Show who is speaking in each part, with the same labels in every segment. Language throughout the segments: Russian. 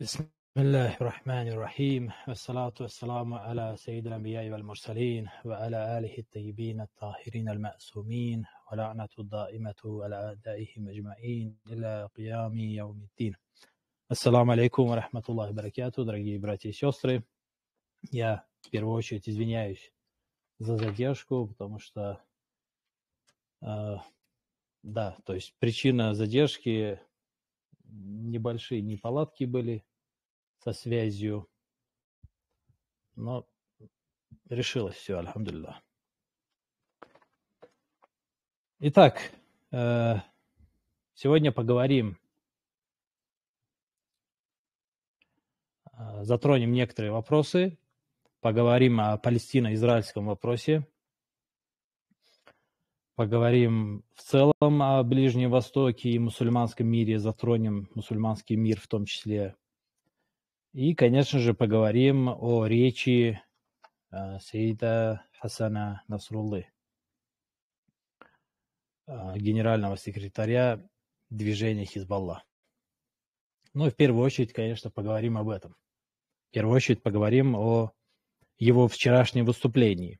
Speaker 1: بسم الله الرحمن الرحيم والصلاة والسلام على سيد الأنبياء والمرسلين وعلى آله الطيبين الطاهرين المأسومين ولعنة الدائمة على أعدائهم أجمعين إلى قيام يوم الدين السلام عليكم ورحمة الله وبركاته دراجي براتي и сестры. Я в первую очередь извиняюсь за задержку, потому что, э, да, то есть причина задержки небольшие неполадки были со связью, но решилось все, альхамдулилла. Итак, э, сегодня поговорим, э, затронем некоторые вопросы, поговорим о палестино-израильском вопросе, Поговорим в целом о Ближнем Востоке и мусульманском мире, затронем мусульманский мир в том числе. И, конечно же, поговорим о речи э, Саида Хасана Насруллы, э, генерального секретаря движения Хизбалла. Ну и в первую очередь, конечно, поговорим об этом. В первую очередь поговорим о его вчерашнем выступлении.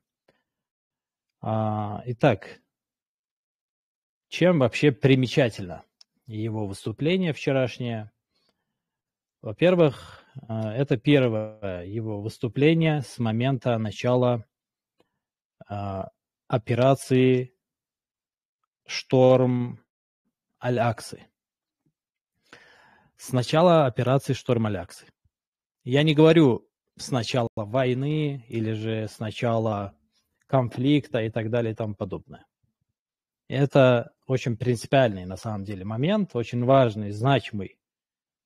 Speaker 1: А, итак, чем вообще примечательно его выступление вчерашнее? Во-первых, э, это первое его выступление с момента начала э, операции «Шторм С начала операции «Шторм Я не говорю с начала войны или же с начала конфликта и так далее и тому подобное. Это очень принципиальный на самом деле момент, очень важный, значимый,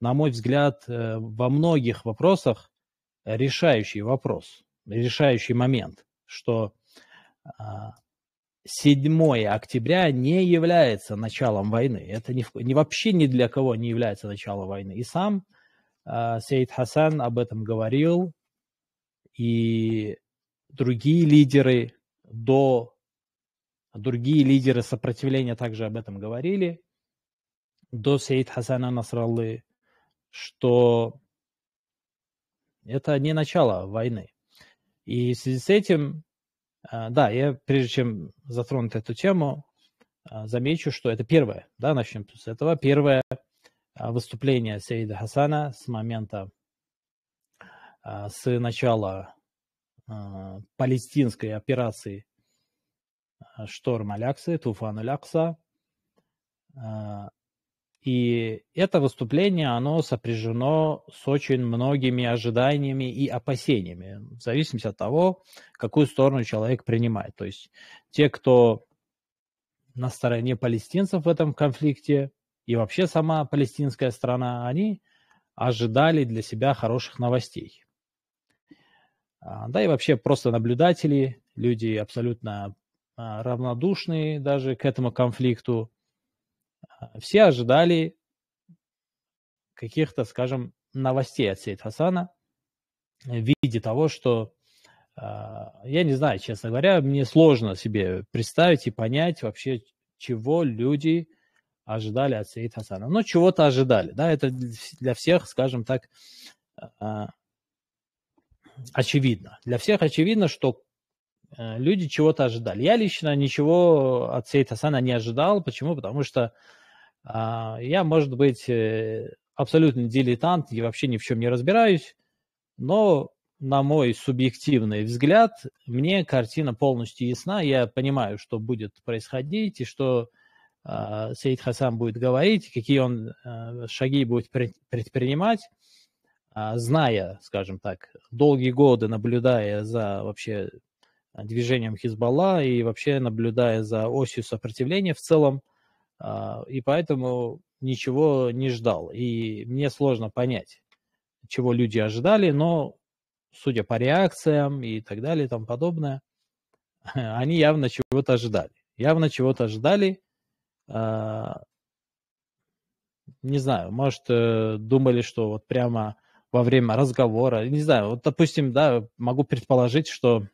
Speaker 1: на мой взгляд, э, во многих вопросах решающий вопрос, решающий момент, что 7 а, октября не является началом войны. Это ни, ни вообще ни для кого не является началом войны. И сам э, а, Сейд Хасан об этом говорил, и другие лидеры до Другие лидеры сопротивления также об этом говорили. До Сеид Хасана Насраллы, что это не начало войны. И в связи с этим, э, да, я прежде чем затронуть эту тему, э, замечу, что это первое, да, начнем с этого, первое э, выступление Сеида Хасана с момента, с начала палестинской операции Э, шторм алякса, туфан Алякса. Э, и это выступление, оно сопряжено с очень многими ожиданиями и опасениями, в зависимости от того, какую сторону человек принимает. То есть те, кто на стороне палестинцев в этом конфликте, и вообще сама палестинская страна, они ожидали для себя хороших новостей. А, да и вообще просто наблюдатели, люди абсолютно а, равнодушные даже к этому конфликту. А, все ожидали каких-то, скажем, новостей от Сейд Хасана в виде того, что а, я не знаю, честно говоря, мне сложно себе представить и понять вообще, чего люди ожидали от Саид Хасана. Но ну, чего-то ожидали, да, это для всех, скажем так, очевидно. Для всех очевидно, что Э, люди чего-то ожидали. Я лично ничего от Сейта Сана не ожидал. Почему? Потому что а, я, может быть, э, абсолютный дилетант и вообще ни в чем не разбираюсь, но на мой субъективный взгляд, мне картина полностью ясна. Я понимаю, что будет происходить и что э, а, Сейд Хасан будет говорить, какие он э, шаги будет предпринимать, э, зная, скажем так, долгие годы наблюдая за вообще а, движением Хизбалла и вообще наблюдая за осью сопротивления в целом, а, и поэтому ничего не ждал. И мне сложно понять, чего люди ожидали, но судя по реакциям и так далее и тому подобное, они явно чего-то ожидали. Явно чего-то ожидали. А, не знаю, может, э, думали, что вот прямо во время разговора, не знаю, вот, допустим, да, могу предположить, что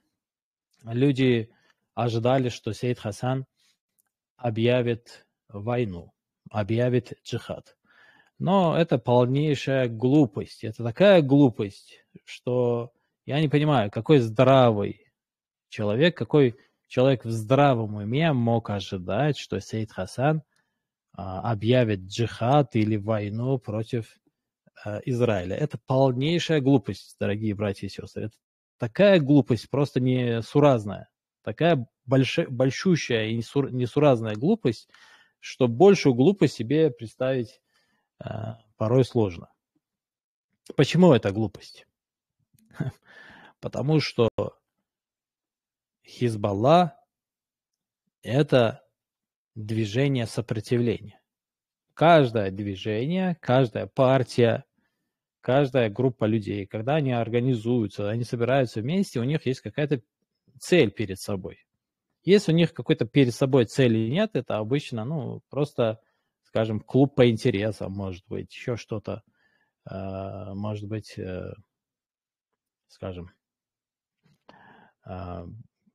Speaker 1: люди ожидали, что Сейд Хасан объявит войну, объявит джихад. Но это полнейшая глупость. Это такая глупость, что я не понимаю, какой здравый человек, какой человек в здравом уме мог ожидать, что Сейд Хасан а, объявит джихад или войну против а, Израиля. Это полнейшая глупость, дорогие братья и сестры. Это такая глупость просто несуразная, такая больш... большущая и несур... несуразная глупость, что большую глупость себе представить э, порой сложно. Почему это глупость? Потому что Хизбалла – это движение сопротивления. Каждое движение, каждая партия каждая группа людей, когда они организуются, они собираются вместе, у них есть какая-то цель перед собой. Если у них какой-то перед собой цели нет, это обычно, ну, просто, скажем, клуб по интересам, может быть, еще что-то, а, может быть, э, скажем, а,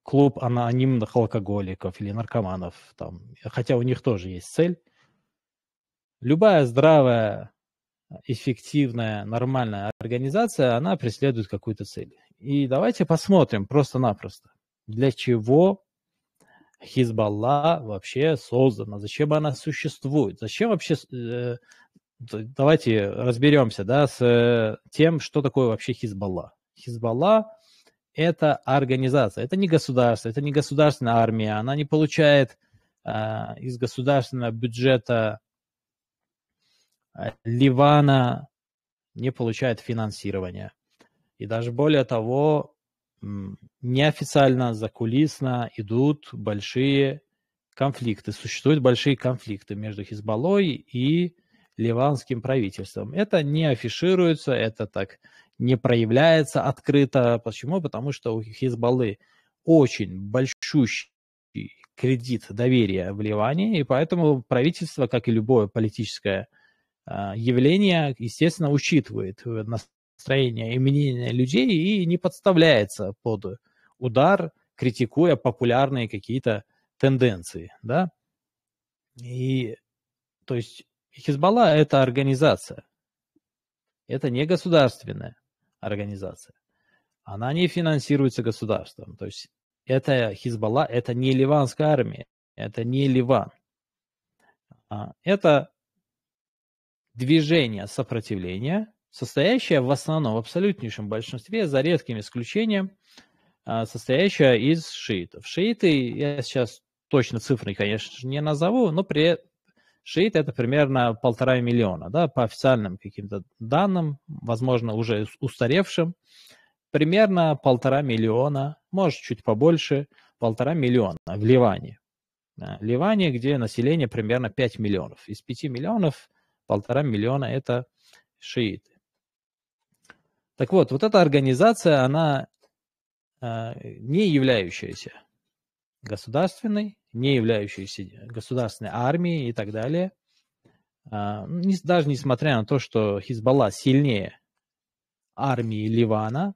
Speaker 1: клуб анонимных алкоголиков или наркоманов, там, хотя у них тоже есть цель. Любая здравая эффективная, нормальная организация, она преследует какую-то цель. И давайте посмотрим просто-напросто, для чего Хизбалла вообще создана, зачем она существует, зачем вообще... Э, давайте разберемся да, с э, тем, что такое вообще Хизбалла. Хизбалла – это организация, это не государство, это не государственная армия, она не получает э, из государственного бюджета Ливана не получает финансирования. И даже более того, неофициально, закулисно идут большие конфликты. Существуют большие конфликты между Хизбаллой и ливанским правительством. Это не афишируется, это так не проявляется открыто. Почему? Потому что у Хизбаллы очень большущий кредит доверия в Ливане, и поэтому правительство, как и любое политическое а, явление, естественно, учитывает э, настроение и мнение людей и не подставляется под удар, критикуя популярные какие-то тенденции, да. И, то есть, Хизбалла – это организация, это не государственная организация. Она не финансируется государством. То есть это Хизбалла, это не ливанская армия, это не Ливан. А, это движение сопротивления, состоящее в основном, в абсолютнейшем большинстве, за редким исключением, а, состоящее из шиитов. Шииты, я сейчас точно цифры, конечно, не назову, но при э, шииты это примерно полтора миллиона, да, по официальным каким-то данным, возможно, уже устаревшим, примерно полтора миллиона, может, чуть побольше, полтора миллиона в Ливане. Э, Ливане, где население примерно 5 миллионов. Из 5 миллионов полтора миллиона – это шииты. Так вот, вот эта организация, она э, не являющаяся государственной, не являющейся государственной армией и так далее, а, даже несмотря на то, что Хизбалла сильнее армии Ливана,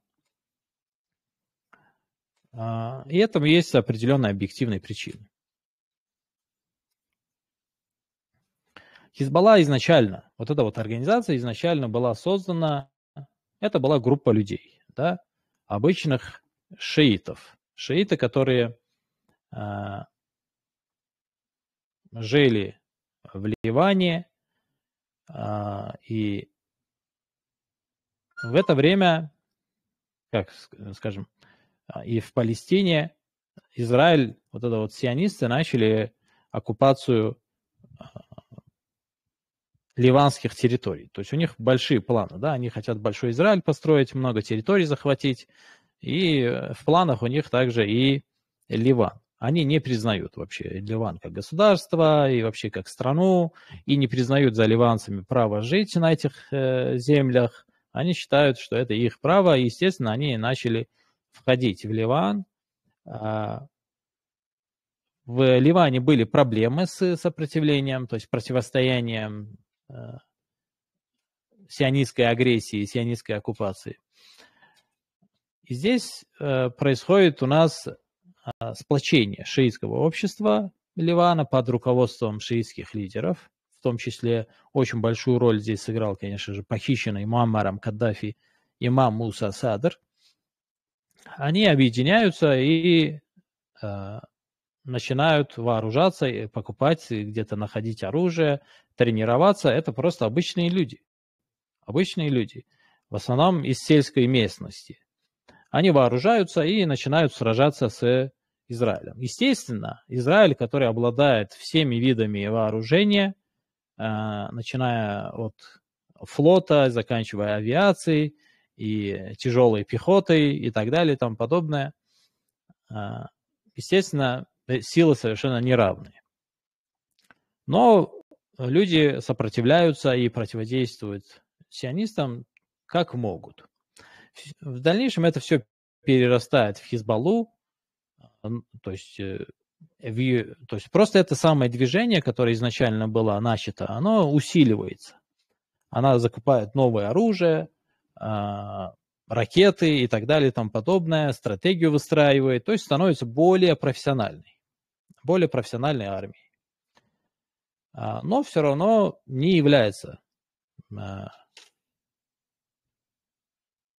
Speaker 1: а, и этому есть определенные объективные причины. Хизбалла изначально, вот эта вот организация изначально была создана, это была группа людей, да, обычных шиитов. Шииты, которые э, жили в Ливане, э, и в это время, как скажем, а, и в Палестине Израиль, вот это вот сионисты начали оккупацию ливанских территорий. То есть у них большие планы, да, они хотят большой Израиль построить, много территорий захватить, и э, в планах у них также и Ливан. Они не признают вообще Ливан как государство и вообще как страну, и не признают за ливанцами право жить на этих э, землях. Они считают, что это их право, и, естественно, они начали входить в Ливан. А, в Ливане были проблемы с сопротивлением, то есть противостоянием Э, сионистской агрессии, сионистской оккупации. И здесь э, происходит у нас э, сплочение шиитского общества Ливана под руководством шиитских лидеров. В том числе очень большую роль здесь сыграл, конечно же, похищенный Муаммаром Каддафи имам Муса Садр. Они объединяются и начинают вооружаться, покупать, где-то находить оружие, тренироваться. Это просто обычные люди. Обычные люди. В основном из сельской местности. Они вооружаются и начинают сражаться с Израилем. Естественно, Израиль, который обладает всеми видами вооружения, а, начиная от флота, заканчивая авиацией и тяжелой пехотой и так далее и тому подобное, а, естественно, Э, силы совершенно неравные. Но люди сопротивляются и противодействуют сионистам как могут. В дальнейшем это все перерастает в Хизбаллу, а, то есть, э, в, то есть просто это самое движение, которое изначально было начато, оно усиливается. Она закупает новое оружие, а, ракеты и так далее и тому подобное, стратегию выстраивает, то есть становится более профессиональной более профессиональной армии, а, Но все равно не является а,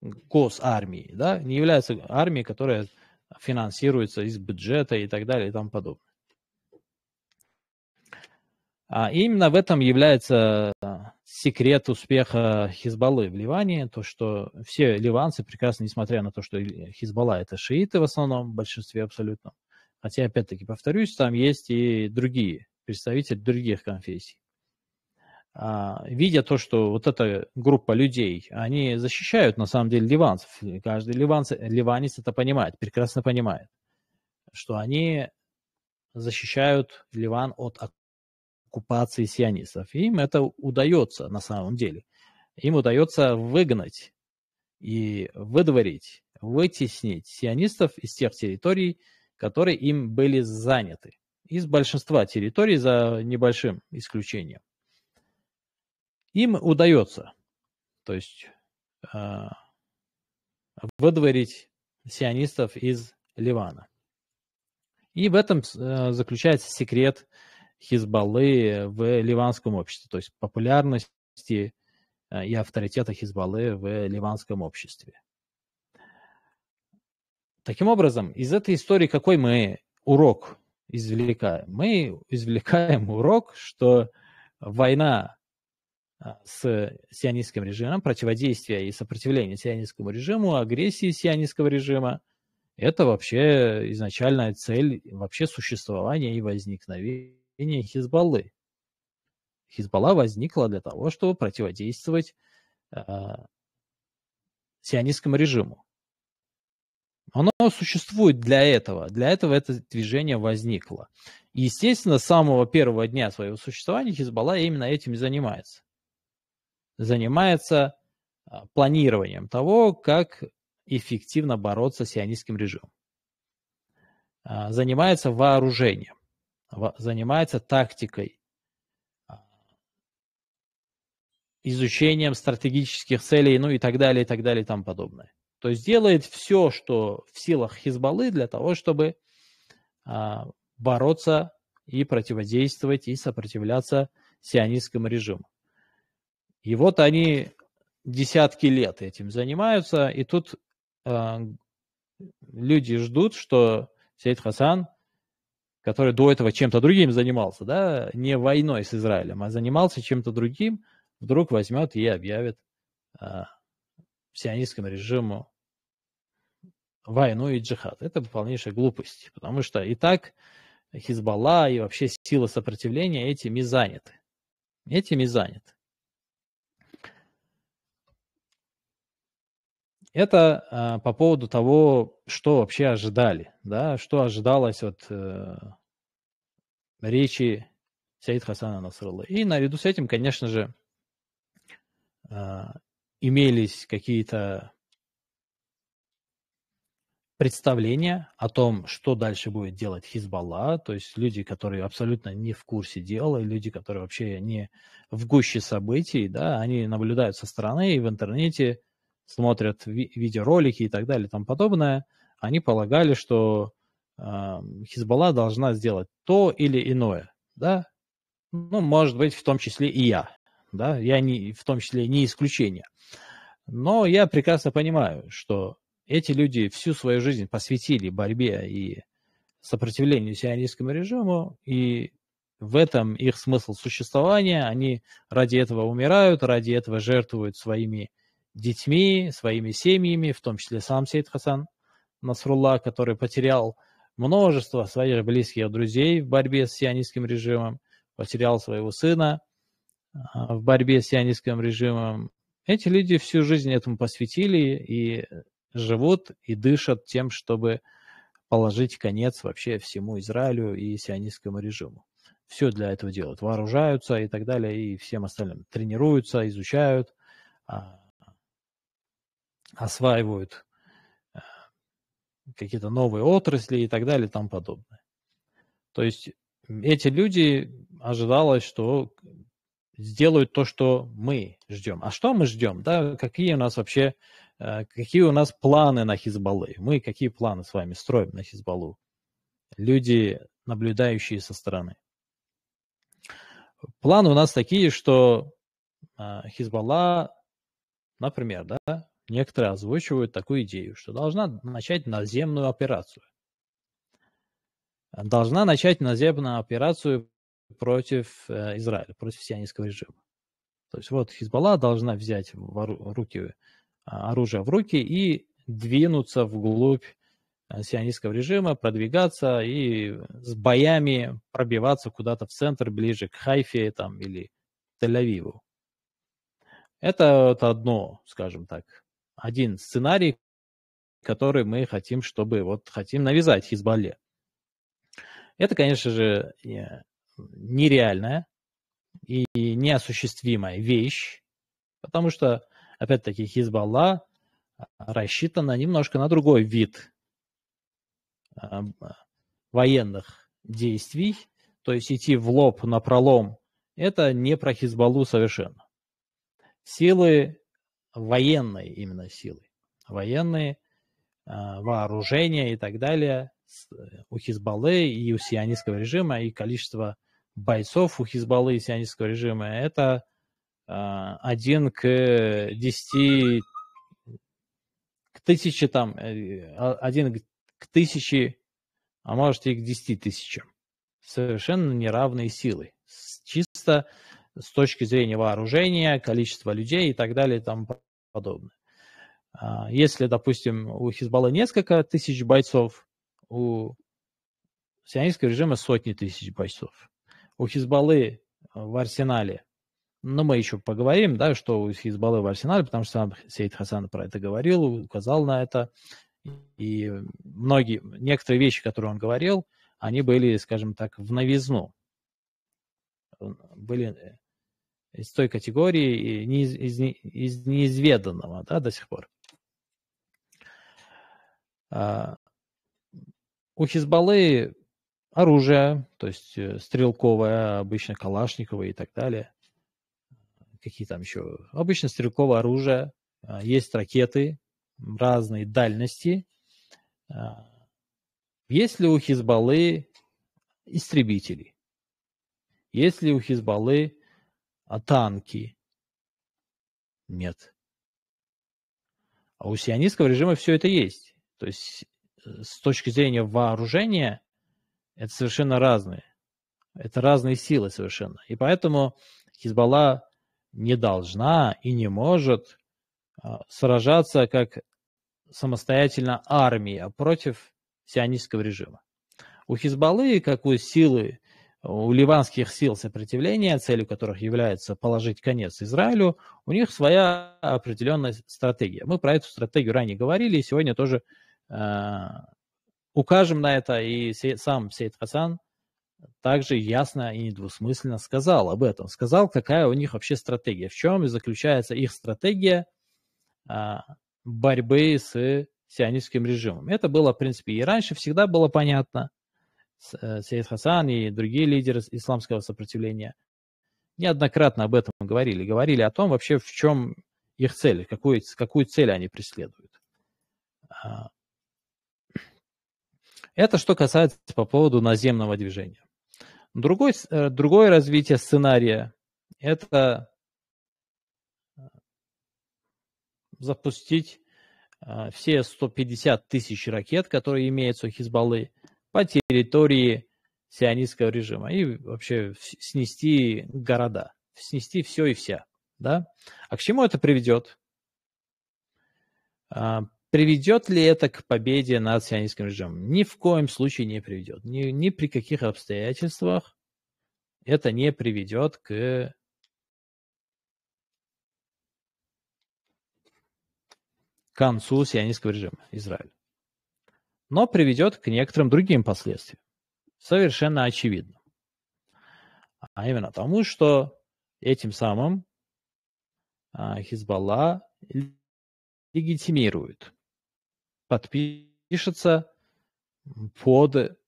Speaker 1: госармией, да, не является армией, которая финансируется из бюджета и так далее и тому подобное. А именно в этом является секрет успеха Хизбаллы в Ливане, то, что все ливанцы прекрасно, несмотря на то, что Хизбалла это шииты в основном, в большинстве абсолютно, Хотя, опять-таки, повторюсь, там есть и другие представители других конфессий. А, видя то, что вот эта группа людей, они защищают на самом деле ливанцев. Каждый ливанец, ливанец это понимает, прекрасно понимает, что они защищают Ливан от оккупации сионистов. Им это удается на самом деле. Им удается выгнать и выдворить, вытеснить сионистов из тех территорий, которые им были заняты из большинства территорий, за небольшим исключением. Им удается, то есть а, выдворить сионистов из Ливана. И в этом э, заключается секрет Хизбаллы в ливанском обществе, то есть популярности э, и авторитета Хизбаллы в ливанском обществе. Таким образом, из этой истории какой мы урок извлекаем? Мы извлекаем урок, что война а, с сионистским режимом, противодействие и сопротивление сионистскому режиму, агрессии сионистского режима, это вообще изначальная цель вообще существования и возникновения Хизбаллы. Хизбалла возникла для того, чтобы противодействовать э, сионистскому режиму. Оно существует для этого. Для этого это движение возникло. И, естественно, с самого первого дня своего существования Хизбалла именно этим и занимается. Занимается а, планированием того, как эффективно бороться с сионистским режимом. А, занимается вооружением, занимается тактикой, а, изучением стратегических целей, ну и так далее, и так далее, и тому подобное. То есть делает все, что в силах Хизбаллы для того, чтобы а, бороться и противодействовать и сопротивляться сионистскому режиму. И вот они десятки лет этим занимаются, и тут а, люди ждут, что Сейд Хасан, который до этого чем-то другим занимался, да, не войной с Израилем, а занимался чем-то другим, вдруг возьмет и объявит а, сионистскому режиму войну и джихад. Это полнейшая глупость, потому что и так Хизбалла и вообще сила сопротивления этими заняты. Этими заняты. Это э, по поводу того, что вообще ожидали, да, что ожидалось от э, речи Саид Хасана Насралла. И наряду с этим, конечно же, э, имелись какие-то представление о том, что дальше будет делать Хизбалла, то есть люди, которые абсолютно не в курсе дела, и люди, которые вообще не в гуще событий, да, они наблюдают со стороны и в интернете смотрят ви- видеоролики и так далее и тому подобное, они полагали, что э, Хизбалла должна сделать то или иное, да, ну, может быть, в том числе и я, да, я не, в том числе не исключение. Но я прекрасно понимаю, что эти люди всю свою жизнь посвятили борьбе и сопротивлению сионистскому режиму, и в этом их смысл существования. Они ради этого умирают, ради этого жертвуют своими детьми, своими семьями, в том числе сам Сейд Хасан Насрулла, который потерял множество своих близких друзей в борьбе с сионистским режимом, потерял своего сына а, в борьбе с сионистским режимом. Эти люди всю жизнь этому посвятили, и живут и дышат тем, чтобы положить конец вообще всему Израилю и сионистскому режиму. Все для этого делают. Вооружаются и так далее, и всем остальным. Тренируются, изучают, а, осваивают э, какие-то новые отрасли и так далее и тому подобное. То есть эти люди ожидалось, что сделают то, что мы ждем. А что мы ждем? Да? Какие у нас вообще Э, какие у нас планы на Хизбаллы. Мы какие планы с вами строим на Хизбаллу? Люди, наблюдающие со стороны. Планы у нас такие, что э, Хизбалла, например, да, некоторые озвучивают такую идею, что должна начать наземную операцию. Должна начать наземную операцию против э, Израиля, против сионистского режима. То есть вот Хизбалла должна взять в руки а, оружие в руки и двинуться вглубь э, сионистского режима, продвигаться и э, с боями пробиваться куда-то в центр, ближе к Хайфе там, или Тель-Авиву. Это, это одно, скажем так, один сценарий, который мы хотим, чтобы вот хотим навязать Хизбалле. Это, конечно же, нереальная и неосуществимая вещь, потому что опять-таки, Хизбалла а, рассчитана немножко на другой вид военных действий, то есть идти в лоб на пролом, это не про Хизбаллу совершенно. Силы военные, именно силы, военные, а, вооружения и так далее э, у Хизбаллы и у сионистского режима, и количество бойцов у Хизбаллы и сионистского режима, это 1 а, к 10 к тысяче там, 1 э, а, к тысяче, а может и к 10 тысячам. Совершенно неравные силы. Чисто с точки зрения вооружения, количества людей и так далее и тому подобное. А, если, допустим, у Хизбаллы несколько тысяч бойцов, у сионистского режима сотни тысяч бойцов. У Хизбаллы в арсенале но мы еще поговорим, да, что у Хизбаллы в арсенале, потому что сам Сейд Хасан про это говорил, указал на это. И многие, некоторые вещи, которые он говорил, они были, скажем так, в новизну. Были из той категории, из, из, из неизведанного да, до сих пор. А, у Хизбаллы оружие, то есть э, стрелковое, обычно калашниковое и так далее какие там еще, обычно стрелковое оружие, а, есть ракеты разной дальности. А, есть ли у Хизбаллы истребители? Есть ли у Хизбаллы танки? Нет. А у сионистского режима все это есть. То есть э, с точки зрения вооружения это совершенно разные. Это разные силы совершенно. И поэтому Хизбалла не должна и не может а, сражаться как самостоятельно армия против сионистского режима. У Хизбаллы, как у силы, у ливанских сил сопротивления, целью которых является положить конец Израилю, у них своя определенная стратегия. Мы про эту стратегию ранее говорили, и сегодня тоже э, укажем на это, и сам Сейд Хасан также ясно и недвусмысленно сказал об этом, сказал, какая у них вообще стратегия, в чем заключается их стратегия а, борьбы с сионистским режимом. Это было, в принципе, и раньше всегда было понятно. Э, Сейд Хасан и другие лидеры исламского сопротивления неоднократно об этом говорили. Говорили о том вообще, в чем их цель, какую, какую цель они преследуют. А. Это что касается по поводу наземного движения. Другой, э, другое развитие сценария – это э, запустить э, все 150 тысяч ракет, которые имеются у Хизбаллы, по территории сионистского режима и вообще снести города, снести все и вся. Да? А к чему это приведет? А, Приведет ли это к победе над сионистским режимом? Ни в коем случае не приведет. Ни, ни при каких обстоятельствах это не приведет к концу сионистского режима Израиля. Но приведет к некоторым другим последствиям. Совершенно очевидно. А именно тому, что этим самым а, Хизбалла легитимирует подпишется под,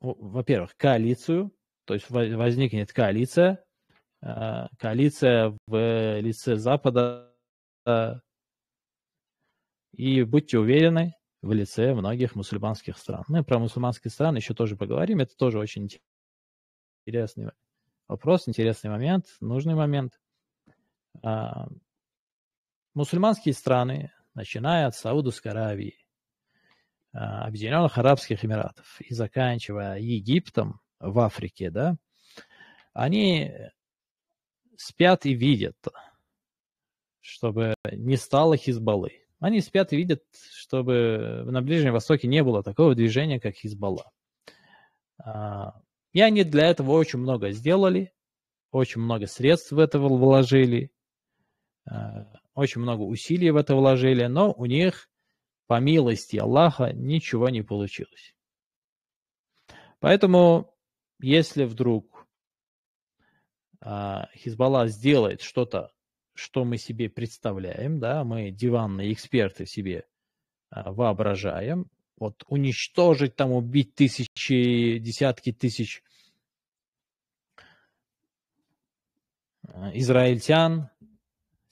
Speaker 1: во-первых, коалицию, то есть возникнет коалиция, а, коалиция в лице Запада, а, и будьте уверены, в лице многих мусульманских стран. Мы про мусульманские страны еще тоже поговорим, это тоже очень интересный вопрос, интересный момент, нужный момент. А, мусульманские страны начиная от Саудовской Аравии, а, Объединенных Арабских Эмиратов и заканчивая Египтом в Африке, да, они спят и видят, чтобы не стало Хизбаллы. Они спят и видят, чтобы на Ближнем Востоке не было такого движения, как Хизбалла. А, и они для этого очень много сделали, очень много средств в это вложили. А, очень много усилий в это вложили, но у них, по милости Аллаха, ничего не получилось. Поэтому, если вдруг а, Хизбалла сделает что-то, что мы себе представляем, да, мы диванные эксперты себе а, воображаем, вот уничтожить, там убить тысячи, десятки тысяч а, израильтян,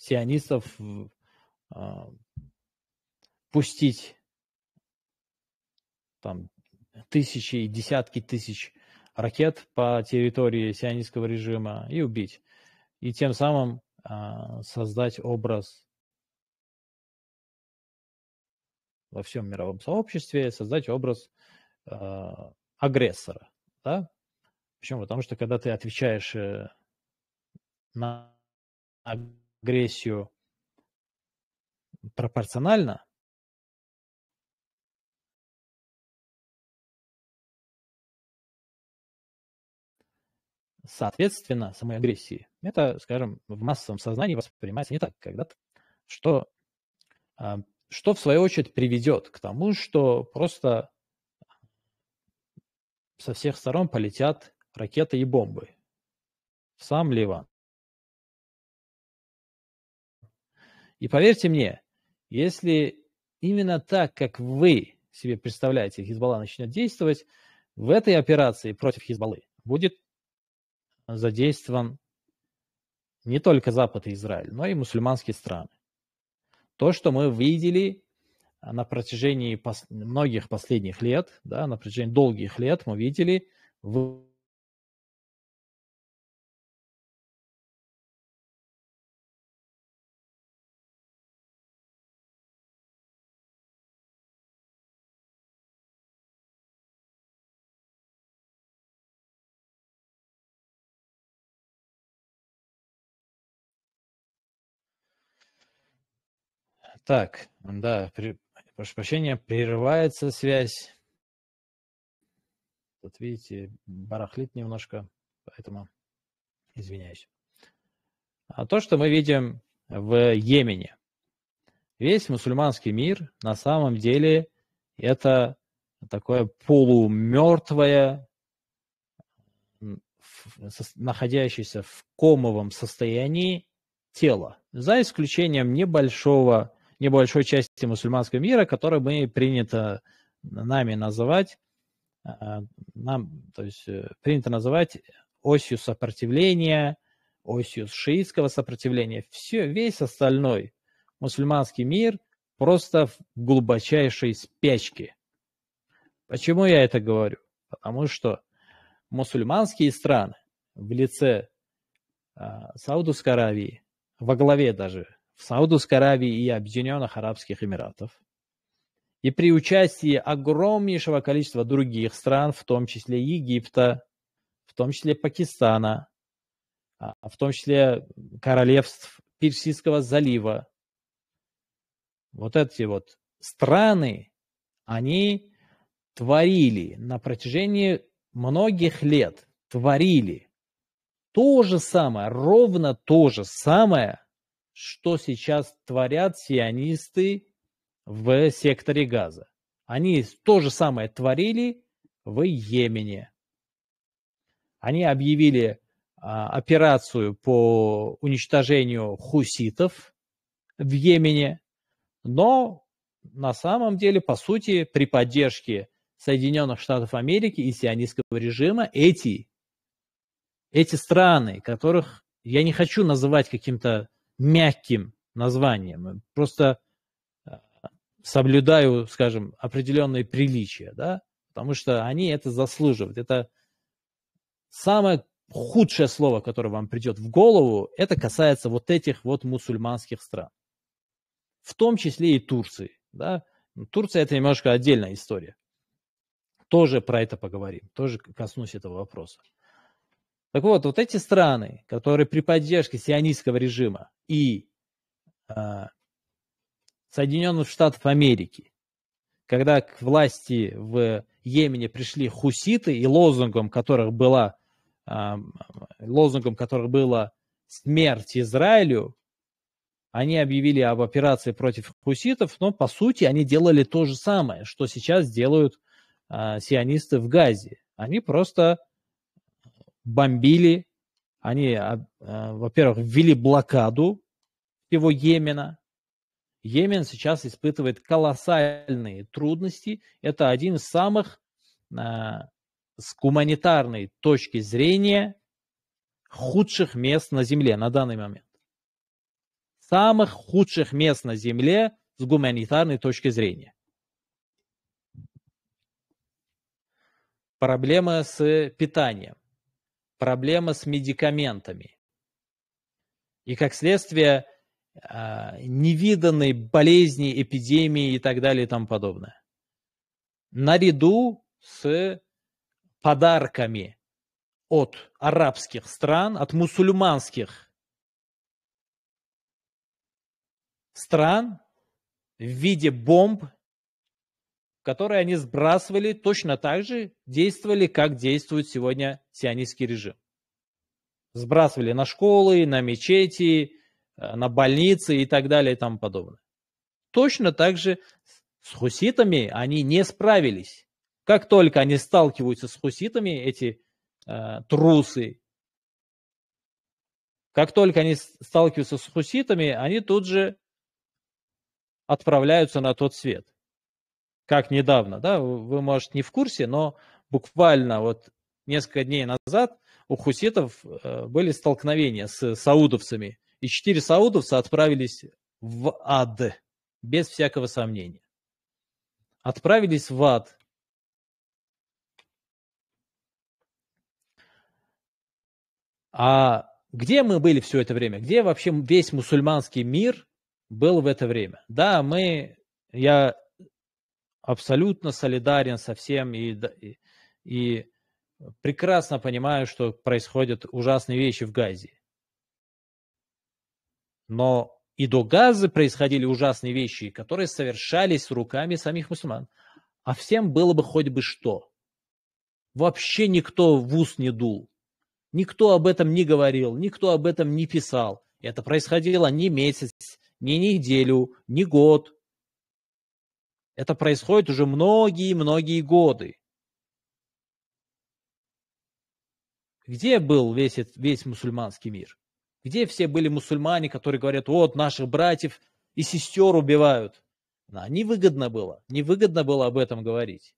Speaker 1: сионистов а, пустить там тысячи и десятки тысяч ракет по территории сионистского режима и убить. И тем самым а, создать образ во всем мировом сообществе, создать образ а, агрессора. Да? причем Потому что когда ты отвечаешь э, на агрессию пропорционально, соответственно самой агрессии. Это, скажем, в массовом сознании воспринимается не так когда-то, что, а, что в свою очередь приведет к тому, что просто со всех сторон полетят ракеты и бомбы в сам Ливан. И поверьте мне, если именно так, как вы себе представляете, Хизбалла начнет действовать, в этой операции против Хизбаллы будет задействован не только Запад и Израиль, но и мусульманские страны. То, что мы видели на протяжении пос многих последних лет, да, на протяжении долгих лет, мы видели в Так, да, при, прошу прощения, прерывается связь. Тут, видите, барахлит немножко, поэтому извиняюсь. А то, что мы видим в Йемене. Весь мусульманский мир на самом деле это такое полумертвое, находящееся в комовом состоянии тело, за исключением небольшого небольшой части мусульманского мира, который мы принято нами называть, э, нам, то есть э, принято называть осью сопротивления, осью шиитского сопротивления. Все, весь остальной мусульманский мир просто в глубочайшей спячке. Почему я это говорю? Потому что мусульманские страны в лице а, Саудовской Аравии, во главе даже в Саудовской Аравии и Объединенных Арабских Эмиратов. И при участии огромнейшего количества других стран, в том числе Египта, в том числе Пакистана, а, а в том числе королевств Персидского залива. Вот эти вот страны, они творили на протяжении многих лет, творили то же самое, ровно то же самое, что сейчас творят сионисты в секторе газа. Они то же самое творили в Йемене. Они объявили а, операцию по уничтожению хуситов в Йемене, но на самом деле, по сути, при поддержке Соединенных Штатов Америки и сионистского режима эти, эти страны, которых я не хочу называть каким-то мягким названием. Просто э, соблюдаю, скажем, определенные приличия, да, потому что они это заслуживают. Это самое худшее слово, которое вам придет в голову, это касается вот этих вот мусульманских стран. В том числе и Турции, да. Турция это немножко отдельная история. Тоже про это поговорим, тоже коснусь этого вопроса. Так вот, вот эти страны, которые при поддержке сионистского режима и э, Соединенных Штатов Америки, когда к власти в Йемене пришли хуситы, и лозунгом которых была а, лозунгом которых было смерть Израилю, они объявили об операции против хуситов, но по сути они делали то же самое, что сейчас делают э, сионисты в Газе. Они просто бомбили, они, а, а, во-первых, ввели блокаду всего Йемена. Йемен сейчас испытывает колоссальные трудности. Это один из самых а, с гуманитарной точки зрения худших мест на Земле на данный момент. Самых худших мест на Земле с гуманитарной точки зрения. Проблема с питанием проблема с медикаментами. И как следствие а, невиданной болезни, эпидемии и так далее и тому подобное. Наряду с подарками от арабских стран, от мусульманских стран в виде бомб которые они сбрасывали, точно так же действовали, как действует сегодня сионистский режим. Сбрасывали на школы, на мечети, э, на больницы и так далее и тому подобное. Точно так же с хуситами они не справились. Как только они сталкиваются с хуситами, эти э, трусы, как только они сталкиваются с хуситами, они тут же отправляются на тот свет как недавно, да, вы, может, не в курсе, но буквально вот несколько дней назад у хуситов э, были столкновения с саудовцами, и четыре саудовца отправились в ад, без всякого сомнения. Отправились в ад. А где мы были все это время? Где вообще весь мусульманский мир был в это время? Да, мы, я абсолютно солидарен со всем и, и, и э, прекрасно понимаю, что происходят ужасные вещи в Газе. Но и до Газы происходили ужасные вещи, которые совершались руками самих мусульман. А всем было бы хоть бы что. Вообще никто в ус не дул. Никто об этом не говорил, никто об этом не писал. Это происходило не месяц, не неделю, не год, это происходит уже многие-многие годы. Где был весь, весь мусульманский мир? Где все были мусульмане, которые говорят, вот наших братьев и сестер убивают? Да, невыгодно было, невыгодно было об этом говорить.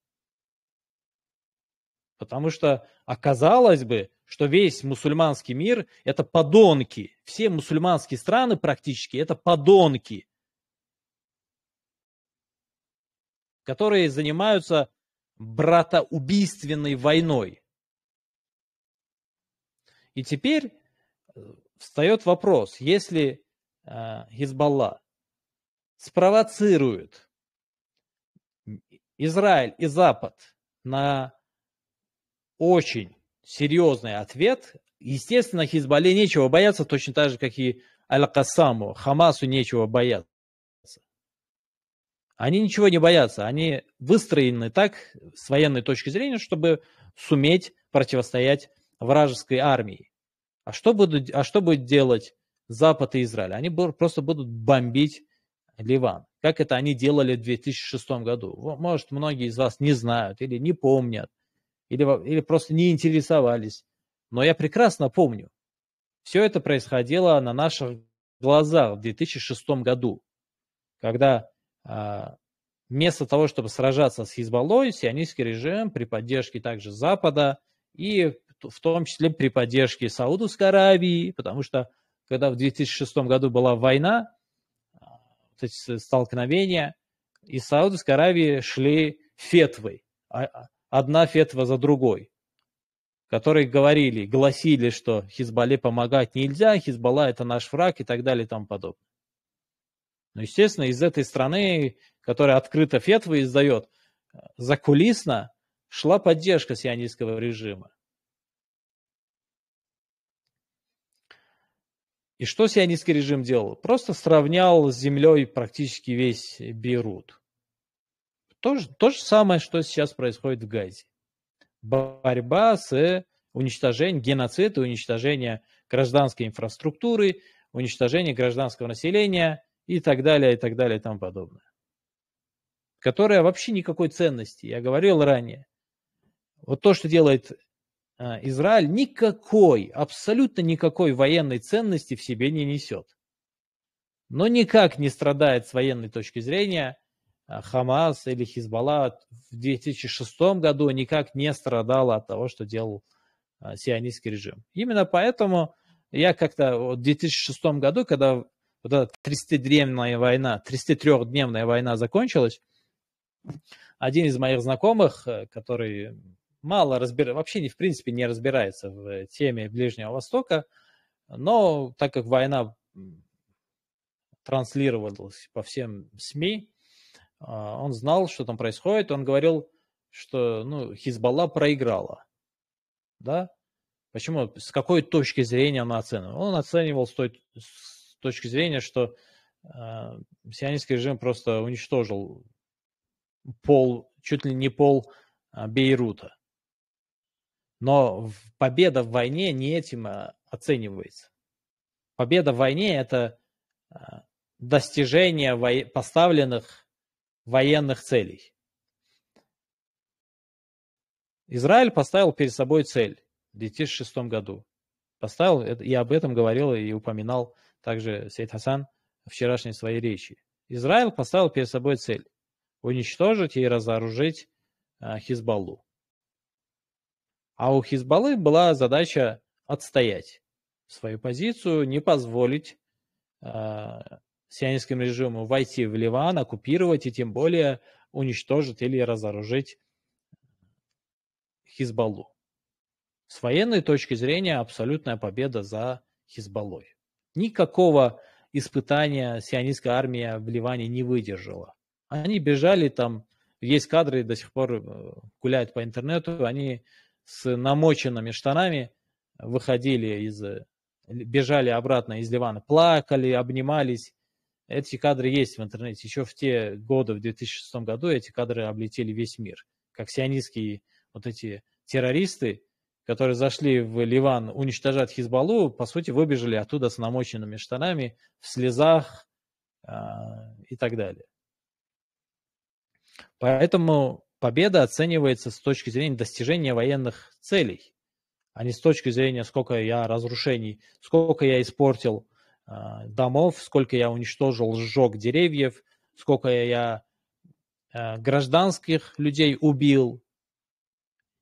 Speaker 1: Потому что оказалось бы, что весь мусульманский мир – это подонки. Все мусульманские страны практически – это подонки. которые занимаются братоубийственной войной. И теперь э, встает вопрос, если э, Хизбалла спровоцирует Израиль и Запад на очень серьезный ответ, естественно, Хизбалле нечего бояться, точно так же, как и Аль-Касаму, Хамасу нечего бояться. Они ничего не боятся, они выстроены так с военной точки зрения, чтобы суметь противостоять вражеской армии. А что, будут, а что будет делать Запад и Израиль? Они просто будут бомбить Ливан, как это они делали в 2006 году. Может, многие из вас не знают или не помнят, или, или просто не интересовались. Но я прекрасно помню, все это происходило на наших глазах в 2006 году, когда а, вместо того, чтобы сражаться с Хизбаллой, сионистский режим при поддержке также Запада и в том числе при поддержке Саудовской Аравии, потому что когда в 2006 году была война, а, столкновения, из Саудовской Аравии шли фетвы, а, одна фетва за другой, которые говорили, гласили, что Хизбалле помогать нельзя, Хизбалла это наш враг и так далее и тому подобное. Но, естественно, из этой страны, которая открыто фетвы издает, закулисно шла поддержка сионистского режима. И что сионистский режим делал? Просто сравнял с землей практически весь Бейрут. То, же то же самое, что сейчас происходит в Газе. Борьба с уничтожением, геноцид и уничтожение гражданской инфраструктуры, уничтожение гражданского населения – и так далее, и так далее, и тому подобное. Которая вообще никакой ценности. Я говорил ранее. Вот то, что делает а, Израиль, никакой, абсолютно никакой военной ценности в себе не несет. Но никак не страдает с военной точки зрения а, Хамас или Хизбалла в 2006 году никак не страдала от того, что делал а, сионистский режим. Именно поэтому я как-то в 2006 году, когда вот эта 30-дневная война, 33-дневная война закончилась, один из моих знакомых, э, который мало разбирается, вообще не, в принципе не разбирается в э, теме Ближнего Востока, но так как война транслировалась по всем СМИ, а, он знал, что там происходит, он говорил, что ну, Хизбалла проиграла. Да? Почему? С какой точки зрения он оценивал? Он оценивал с той, с точки зрения, что э, сионистский режим просто уничтожил пол, чуть ли не пол э, Бейрута. Но победа в войне не этим а, оценивается. Победа в войне – это достижение во... поставленных военных целей. Израиль поставил перед собой цель в 2006 году. Поставил, и об этом говорил и упоминал также Сейд Хасан, вчерашней своей речи. Израиль поставил перед собой цель – уничтожить и разоружить а, Хизбаллу. А у Хизбаллы была задача отстоять свою позицию, не позволить э, а, сионистскому режиму войти в Ливан, оккупировать и тем более уничтожить или разоружить Хизбаллу. С военной точки зрения абсолютная победа за Хизбаллой. Никакого испытания сионистская армия в Ливане не выдержала. Они бежали там, есть кадры, до сих пор э, гуляют по интернету, они с намоченными штанами выходили из, э, бежали обратно из Ливана, плакали, обнимались. Эти кадры есть в интернете. Еще в те годы, в 2006 году, эти кадры облетели весь мир. Как сионистские вот эти террористы которые зашли в Ливан уничтожать Хизбаллу, по сути, выбежали оттуда с намоченными штанами, в слезах э, и так далее. Поэтому победа оценивается с точки зрения достижения военных целей, а не с точки зрения, сколько я разрушений, сколько я испортил э, домов, сколько я уничтожил, сжег деревьев, сколько я э, гражданских людей убил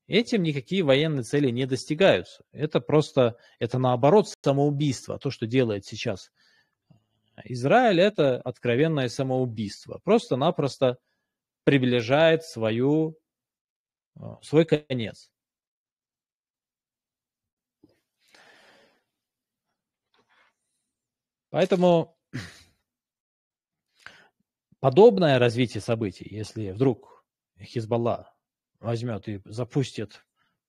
Speaker 1: Этим никакие военные цели не достигаются. Это просто, это наоборот самоубийство. То, что делает сейчас Израиль, это откровенное самоубийство. Просто-напросто приближает свою, а, свой конец. Поэтому подобное развитие событий, если вдруг Хизбалла возьмет и запустит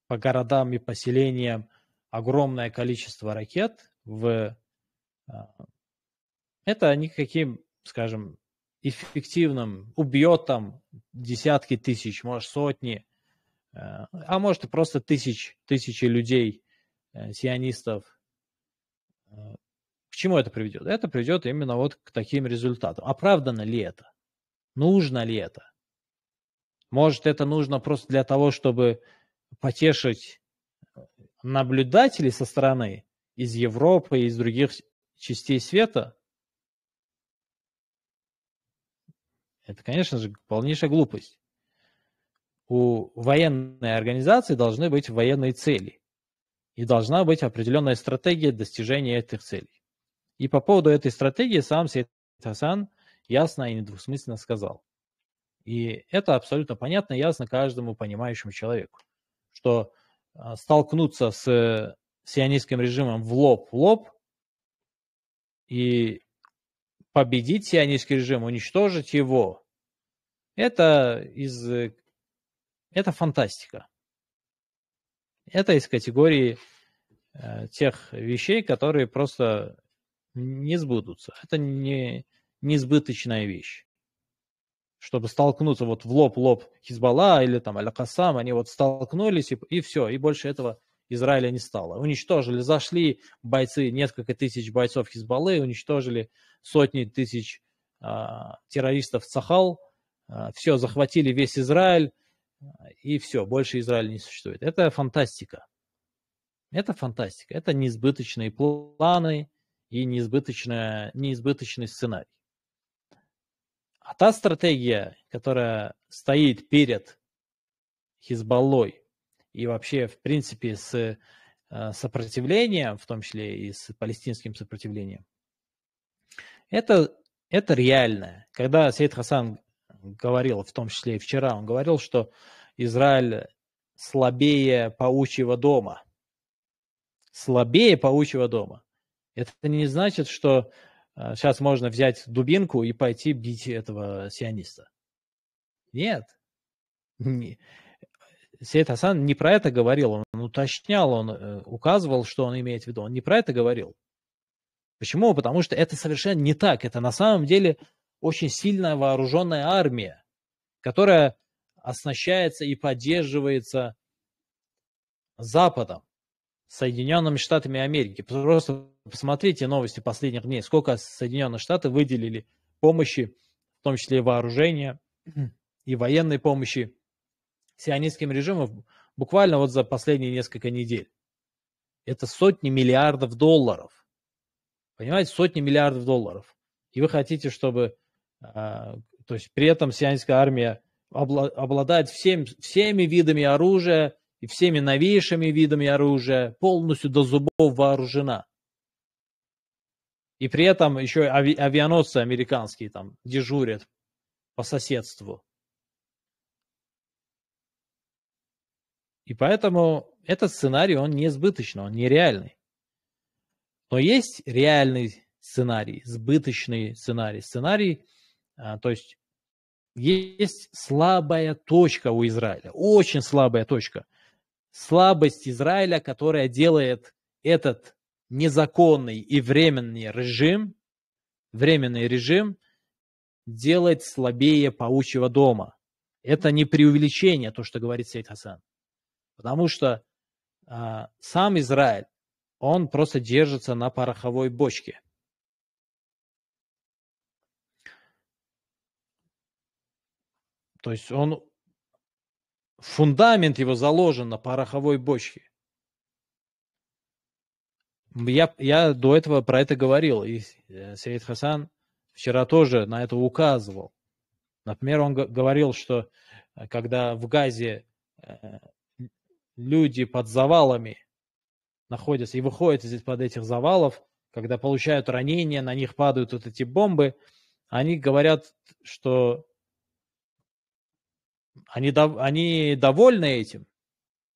Speaker 1: по городам и поселениям огромное количество ракет в... А, это никаким, скажем, эффективным, убьет там десятки тысяч, может сотни, э, а может и просто тысяч, тысячи людей, э, сионистов. Э, к чему это приведет? Это приведет именно вот к таким результатам. Оправдано ли это? Нужно ли это? Может, это нужно просто для того, чтобы потешить э, наблюдателей со стороны из Европы, из других частей света? Это, конечно же, полнейшая глупость. У военной организации должны быть военные цели. И должна быть определенная стратегия достижения этих целей. И по поводу этой стратегии сам Сейд Хасан ясно и недвусмысленно сказал. И это абсолютно понятно и ясно каждому понимающему человеку, что а, столкнуться с сионистским режимом в лоб в лоб и победить сионистский режим, уничтожить его, это из э, это фантастика. Это из категории э, тех вещей, которые просто не сбудутся. Это не несбыточная вещь чтобы столкнуться вот в лоб-лоб Хизбалла или там Аль-Касам, они вот столкнулись, и, и все, и больше этого Израиля не стало. Уничтожили, зашли бойцы, несколько тысяч бойцов Хизбаллы, уничтожили сотни тысяч а, террористов Цахал, а, все, захватили весь Израиль, и все, больше Израиля не существует. Это фантастика. Это фантастика, это неизбыточные планы и неизбыточная, неизбыточный сценарий. А та стратегия, которая стоит перед Хизбаллой и вообще, в принципе, с э, сопротивлением, в том числе и с палестинским сопротивлением, это, это реальное. Когда Сейд Хасан говорил, в том числе и вчера, он говорил, что Израиль слабее паучьего дома. Слабее паучьего дома. Это не значит, что сейчас а, можно взять дубинку и пойти бить этого сиониста. Нет. Не. Сейд Хасан не про это говорил, он уточнял, он э, указывал, что он имеет в виду, он не про это говорил. Почему? Потому что это совершенно не так. Это на самом деле очень сильная вооруженная армия, которая оснащается и поддерживается Западом. Соединенными Штатами Америки. Просто посмотрите новости последних дней, сколько Соединенные Штаты выделили помощи, в том числе и вооружения и военной помощи сионистским режимам буквально вот за последние несколько недель. Это сотни миллиардов долларов. Понимаете, сотни миллиардов долларов. И вы хотите, чтобы... А, то есть при этом сионистская армия обладает всем, всеми видами оружия, всеми новейшими видами оружия, полностью до зубов вооружена. И при этом еще ави- авианосцы американские там дежурят по соседству. И поэтому этот сценарий, он не избыточный, он нереальный. Но есть реальный сценарий, сбыточный сценарий. Сценарий, а, то есть есть слабая точка у Израиля, очень слабая точка слабость Израиля, которая делает этот незаконный и временный режим, временный режим делает слабее паучьего дома. Это не преувеличение, то, что говорит Сейд Хасан. Потому что а, сам Израиль, он просто держится на пороховой бочке. То есть он Фундамент его заложен на пороховой бочке. Я, я до этого про это говорил, и Сеид э, Хасан вчера тоже на это указывал. Например, он говорил, что э, когда в Газе э, люди под завалами находятся и выходят из-под этих завалов, когда получают ранения, на них падают вот эти бомбы, они говорят, что они, они довольны этим,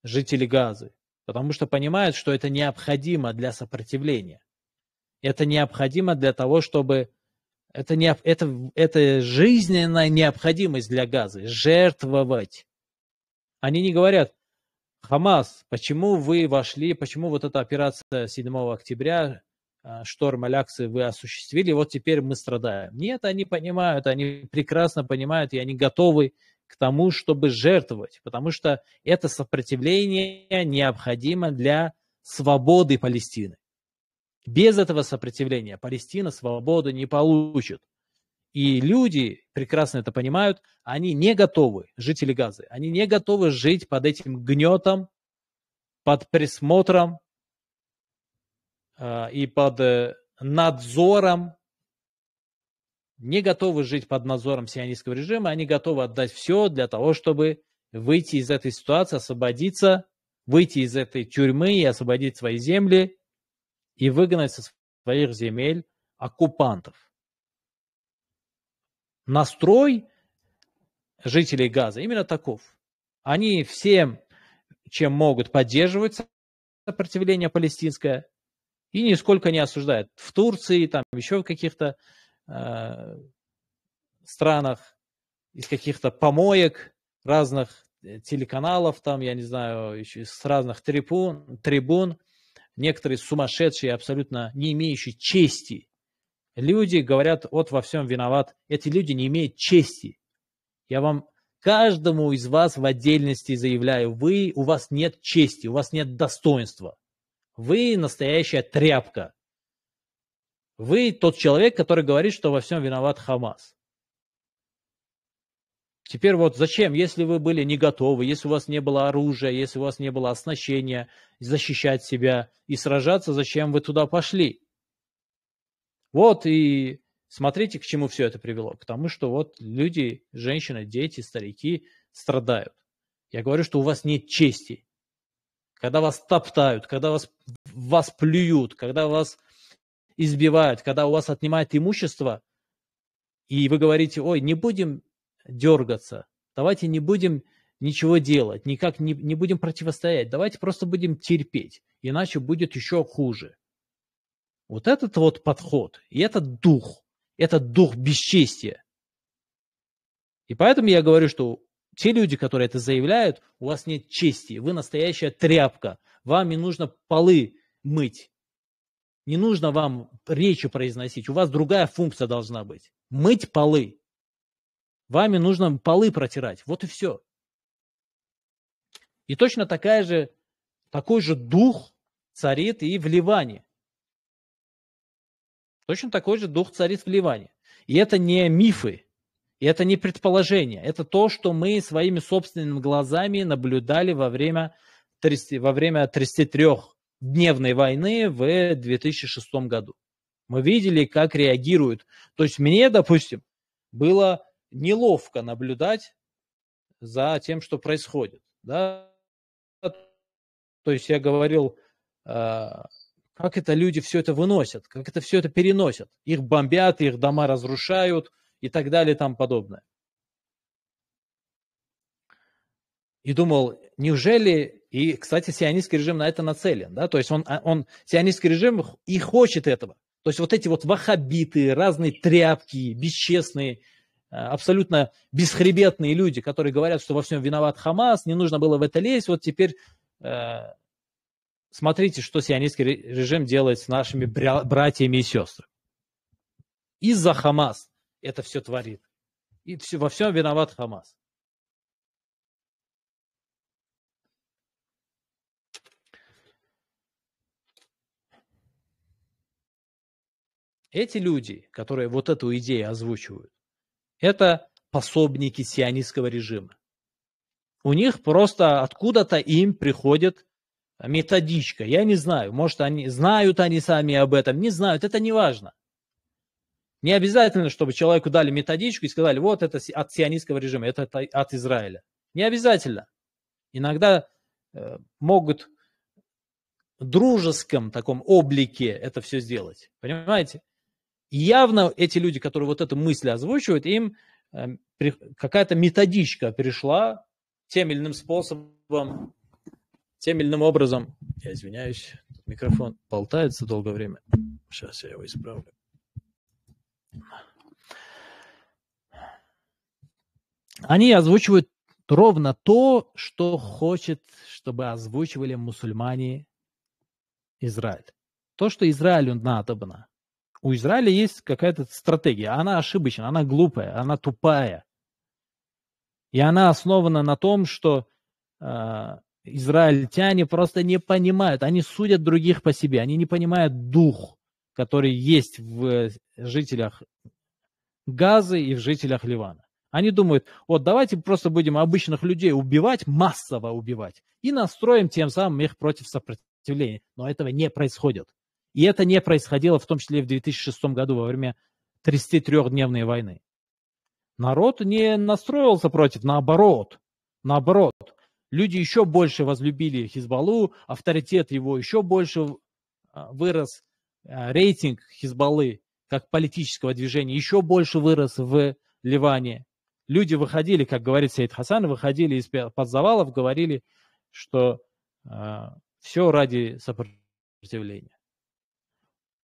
Speaker 1: жители Газы, потому что понимают, что это необходимо для сопротивления. Это необходимо для того, чтобы... Это, не, это, это жизненная необходимость для Газы – жертвовать. Они не говорят, Хамас, почему вы вошли, почему вот эта операция 7 октября, э, шторм Аляксы вы осуществили, вот теперь мы страдаем. Нет, они понимают, они прекрасно понимают, и они готовы к тому, чтобы жертвовать, потому что это сопротивление необходимо для свободы Палестины. Без этого сопротивления Палестина свободу не получит. И люди прекрасно это понимают, они не готовы, жители Газы, они не готовы жить под этим гнетом, под присмотром э, и под э, надзором не готовы жить под надзором сионистского режима, они готовы отдать все для того, чтобы выйти из этой ситуации, освободиться, выйти из этой тюрьмы и освободить свои земли и выгнать со своих земель оккупантов. Настрой жителей Газа именно таков. Они всем, чем могут, поддерживают сопротивление палестинское и нисколько не осуждают. В Турции, там еще в каких-то э, странах, из каких-то помоек разных э, телеканалов, там, я не знаю, еще с разных трибун, трибун некоторые сумасшедшие, абсолютно не имеющие чести. Люди говорят, вот во всем виноват. Эти люди не имеют чести. Я вам каждому из вас в отдельности заявляю, вы, у вас нет чести, у вас нет достоинства. Вы настоящая тряпка. Вы тот человек, который говорит, что во всем виноват Хамас. Теперь вот зачем, если вы были не готовы, если у вас не было оружия, если у вас не было оснащения защищать себя и сражаться, зачем вы туда пошли? Вот и смотрите, к чему все это привело. К тому, что вот люди, женщины, дети, старики страдают. Я говорю, что у вас нет чести. Когда вас топтают, когда вас, вас плюют, когда вас избивают, когда у вас отнимают имущество, и вы говорите, ой, не будем дергаться, давайте не будем ничего делать, никак не, не будем противостоять, давайте просто будем терпеть, иначе будет еще хуже. Вот этот вот подход и этот дух, этот дух бесчестия. И поэтому я говорю, что те люди, которые это заявляют, у вас нет чести, вы настоящая тряпка, вам не нужно полы мыть, не нужно вам речи произносить, у вас другая функция должна быть. Мыть полы. Вами нужно полы протирать, вот и все. И точно такая же, такой же дух царит и в Ливане. Точно такой же дух царит в Ливане. И это не мифы, и это не предположение. Это то, что мы своими собственными глазами наблюдали во время, во время 33 дневной войны в 2006 году. Мы видели, как реагируют. То есть мне, допустим, было неловко наблюдать за тем, что происходит. Да? То есть я говорил, э, как это люди все это выносят, как это все это переносят. Их бомбят, их дома разрушают и так далее и тому подобное. И думал, Неужели, и, кстати, сионистский режим на это нацелен, да, то есть он, а, он, сионистский режим и хочет этого. То есть вот эти вот вахабиты, разные тряпки, бесчестные, э, абсолютно бесхребетные люди, которые говорят, что во всем виноват Хамас, не нужно было в это лезть, вот теперь э, смотрите, что сионистский режим делает с нашими братьями и сестрами. Из-за Хамас это все творит. И все, во всем виноват Хамас. Эти люди, которые вот эту идею озвучивают, это пособники сионистского режима. У них просто откуда-то им приходит методичка. Я не знаю, может, они знают они сами об этом, не знают, это не важно. Не обязательно, чтобы человеку дали методичку и сказали, вот это от сионистского режима, это от Израиля. Не обязательно. Иногда э, могут в дружеском таком облике это все сделать. Понимаете? явно эти люди, которые вот эту мысль озвучивают, им эм, какая-то методичка перешла тем или иным способом, тем или иным образом. Я извиняюсь, микрофон болтается долгое время. Сейчас я его исправлю. Они озвучивают ровно то, что хочет, чтобы озвучивали мусульмане Израиль. То, что Израилю надобно у Израиля есть какая-то стратегия. Она ошибочная, она глупая, она тупая. И она основана на том, что э, израильтяне просто не понимают, они судят других по себе, они не понимают дух, который есть в жителях Газы и в жителях Ливана. Они думают, вот давайте просто будем обычных людей убивать, массово убивать, и настроим тем самым их против сопротивления. Но этого не происходит. И это не происходило в том числе и в 2006 году во время 33-дневной войны. Народ не настроился против, наоборот. Наоборот. Люди еще больше возлюбили Хизбаллу, авторитет его еще больше а, вырос, а, рейтинг Хизбаллы как политического движения еще больше вырос в Ливане. Люди выходили, как говорит Сейд Хасан, выходили из-под завалов, говорили, что э, а, все ради сопротивления.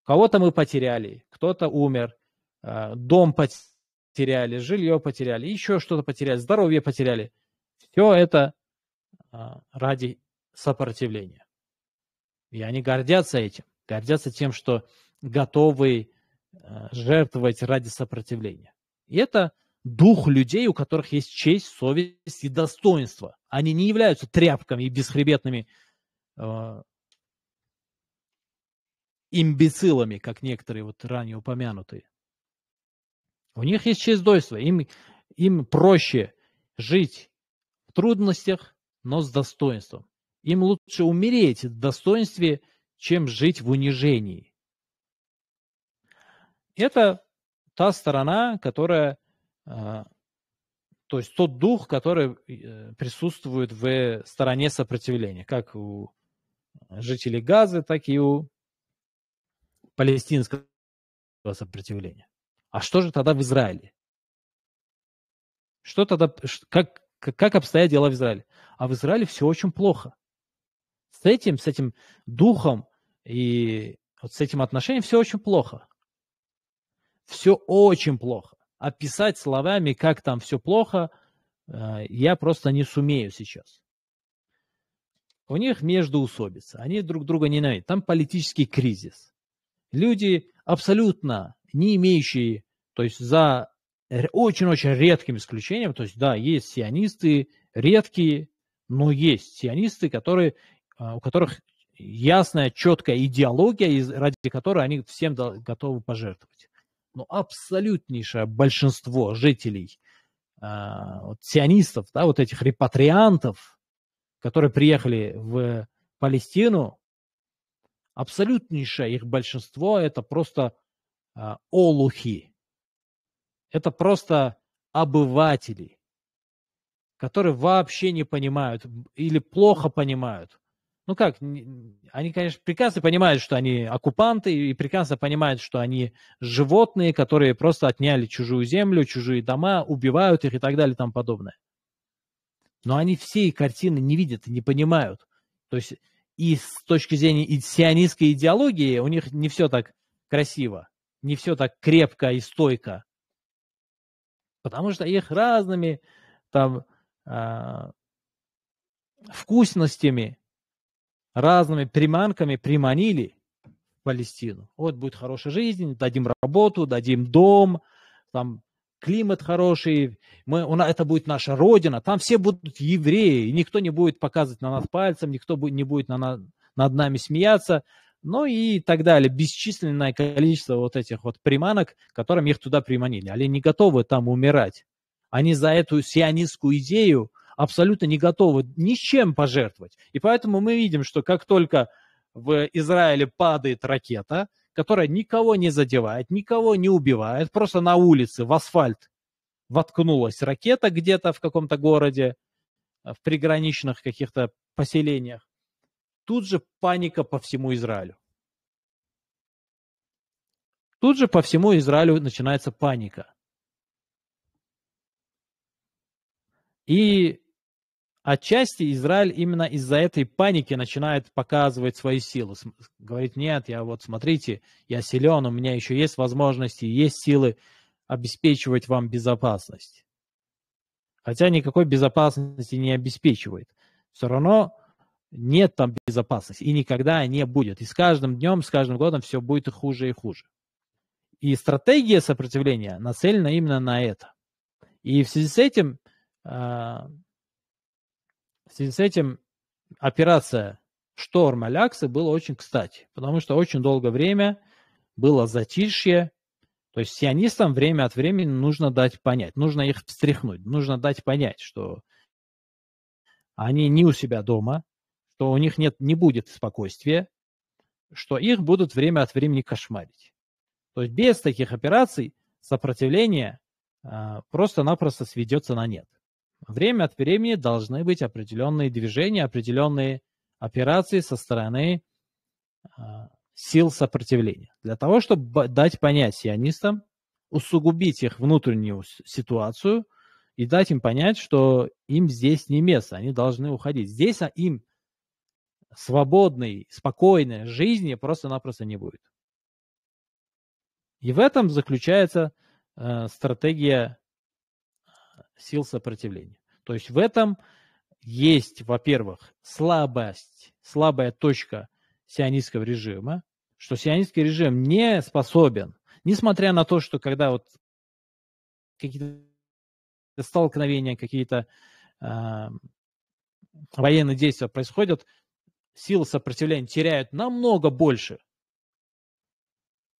Speaker 1: Кого-то мы потеряли, кто-то умер, э, дом потеряли, жилье потеряли, еще что-то потеряли, здоровье потеряли. Все это а, ради сопротивления. И они гордятся этим, гордятся тем, что готовы э, жертвовать ради сопротивления. И это дух людей, у которых есть честь, совесть и достоинство. Они не являются тряпками и бесхребетными э, имбецилами, как некоторые вот ранее упомянутые. У них есть чездойство, им, им проще жить в трудностях, но с достоинством. Им лучше умереть в достоинстве, чем жить в унижении. Это та сторона, которая, э, то есть тот дух, который э, присутствует в стороне сопротивления, как у жителей Газы, так и у палестинского сопротивления. А что же тогда в Израиле? Что тогда, как, как обстоят дела в Израиле? А в Израиле все очень плохо. С этим, с этим духом и вот с этим отношением все очень плохо. Все очень плохо. Описать словами, как там все плохо, э, я просто не сумею сейчас. У них междоусобица, они друг друга ненавидят. Там политический кризис люди, абсолютно не имеющие, то есть за очень-очень редким исключением, то есть да, есть сионисты, редкие, но есть сионисты, которые, а, у которых ясная, четкая идеология, ради которой они всем готовы пожертвовать. Но абсолютнейшее большинство жителей, а, вот, сионистов, да, вот этих репатриантов, которые приехали в Палестину, абсолютнейшее их большинство это просто э, олухи. Это просто обыватели, которые вообще не понимают или плохо понимают. Ну как, они, конечно, прекрасно понимают, что они оккупанты, и прекрасно понимают, что они животные, которые просто отняли чужую землю, чужие дома, убивают их и так далее и тому подобное. Но они всей картины не видят и не понимают. То есть и с точки зрения сионистской идеологии у них не все так красиво, не все так крепко и стойко. Потому что их разными там э, вкусностями, разными приманками приманили в Палестину. Вот будет хорошая жизнь, дадим работу, дадим дом, там климат хороший, мы, у нас, это будет наша родина, там все будут евреи, и никто не будет показывать на нас пальцем, никто не будет на, на, над нами смеяться, ну и так далее. Бесчисленное количество вот этих вот приманок, которым их туда приманили. Они не готовы там умирать. Они за эту сионистскую идею абсолютно не готовы ни чем пожертвовать. И поэтому мы видим, что как только в Израиле падает ракета, которая никого не задевает, никого не убивает, просто на улице, в асфальт воткнулась ракета где-то в каком-то городе, э, в приграничных каких-то поселениях. Тут же паника по всему Израилю. Тут же по всему Израилю начинается паника. И Отчасти Израиль именно из-за этой паники начинает показывать свои силы. Говорит, нет, я вот, смотрите, я силен, у меня еще есть возможности, есть силы обеспечивать вам безопасность. Хотя никакой безопасности не обеспечивает. Все равно нет там безопасности и никогда не будет. И с каждым днем, с каждым годом все будет хуже и хуже. И стратегия сопротивления нацелена именно на это. И в связи с этим а, связи с этим операция «Шторм Аляксы» была очень кстати, потому что очень долгое время было затишье, то есть сионистам время от времени нужно дать понять, нужно их встряхнуть, нужно дать понять, что они не у себя дома, что у них нет, не будет спокойствия, что их будут время от времени кошмарить. То есть без таких операций сопротивление э, просто-напросто сведется на нет. Время от времени должны быть определенные движения, определенные операции со стороны а, сил сопротивления. Для того, чтобы дать понять сионистам, усугубить их внутреннюю ситуацию и дать им понять, что им здесь не место, они должны уходить. Здесь а, им свободной, спокойной жизни просто-напросто не будет. И в этом заключается э, стратегия сил сопротивления. То есть в этом есть, во-первых, слабость, слабая точка сионистского режима, что сионистский режим не способен, несмотря на то, что когда вот какие-то столкновения, какие-то э, военные действия происходят, силы сопротивления теряют намного больше,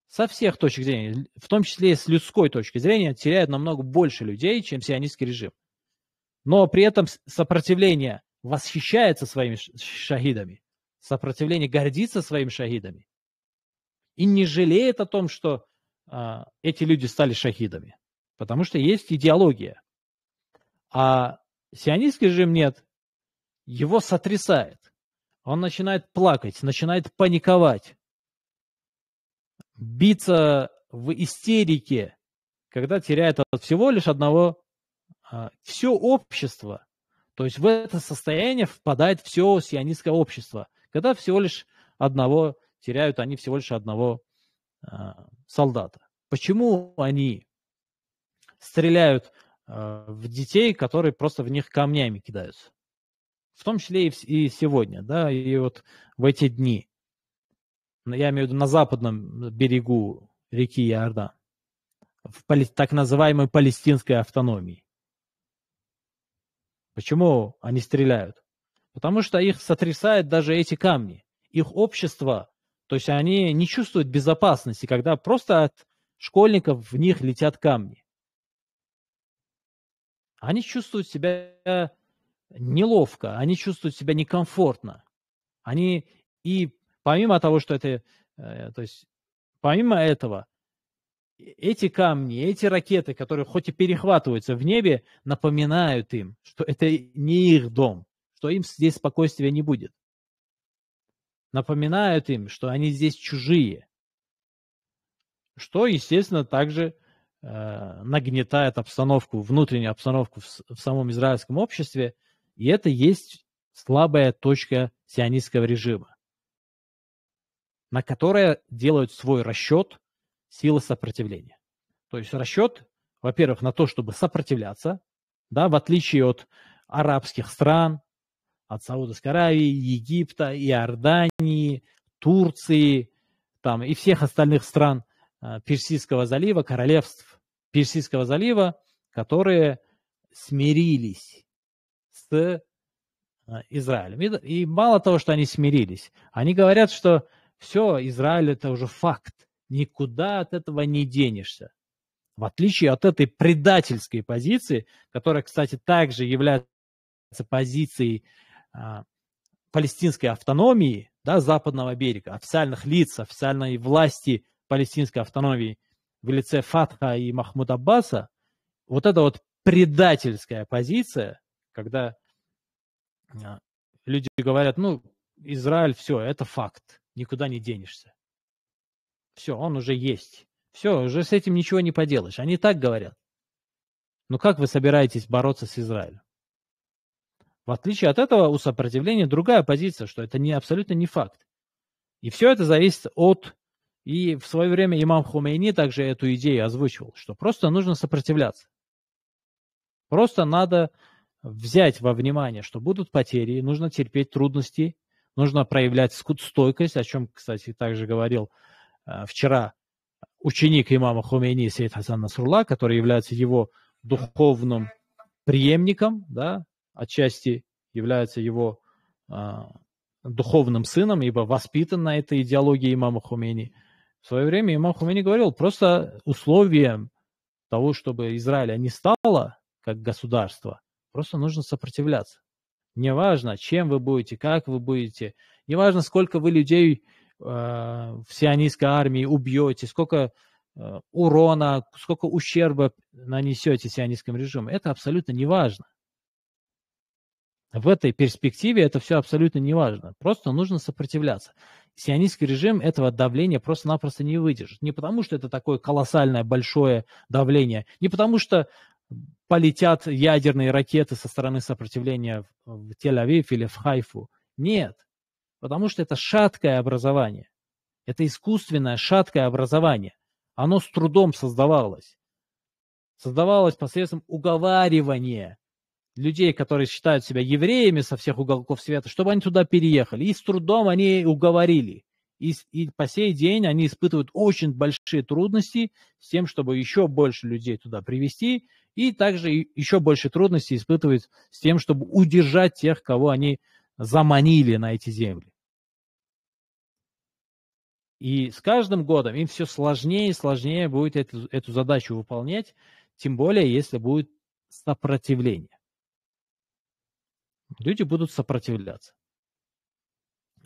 Speaker 1: со всех точек зрения, в том числе и с людской точки зрения, теряют намного больше людей, чем сионистский режим. Но при этом сопротивление восхищается своими шахидами, сопротивление гордится своими шахидами и не жалеет о том, что э, эти люди стали шахидами, потому что есть идеология. А сионистский режим нет, его сотрясает. Он начинает плакать, начинает паниковать, биться в истерике, когда теряет от всего лишь одного а, все общество. То есть в это состояние впадает все сионистское общество, когда всего лишь одного теряют они всего лишь одного а, солдата. Почему они стреляют а, в детей, которые просто в них камнями кидаются? В том числе и, и сегодня, да, и вот в эти дни. Ну, я имею в виду на западном э, берегу реки Иордан, в так называемой палестинской автономии. Почему они стреляют? Потому что их сотрясают даже эти камни. Их общество, то есть они не чувствуют безопасности, когда просто от школьников в них летят камни. Они чувствуют себя э, неловко, они чувствуют себя некомфортно. Они и помимо того, что это, э, то есть, помимо этого, э, эти камни, эти ракеты, которые хоть и перехватываются в небе, напоминают им, что это не их дом, что им здесь спокойствия не будет. Напоминают им, что они здесь чужие, что, естественно, также э, нагнетает обстановку, внутреннюю обстановку в, в самом израильском обществе, и это есть слабая точка сионистского режима на которое делают свой расчет силы сопротивления. То есть расчет, во-первых, на то, чтобы сопротивляться, да, в отличие от арабских стран, от Саудовской Аравии, Египта, Иордании, Турции там, и всех остальных стран э, Персидского залива, королевств Персидского залива, которые смирились с э, Израилем. И, и мало того, что они смирились, они говорят, что все, Израиль это уже факт. Никуда от этого не денешься. В отличие от этой предательской позиции, которая, кстати, также является позицией а, палестинской автономии да, западного берега, официальных лиц, официальной власти палестинской автономии в лице Фатха и Махмуда Аббаса, вот эта вот предательская позиция, когда а, люди говорят, ну, Израиль, все, это факт никуда не денешься. Все, он уже есть. Все, уже с этим ничего не поделаешь. Они так говорят. Но ну как вы собираетесь бороться с Израилем? В отличие от этого, у сопротивления другая позиция, что это не, абсолютно не факт. И все это зависит от... И в свое время имам Хумейни также эту идею озвучивал, что просто нужно сопротивляться. Просто надо взять во внимание, что будут потери, нужно терпеть трудности, нужно проявлять стойкость, о чем, кстати, также говорил э, вчера ученик имама Хумейни Сейд Хасан Насрулла, который является его духовным преемником, да, отчасти является его а, духовным сыном, ибо воспитан на этой идеологии имама Хумейни. В свое время имам Хумейни говорил, просто условием того, чтобы Израиль не стало как государство, просто нужно сопротивляться. Не важно, чем вы будете, как вы будете, не важно, сколько вы людей э, в сионистской армии убьете, сколько э, урона, сколько ущерба нанесете сионистскому режиму, это абсолютно не важно. В этой перспективе это все абсолютно не важно. Просто нужно сопротивляться. Сионистский режим этого давления просто-напросто не выдержит. Не потому, что это такое колоссальное большое давление, не потому, что полетят ядерные ракеты со стороны сопротивления в Тель-Авив или в Хайфу. Нет, потому что это шаткое образование. Это искусственное шаткое образование. Оно с трудом создавалось. Создавалось посредством уговаривания людей, которые считают себя евреями со всех уголков света, чтобы они туда переехали. И с трудом они уговорили. И, и по сей день они испытывают очень большие трудности с тем, чтобы еще больше людей туда привести, и также еще больше трудностей испытывают с тем, чтобы удержать тех, кого они заманили на эти земли. И с каждым годом им все сложнее и сложнее будет эту, эту задачу выполнять, тем более если будет сопротивление. Люди будут сопротивляться.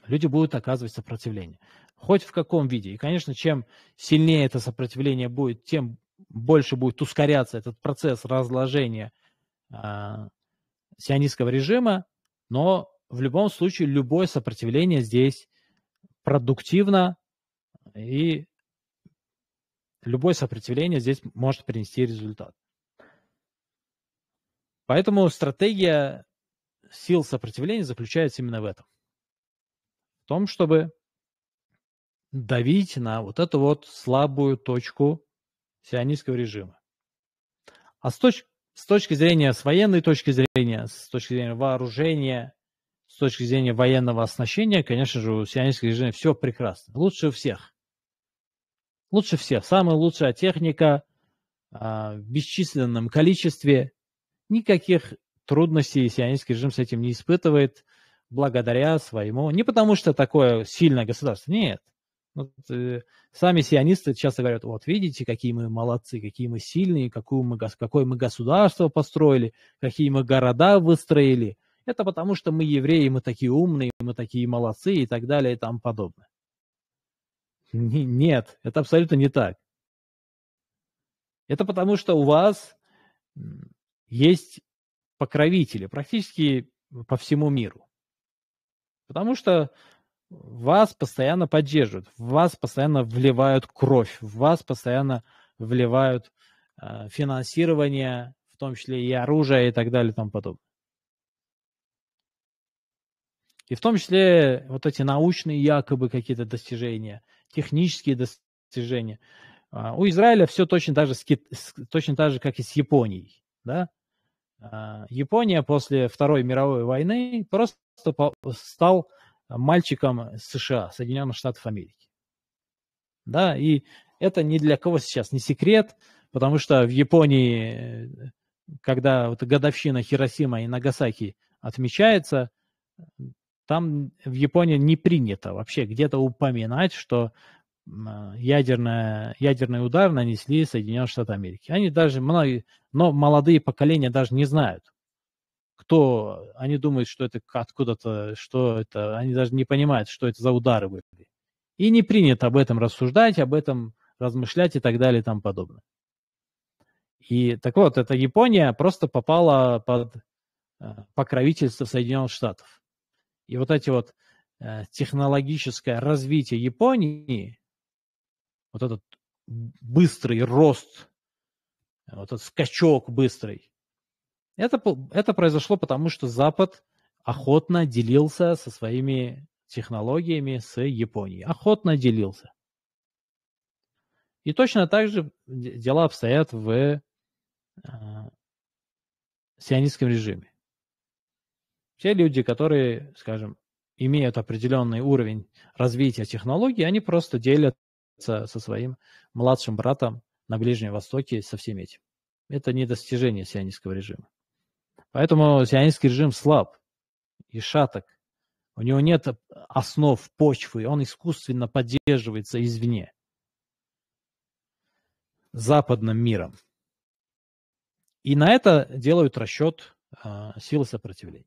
Speaker 1: Люди будут оказывать сопротивление. Хоть в каком виде. И, конечно, чем сильнее это сопротивление будет, тем больше будет ускоряться этот процесс разложения э, сионистского режима, но в любом случае любое сопротивление здесь продуктивно, и любое сопротивление здесь может принести результат. Поэтому стратегия сил сопротивления заключается именно в этом. В том, чтобы давить на вот эту вот слабую точку сионистского режима. А с, точ, с точки зрения, с военной точки зрения, с точки зрения вооружения, с точки зрения военного оснащения, конечно же, у сионистского режима все прекрасно. Лучше всех. Лучше всех. Самая лучшая техника а, в бесчисленном количестве. Никаких трудностей сионистский режим с этим не испытывает благодаря своему... Не потому что такое сильное государство. Нет. Вот, э, сами сионисты часто говорят, вот видите, какие мы молодцы, какие мы сильные, какую мы, какое мы государство построили, какие мы города выстроили. Это потому, что мы евреи, мы такие умные, мы такие молодцы и так далее и тому подобное. Нет, это абсолютно не так. Это потому, что у вас есть покровители практически по всему миру. Потому что вас постоянно поддерживают, в вас постоянно вливают кровь, в вас постоянно вливают э, финансирование, в том числе и оружие и так далее и тому подобное. И в том числе вот эти научные якобы какие-то достижения, технические достижения. А, у Израиля все точно так же, точно так же как и с Японией. Да? А, Япония после Второй мировой войны просто стал мальчиком э, США, Соединенных Штатов Америки. Да, и это ни для кого сейчас не секрет, потому что в Японии, э, когда вот годовщина Хиросима и Нагасаки отмечается, там в Японии не принято вообще где-то упоминать, что э, ядерное, ядерный удар нанесли Соединенные Штаты Америки. Они даже, многие, но молодые поколения даже не знают, то они думают, что это откуда-то, что это, они даже не понимают, что это за удары были. И не принято об этом рассуждать, об этом размышлять и так далее и тому подобное. И так вот, эта Япония просто попала под э, покровительство Соединенных Штатов. И вот эти вот э, технологическое развитие Японии, вот этот быстрый рост, вот этот скачок быстрый, это, это произошло потому, что Запад охотно делился со своими технологиями с Японией. Охотно делился. И точно так же дела обстоят в э, сионистском режиме. Все люди, которые, скажем, имеют определенный уровень развития технологий, они просто делятся со своим младшим братом на Ближнем Востоке со всем этим. Это не достижение сионистского режима. Поэтому сионистский режим слаб и шаток. У него нет основ, почвы, он искусственно поддерживается извне. Западным миром. И на это делают расчет э, силы сопротивления.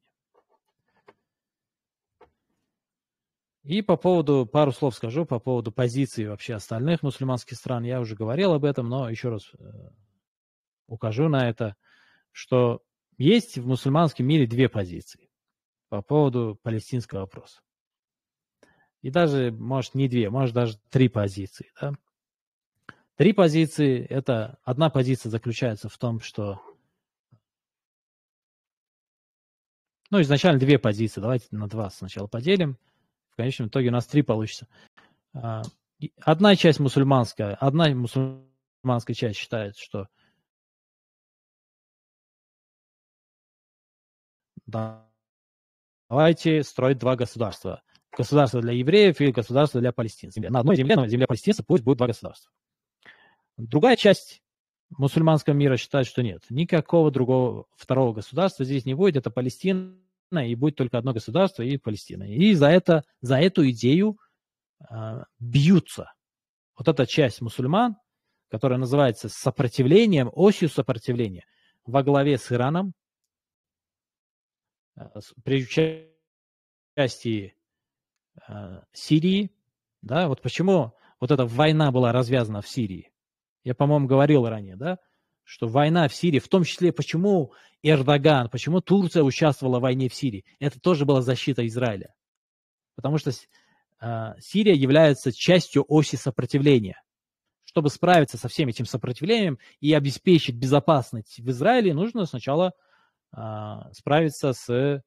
Speaker 1: И по поводу, пару слов скажу по поводу позиции вообще остальных мусульманских стран. Я уже говорил об этом, но еще раз э, укажу на это, что есть в мусульманском мире две позиции по поводу палестинского вопроса. И даже, может, не две, может, даже три позиции. Да? Три позиции – это одна позиция заключается в том, что Ну, изначально две позиции. Давайте на два сначала поделим. В конечном итоге у нас три получится. А, одна часть мусульманская, одна мусульманская часть считает, что давайте строить два государства. Государство для евреев и государство для палестинцев. На одной земле, на земле палестинцев, пусть будет два государства. Другая часть мусульманского мира считает, что нет. Никакого другого второго государства здесь не будет. Это Палестина, и будет только одно государство и Палестина. И за, это, за эту идею э, бьются. Вот эта часть мусульман, которая называется сопротивлением, осью сопротивления, во главе с Ираном, Э, при участии э, Сирии, да, вот почему вот эта война была развязана в Сирии. Я, по-моему, говорил ранее, да, что война в Сирии, в том числе, почему Эрдоган, почему Турция участвовала в войне в Сирии, это тоже была защита Израиля. Потому что э, Сирия является частью оси сопротивления. Чтобы справиться со всем этим сопротивлением и обеспечить безопасность в Израиле, нужно сначала а, справиться с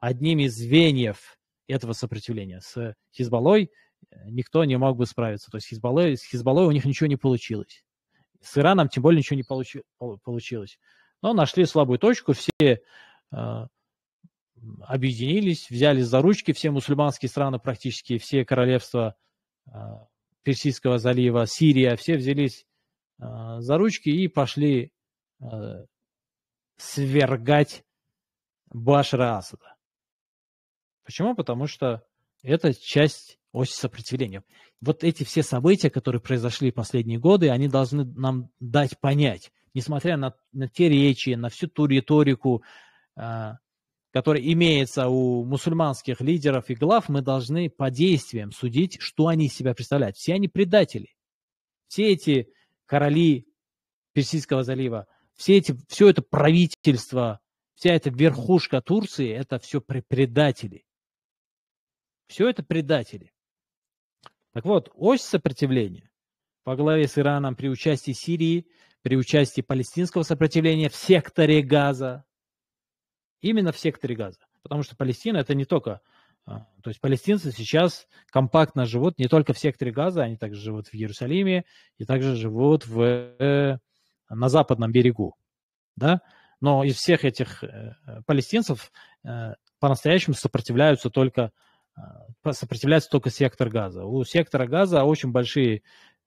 Speaker 1: одним из звеньев этого сопротивления. С Хизбаллой э, никто не мог бы справиться. То есть Хизбаллой, с Хизбаллой у них ничего не получилось. С Ираном тем более ничего не получи, получилось. Но нашли слабую точку, все э, объединились, взяли за ручки все мусульманские страны практически, все королевства э, Персидского залива, Сирия, все взялись э, за ручки и пошли свергать Башара Асада. Почему? Потому что это часть оси сопротивления. Вот эти все события, которые произошли в последние годы, они должны нам дать понять, несмотря на, на те речи, на всю ту риторику, э, которая имеется у мусульманских лидеров и глав, мы должны по действиям судить, что они из себя представляют. Все они предатели. Все эти короли Персидского залива, все эти, все это правительство, вся эта верхушка Турции, это все предатели. Все это предатели. Так вот, ось сопротивления по главе с Ираном при участии Сирии, при участии палестинского сопротивления в секторе Газа, именно в секторе Газа. Потому что Палестина это не только... А, то есть палестинцы сейчас компактно живут не только в секторе Газа, они также живут в Иерусалиме и также живут в э, на западном берегу, да, но из всех этих э, э, палестинцев э, по-настоящему сопротивляются только сопротивляется только сектор газа. У сектора газа очень большие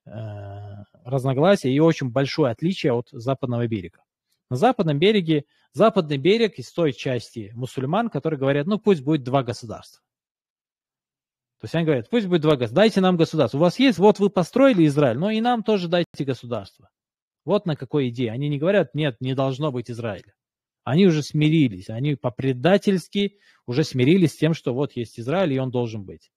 Speaker 1: разногласия и очень большое отличие от западного берега. На западном береге, западный берег из той части мусульман, которые говорят, ну пусть будет два государства. То есть они говорят, пусть будет два государства, дайте нам государство. У вас есть, вот вы построили Израиль, но и нам тоже дайте государство. Вот на какой идее. Они не говорят, нет, не должно быть Израиля. Они уже смирились, они по-предательски уже смирились с тем, что вот есть Израиль, и он должен быть.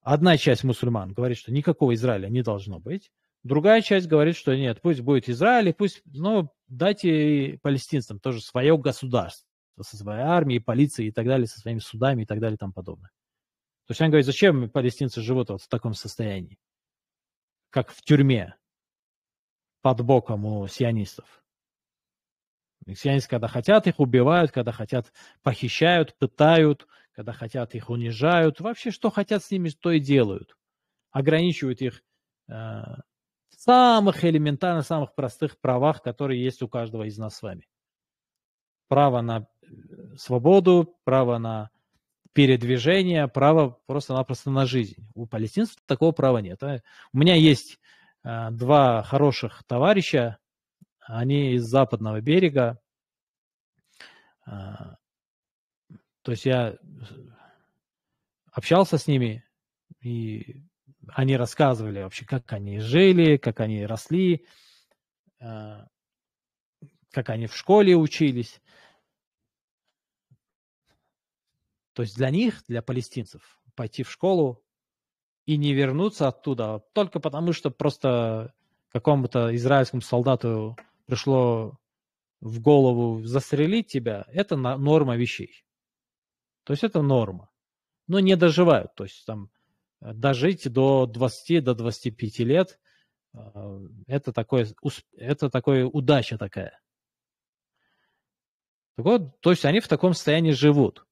Speaker 1: Одна часть мусульман говорит, что никакого Израиля не должно быть. Другая часть говорит, что нет, пусть будет Израиль, и пусть, ну, дайте палестинцам тоже свое государство со своей армией, полицией и так далее, со своими судами и так далее и тому подобное. То есть они говорят, зачем палестинцы живут вот в таком состоянии, как в тюрьме, под боком у сионистов. Сионисты, когда хотят, их убивают, когда хотят, похищают, пытают, когда хотят, их унижают. Вообще, что хотят с ними, то и делают. Ограничивают их э, самых элементарных, самых простых правах, которые есть у каждого из нас с вами. Право на э, свободу, право на передвижение, право просто-напросто на жизнь. У палестинцев такого права нет. А у меня есть Э, два хороших товарища, они из западного берега. Э, то есть я э, общался с ними, и они рассказывали вообще, как они жили, как они росли, как они в школе учились. То есть для них, для палестинцев, пойти в школу и не вернуться оттуда а только потому, что просто какому-то израильскому солдату пришло в голову застрелить тебя, это норма вещей. То есть это норма. Но не доживают. То есть там э, дожить до 20, до 25 лет, э, это, такое, это такое удача такая. Так вот, то есть они в таком состоянии живут.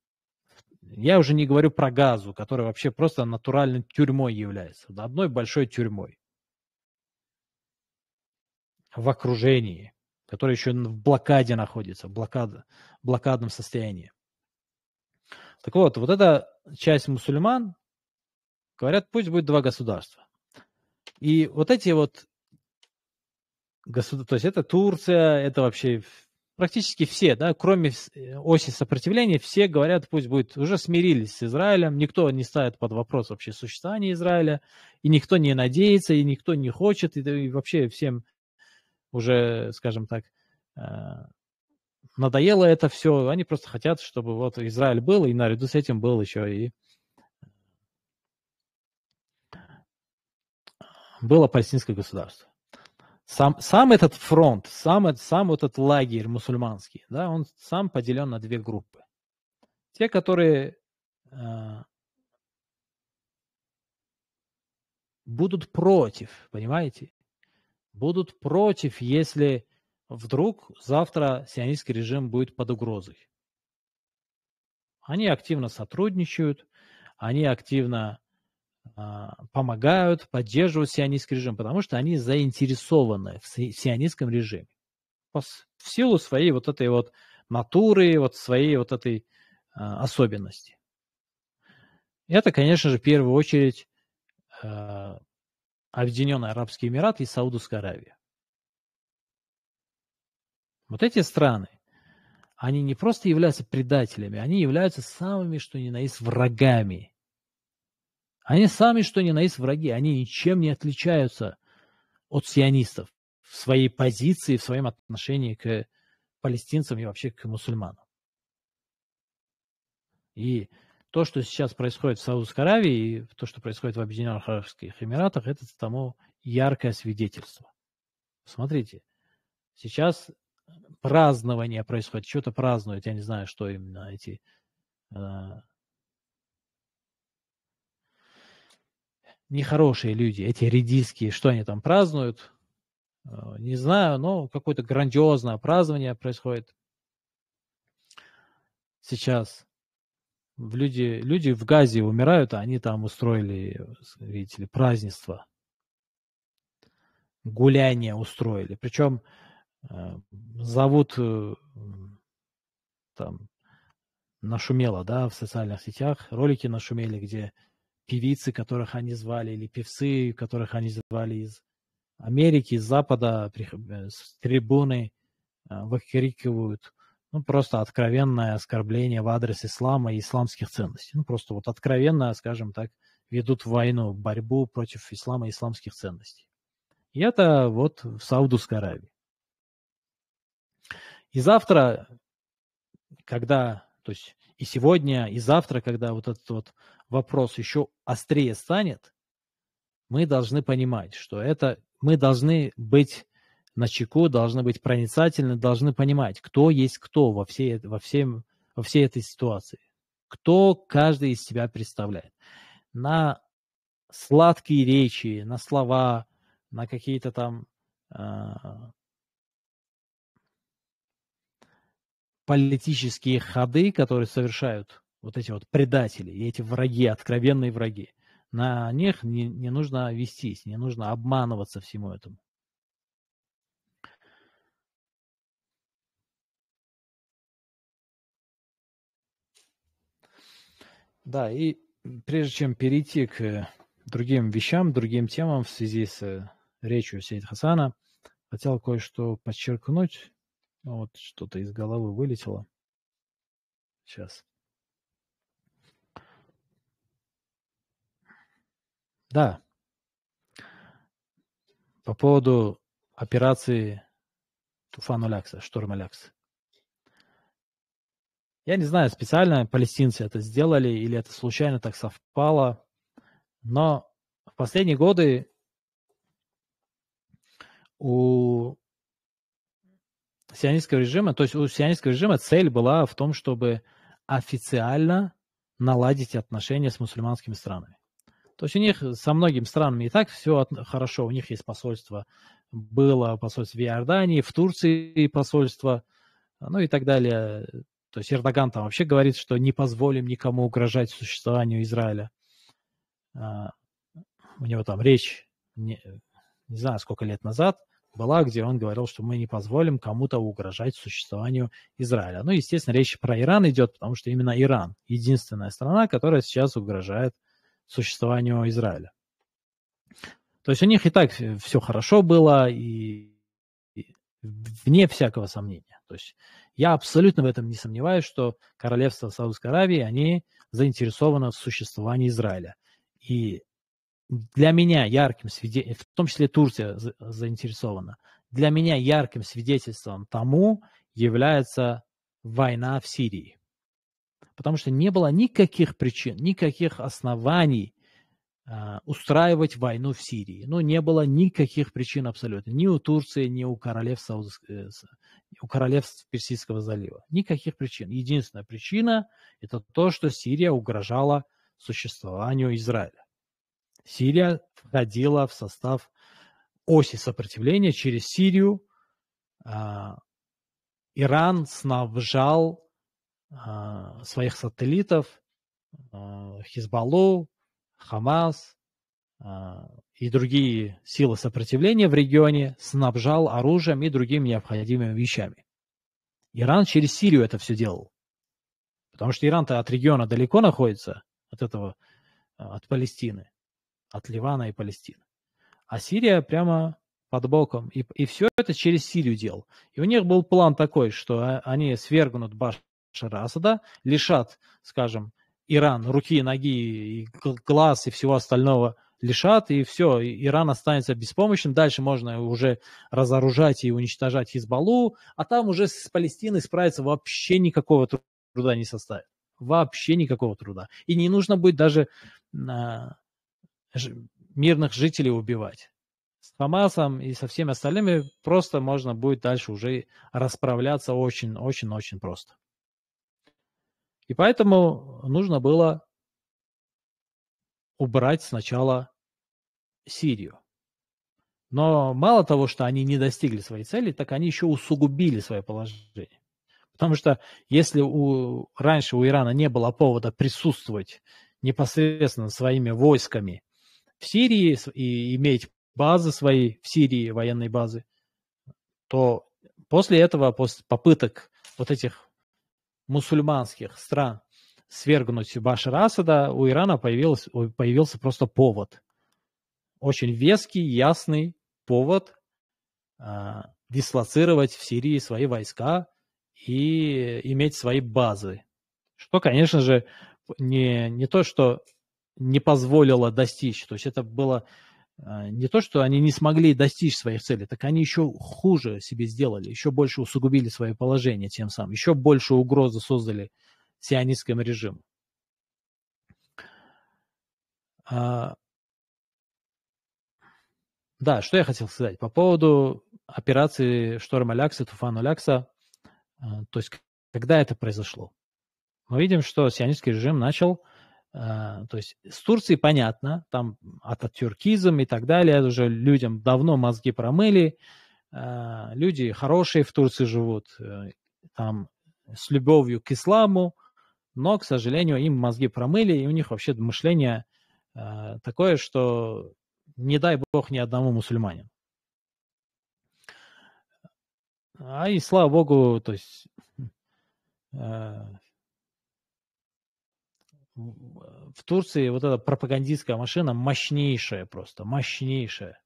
Speaker 1: Я уже не говорю про газу, который вообще просто натуральной тюрьмой является, одной большой тюрьмой в окружении, который еще в блокаде находится, в блокад, блокадном состоянии. Так вот, вот эта часть мусульман говорят, пусть будет два государства. И вот эти вот государства, то есть это Турция, это вообще практически все, да, кроме э, оси сопротивления, все говорят, пусть будет, уже смирились с Израилем, никто не ставит под вопрос вообще существование Израиля, и никто не надеется, и никто не хочет, и, и вообще всем уже, скажем так, э, надоело это все, они просто хотят, чтобы вот Израиль был, и наряду с этим был еще и э, было палестинское государство сам, сам этот фронт, сам, сам этот лагерь мусульманский, да, он сам поделен на две группы. Те, которые э, будут против, понимаете? Будут против, если вдруг завтра сионистский режим будет под угрозой. Они активно сотрудничают, они активно а, помогают, поддерживают сионистский режим, потому что они заинтересованы в сионистском режиме. В силу своей вот этой вот натуры, вот своей вот этой а, особенности. Это, конечно же, в первую очередь а, Объединенные Арабские Эмираты и Саудовская Аравия. Вот эти страны, они не просто являются предателями, они являются самыми, что ни на есть, врагами они сами, что ни на есть враги, они ничем не отличаются от сионистов в своей позиции, в своем отношении к палестинцам и вообще к мусульманам. И то, что сейчас происходит в Саудовской Аравии, и то, что происходит в Объединенных Арабских Эмиратах, это тому яркое свидетельство. Смотрите, сейчас празднование происходит, что-то празднуют, я не знаю, что именно эти э, нехорошие люди, эти редиски, что они там празднуют, э, не знаю, но какое-то грандиозное празднование происходит сейчас. Люди, люди в Газе умирают, а они там устроили, видите ли, празднество. Гуляние устроили. Причем э, зовут э, там нашумело, да, в социальных сетях, ролики нашумели, где певицы, которых они звали, или певцы, которых они звали из Америки, из Запада, э, с трибуны э, выкрикивают ну, просто откровенное оскорбление в адрес ислама и исламских ценностей. Ну, просто вот откровенно, скажем так, ведут войну, борьбу против ислама и исламских ценностей. И это вот в Саудовской Аравии. И завтра, когда, то есть и сегодня, и завтра, когда вот этот вот вопрос еще острее станет, мы должны понимать, что это мы должны быть на чеку, должны быть проницательны, должны понимать, кто есть кто во всей, во, всем, во всей этой ситуации, кто каждый из себя представляет. На сладкие речи, на слова, на какие-то там э, политические ходы, которые совершают вот эти вот предатели и эти враги, откровенные враги. На них не, не нужно вестись, не нужно обманываться всему этому. Да, и прежде чем перейти к другим вещам, другим темам в связи с речью Сейд Хасана, хотел кое-что подчеркнуть. Вот что-то из головы вылетело. Сейчас. Да. По поводу операции Туфану Лякса, Шторма Лякса. Я не знаю, специально палестинцы это сделали или это случайно так совпало, но в последние годы у сионистского режима, то есть у сионистского режима цель была в том, чтобы официально наладить отношения с мусульманскими странами. То есть у них со многими странами и так все хорошо. У них есть посольство. Было посольство в Иордании, в Турции посольство, ну и так далее. То есть Эрдоган там вообще говорит, что не позволим никому угрожать существованию Израиля. А, у него там речь, не, не знаю, сколько лет назад была, где он говорил, что мы не позволим кому-то угрожать существованию Израиля. Ну, естественно, речь про Иран идет, потому что именно Иран единственная страна, которая сейчас угрожает э, существованию Израиля. То есть у них и так все хорошо было, и, и вне всякого сомнения. То есть я абсолютно в этом не сомневаюсь, что королевство Саудовской Аравии, они заинтересованы в существовании Израиля. И для меня ярким свидетельством, в том числе Турция заинтересована, для меня ярким свидетельством тому является война в Сирии потому что не было никаких причин, никаких оснований э, устраивать войну в Сирии. Ну, не было никаких причин абсолютно. Ни у Турции, ни у королевств, э, у королевств Персидского залива. Никаких причин. Единственная причина – это то, что Сирия угрожала существованию Израиля. Сирия входила в состав оси сопротивления через Сирию. Э, Иран снабжал а, своих сателлитов, а, Хизбаллу, Хамас а, и другие силы сопротивления в регионе снабжал оружием и другими необходимыми вещами. Иран через Сирию это все делал. Потому что Иран-то от региона далеко находится, от этого, от Палестины, от Ливана и Палестины. А Сирия прямо под боком. И, и все это через Сирию делал. И у них был план такой, что они свергнут Баш Шаразада, лишат, скажем, Иран руки, ноги, и глаз и всего остального лишат, и все, Иран останется беспомощным. Дальше можно уже разоружать и уничтожать Хизбаллу, а там уже с Палестиной справиться вообще никакого труда не составит. Вообще никакого труда. И не нужно будет даже а, мирных жителей убивать. С Хамасом и со всеми остальными просто можно будет дальше уже расправляться очень-очень-очень просто. И поэтому нужно было убрать сначала Сирию. Но мало того, что они не достигли своей цели, так они еще усугубили свое положение. Потому что если у, раньше у Ирана не было повода присутствовать непосредственно своими войсками в Сирии и иметь базы свои в Сирии, военные базы, то после этого, после попыток вот этих мусульманских стран свергнуть Башара Асада, у Ирана появилось, появился просто повод. Очень веский, ясный повод э, дислоцировать в Сирии свои войска и иметь свои базы. Что, конечно же, не, не то, что не позволило достичь. То есть это было а, не то, что они не смогли достичь своих целей, так они еще хуже себе сделали, еще больше усугубили свое положение тем самым, еще больше угрозы создали сионистскому режиму. А, да, что я хотел сказать по поводу операции Шторма Лякса, Туфану Лякса, а, то есть когда это произошло. Мы видим, что сионистский режим начал а, то есть с Турцией понятно, там ататюркизм и так далее, уже людям давно мозги промыли, а, люди хорошие в Турции живут, э, там с любовью к исламу, но, к сожалению, им мозги промыли, и у них вообще мышление а, такое, что не дай бог ни одному мусульманину. А и слава богу, то есть э, в Турции вот эта пропагандистская машина мощнейшая просто, мощнейшая.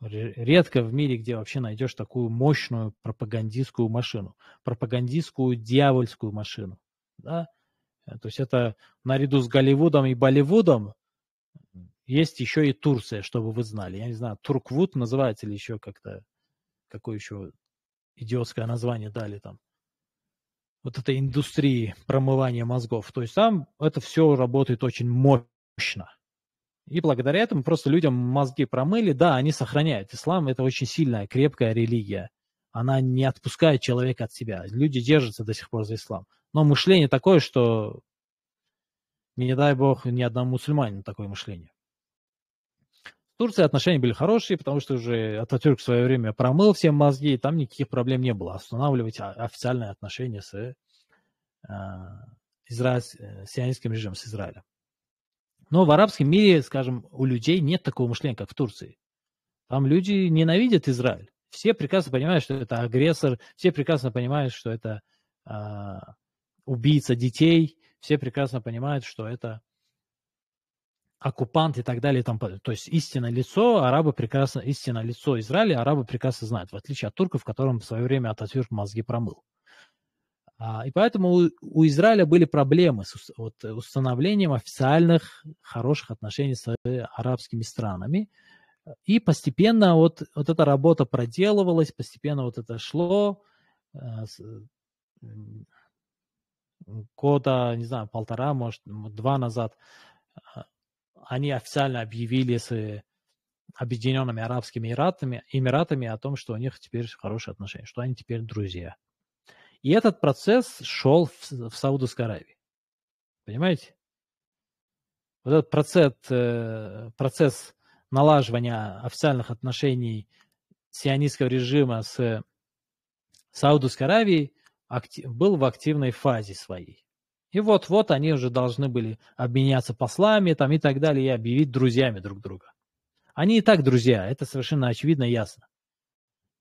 Speaker 1: Редко в мире, где вообще найдешь такую мощную пропагандистскую машину, пропагандистскую дьявольскую машину. Да? Э, то есть это наряду с Голливудом и Болливудом есть еще и Турция, чтобы вы знали. Я не знаю, Турквуд называется или еще как-то, какое еще идиотское название дали там вот этой индустрии промывания мозгов. То есть там это все работает очень мощно. И благодаря этому просто людям мозги промыли. Да, они сохраняют. Ислам – это очень сильная, крепкая религия. Она не отпускает человека от себя. Люди держатся до сих пор за ислам. Но мышление такое, что не дай бог ни одному мусульманину такое мышление. В Турции отношения были хорошие, потому что уже Ататюрк в свое время промыл все мозги, и там никаких проблем не было. Останавливать официальные отношения с с э, э, э, сионистским режимом, с Израилем. Но в арабском мире, скажем, у людей нет такого мышления, как в Турции. Там люди ненавидят Израиль. Все прекрасно понимают, что это агрессор, все прекрасно понимают, что это э, убийца детей, все прекрасно понимают, что это оккупант и так далее. там То есть истинное лицо арабы прекрасно, истинное лицо Израиля арабы прекрасно знают, в отличие от турков, которым в свое время Ататюрк мозги промыл. А, и поэтому у, у Израиля были проблемы с вот, установлением официальных хороших отношений с э, арабскими странами. И постепенно вот, вот эта работа проделывалась, постепенно вот это шло э, года, не знаю, полтора, может, два назад а, они официально объявили с э, Объединенными Арабскими Эмиратами, Эмиратами о том, что у них теперь хорошие отношения, что они теперь друзья. И этот процесс шел в, в Саудовской Аравии. Понимаете? Вот этот процесс, э, процесс налаживания официальных отношений сионистского режима с Саудовской Аравией был в активной фазе своей. И вот-вот они уже должны были обменяться послами там и так далее и объявить друзьями друг друга. Они и так друзья, это совершенно очевидно и ясно.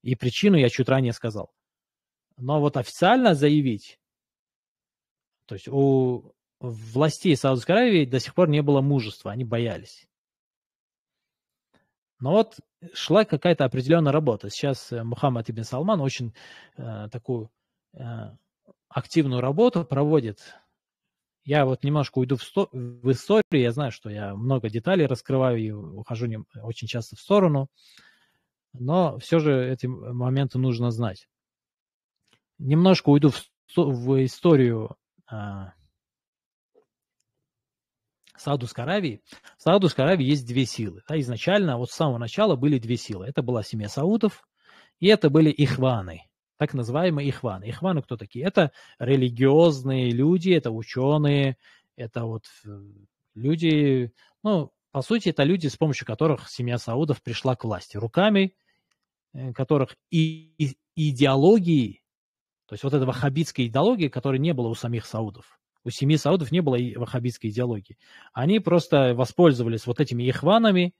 Speaker 1: И причину я чуть ранее сказал. Но вот официально заявить, то есть у властей Саудовской Аравии до сих пор не было мужества, они боялись. Но вот шла какая-то определенная работа. Сейчас э, Мухаммад Ибн Салман очень э, такую э, активную работу проводит я вот немножко уйду в, сто... в историю, я знаю, что я много деталей раскрываю и ухожу не... очень часто в сторону, но все же эти моменты нужно знать. Немножко уйду в, в историю а... Саудовской Аравии. В Саудовской Аравии есть две силы. Да, изначально, вот с самого начала были две силы. Это была семья саудов, и это были ихваны так называемые ихваны. Ихваны ну, кто такие? Это религиозные люди, это ученые, это вот э, люди, ну, по сути, это люди, с помощью которых семья Саудов пришла к власти, руками э, которых и идеологии, то есть вот этой ваххабитской идеологии, которой не было у самих саудов, у семьи саудов не было и ваххабитской идеологии. Они просто воспользовались вот этими ихванами,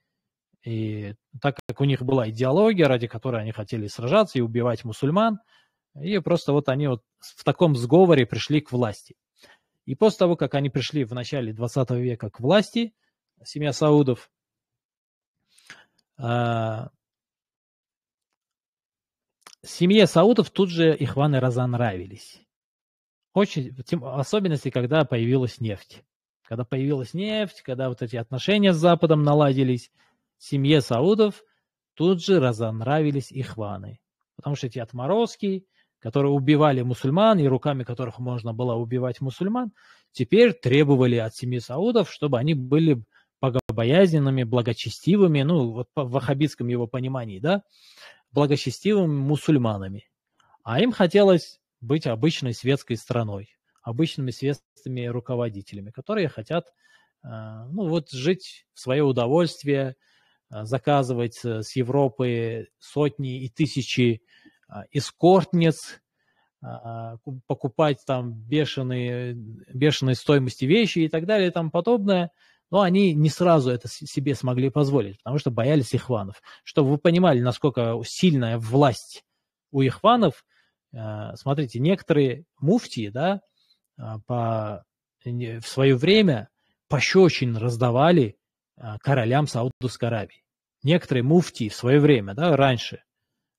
Speaker 1: и так как у них была идеология, ради которой они хотели сражаться и убивать мусульман, и просто вот они вот в таком сговоре пришли к власти. И после того, как они пришли в начале 20 века к власти, семья Саудов, э, семье Саудов тут же Ихван и Раза нравились. Очень, тем, особенности, когда появилась нефть. Когда появилась нефть, когда вот эти отношения с Западом наладились, семье Саудов тут же разонравились ихваны. Потому что эти отморозки, которые убивали мусульман и руками которых можно было убивать мусульман, теперь требовали от семьи Саудов, чтобы они были богобоязненными, благочестивыми, ну, вот в ваххабитском его понимании, да, благочестивыми мусульманами. А им хотелось быть обычной светской страной, обычными светскими руководителями, которые хотят, э, ну, вот жить в свое удовольствие – а, заказывать э, с Европы сотни и тысячи а, эскортниц, а, покупать там бешеные, бешеные стоимости вещи и так далее и тому подобное. Но они не сразу это себе смогли позволить, потому что боялись ихванов. Чтобы вы понимали, насколько сильная власть у ихванов, э, смотрите, некоторые муфтии, да, по, в свое время пощечин раздавали королям Саудовской Аравии некоторые муфти в свое время, да, раньше,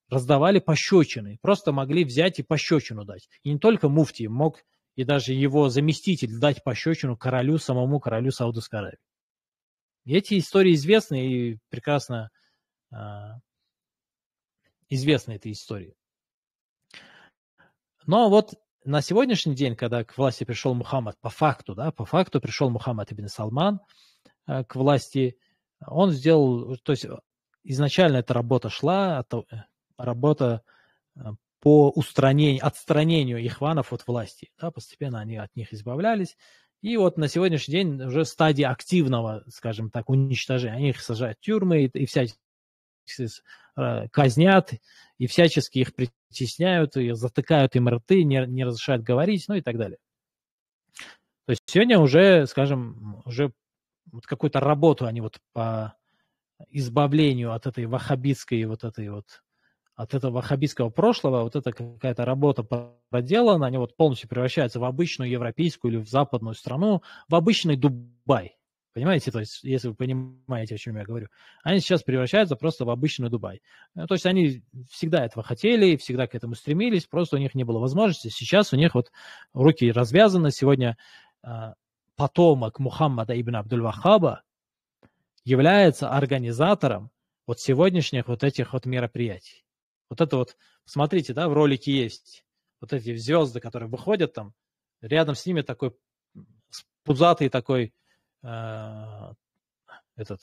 Speaker 1: раздавали пощечины, просто могли взять и пощечину дать. И не только муфти, мог и даже его заместитель дать пощечину королю, самому королю Саудовской Аравии. эти истории известны и прекрасно э, известны этой истории. Но вот на сегодняшний день, когда к власти пришел Мухаммад, по факту, да, по факту пришел Мухаммад ибн Салман э, к власти, он сделал, то есть э, изначально эта работа шла, э, работа э, по устранению, отстранению ихванов от власти. Да, постепенно они от них избавлялись. И вот на сегодняшний день уже стадия активного, скажем так, уничтожения. Они их сажают в тюрьмы и, и всячески казнят, и всячески их притесняют, и затыкают им рты, не, не разрешают говорить, ну и так далее. То есть сегодня уже, скажем, уже вот какую-то работу они а вот по избавлению от этой ваххабитской вот этой вот от этого ваххабитского прошлого, вот эта какая-то работа проделана, они вот полностью превращаются в обычную европейскую или в западную страну, в обычный Дубай. Понимаете, то есть, если вы понимаете, о чем я говорю, они сейчас превращаются просто в обычный Дубай. Э, то есть они всегда этого хотели, всегда к этому стремились, просто у них не было возможности. Сейчас у них вот руки развязаны. Сегодня а, потомок Мухаммада ибн Абдуль-Вахаба, является организатором вот сегодняшних вот этих вот мероприятий. Вот это вот, смотрите, да, в ролике есть вот эти звезды, которые выходят там, рядом с ними такой пузатый такой э, этот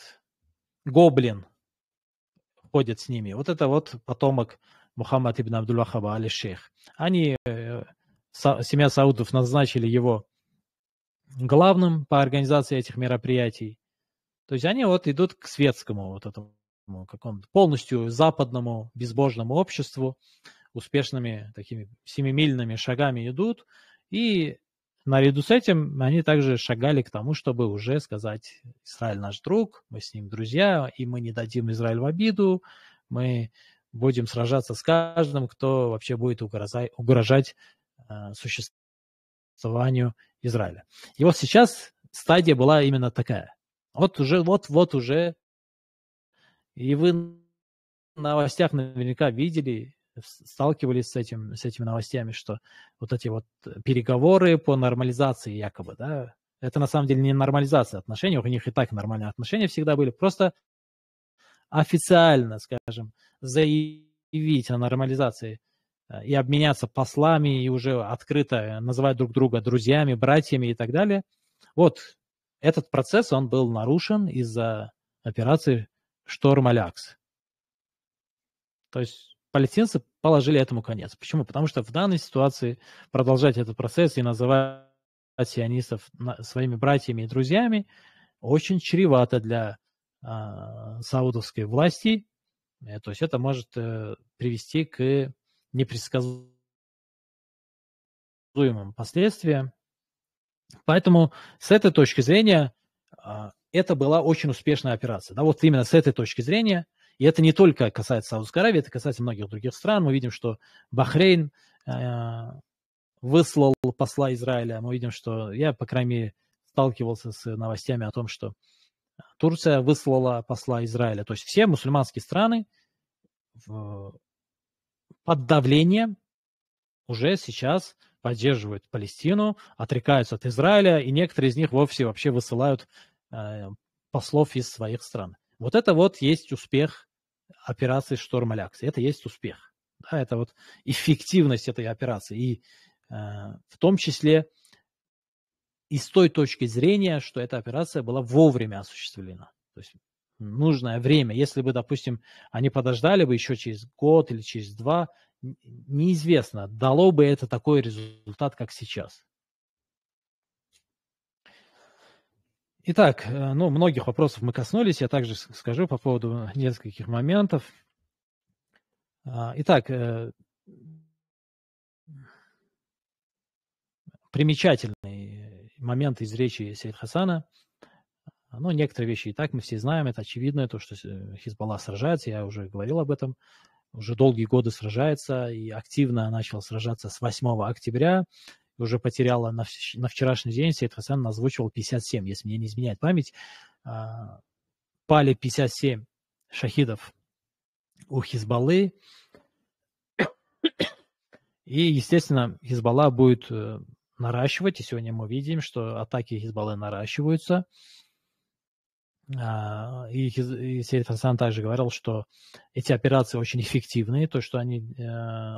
Speaker 1: гоблин ходит с ними. Вот это вот потомок Мухаммад ибн Абдул-Вахаба, али-шейх. Они, э, са, семья Саудов, назначили его главным по организации этих мероприятий. То есть они вот идут к светскому вот этому какому-то полностью западному безбожному обществу, успешными такими семимильными шагами идут, и наряду с этим они также шагали к тому, чтобы уже сказать, Израиль наш друг, мы с ним друзья, и мы не дадим Израиль в обиду, мы будем сражаться с каждым, кто вообще будет угрозать, угрожать э, существованию Израиля. И вот сейчас стадия была именно такая. Вот уже, вот, вот уже. И вы на новостях наверняка видели, сталкивались с, этим, с этими новостями, что вот эти вот переговоры по нормализации якобы, да, это на самом деле не нормализация отношений, у них и так нормальные отношения всегда были, просто официально, скажем, заявить о нормализации Э, и обменяться послами, и уже открыто называть друг друга друзьями, братьями и так далее. Вот этот процесс, он был нарушен из-за операции «Шторм Алякс». То есть палестинцы положили этому конец. Почему? Потому что в данной ситуации продолжать этот процесс и называть сионистов своими братьями и друзьями очень чревато для э, саудовской власти. Э, то есть это может э, привести к непредсказуемым последствиям. Поэтому с этой точки зрения а, это была очень успешная операция. Да, вот именно с этой точки зрения, и это не только касается Саудовской Аравии, это касается многих других стран. Мы видим, что Бахрейн а, выслал посла Израиля. Мы видим, что я, по крайней мере, сталкивался с новостями о том, что Турция выслала посла Израиля. То есть все мусульманские страны под давлением уже сейчас поддерживают Палестину, отрекаются от Израиля, и некоторые из них вовсе вообще высылают э, послов из своих стран. Вот это вот есть успех операции «Шторм Алякс». Это есть успех. Да, это вот эффективность этой операции. И э, в том числе и с той точки зрения, что эта операция была вовремя осуществлена. То есть нужное время. Если бы, допустим, они подождали бы еще через год или через два, неизвестно, дало бы это такой результат, как сейчас. Итак, э, ну, многих вопросов мы коснулись. Я также скажу по поводу нескольких моментов. А, итак, э, примечательный момент из речи Сейд Хасана – а, Но ну, некоторые вещи и так мы все знаем, это очевидно, то, что э, Хизбалла сражается, я уже говорил об этом, уже долгие годы сражается и активно начал сражаться с 8 октября, уже потеряла на, на вчерашний день, Сейд Хасан озвучивал 57, если мне не изменяет память, а, пали 57 шахидов у Хизбаллы, и, естественно, Хизбалла будет э, наращивать, и сегодня мы видим, что атаки Хизбаллы наращиваются, а, и, и Сергей Фонсан также говорил, что эти операции очень эффективны, то, что они э,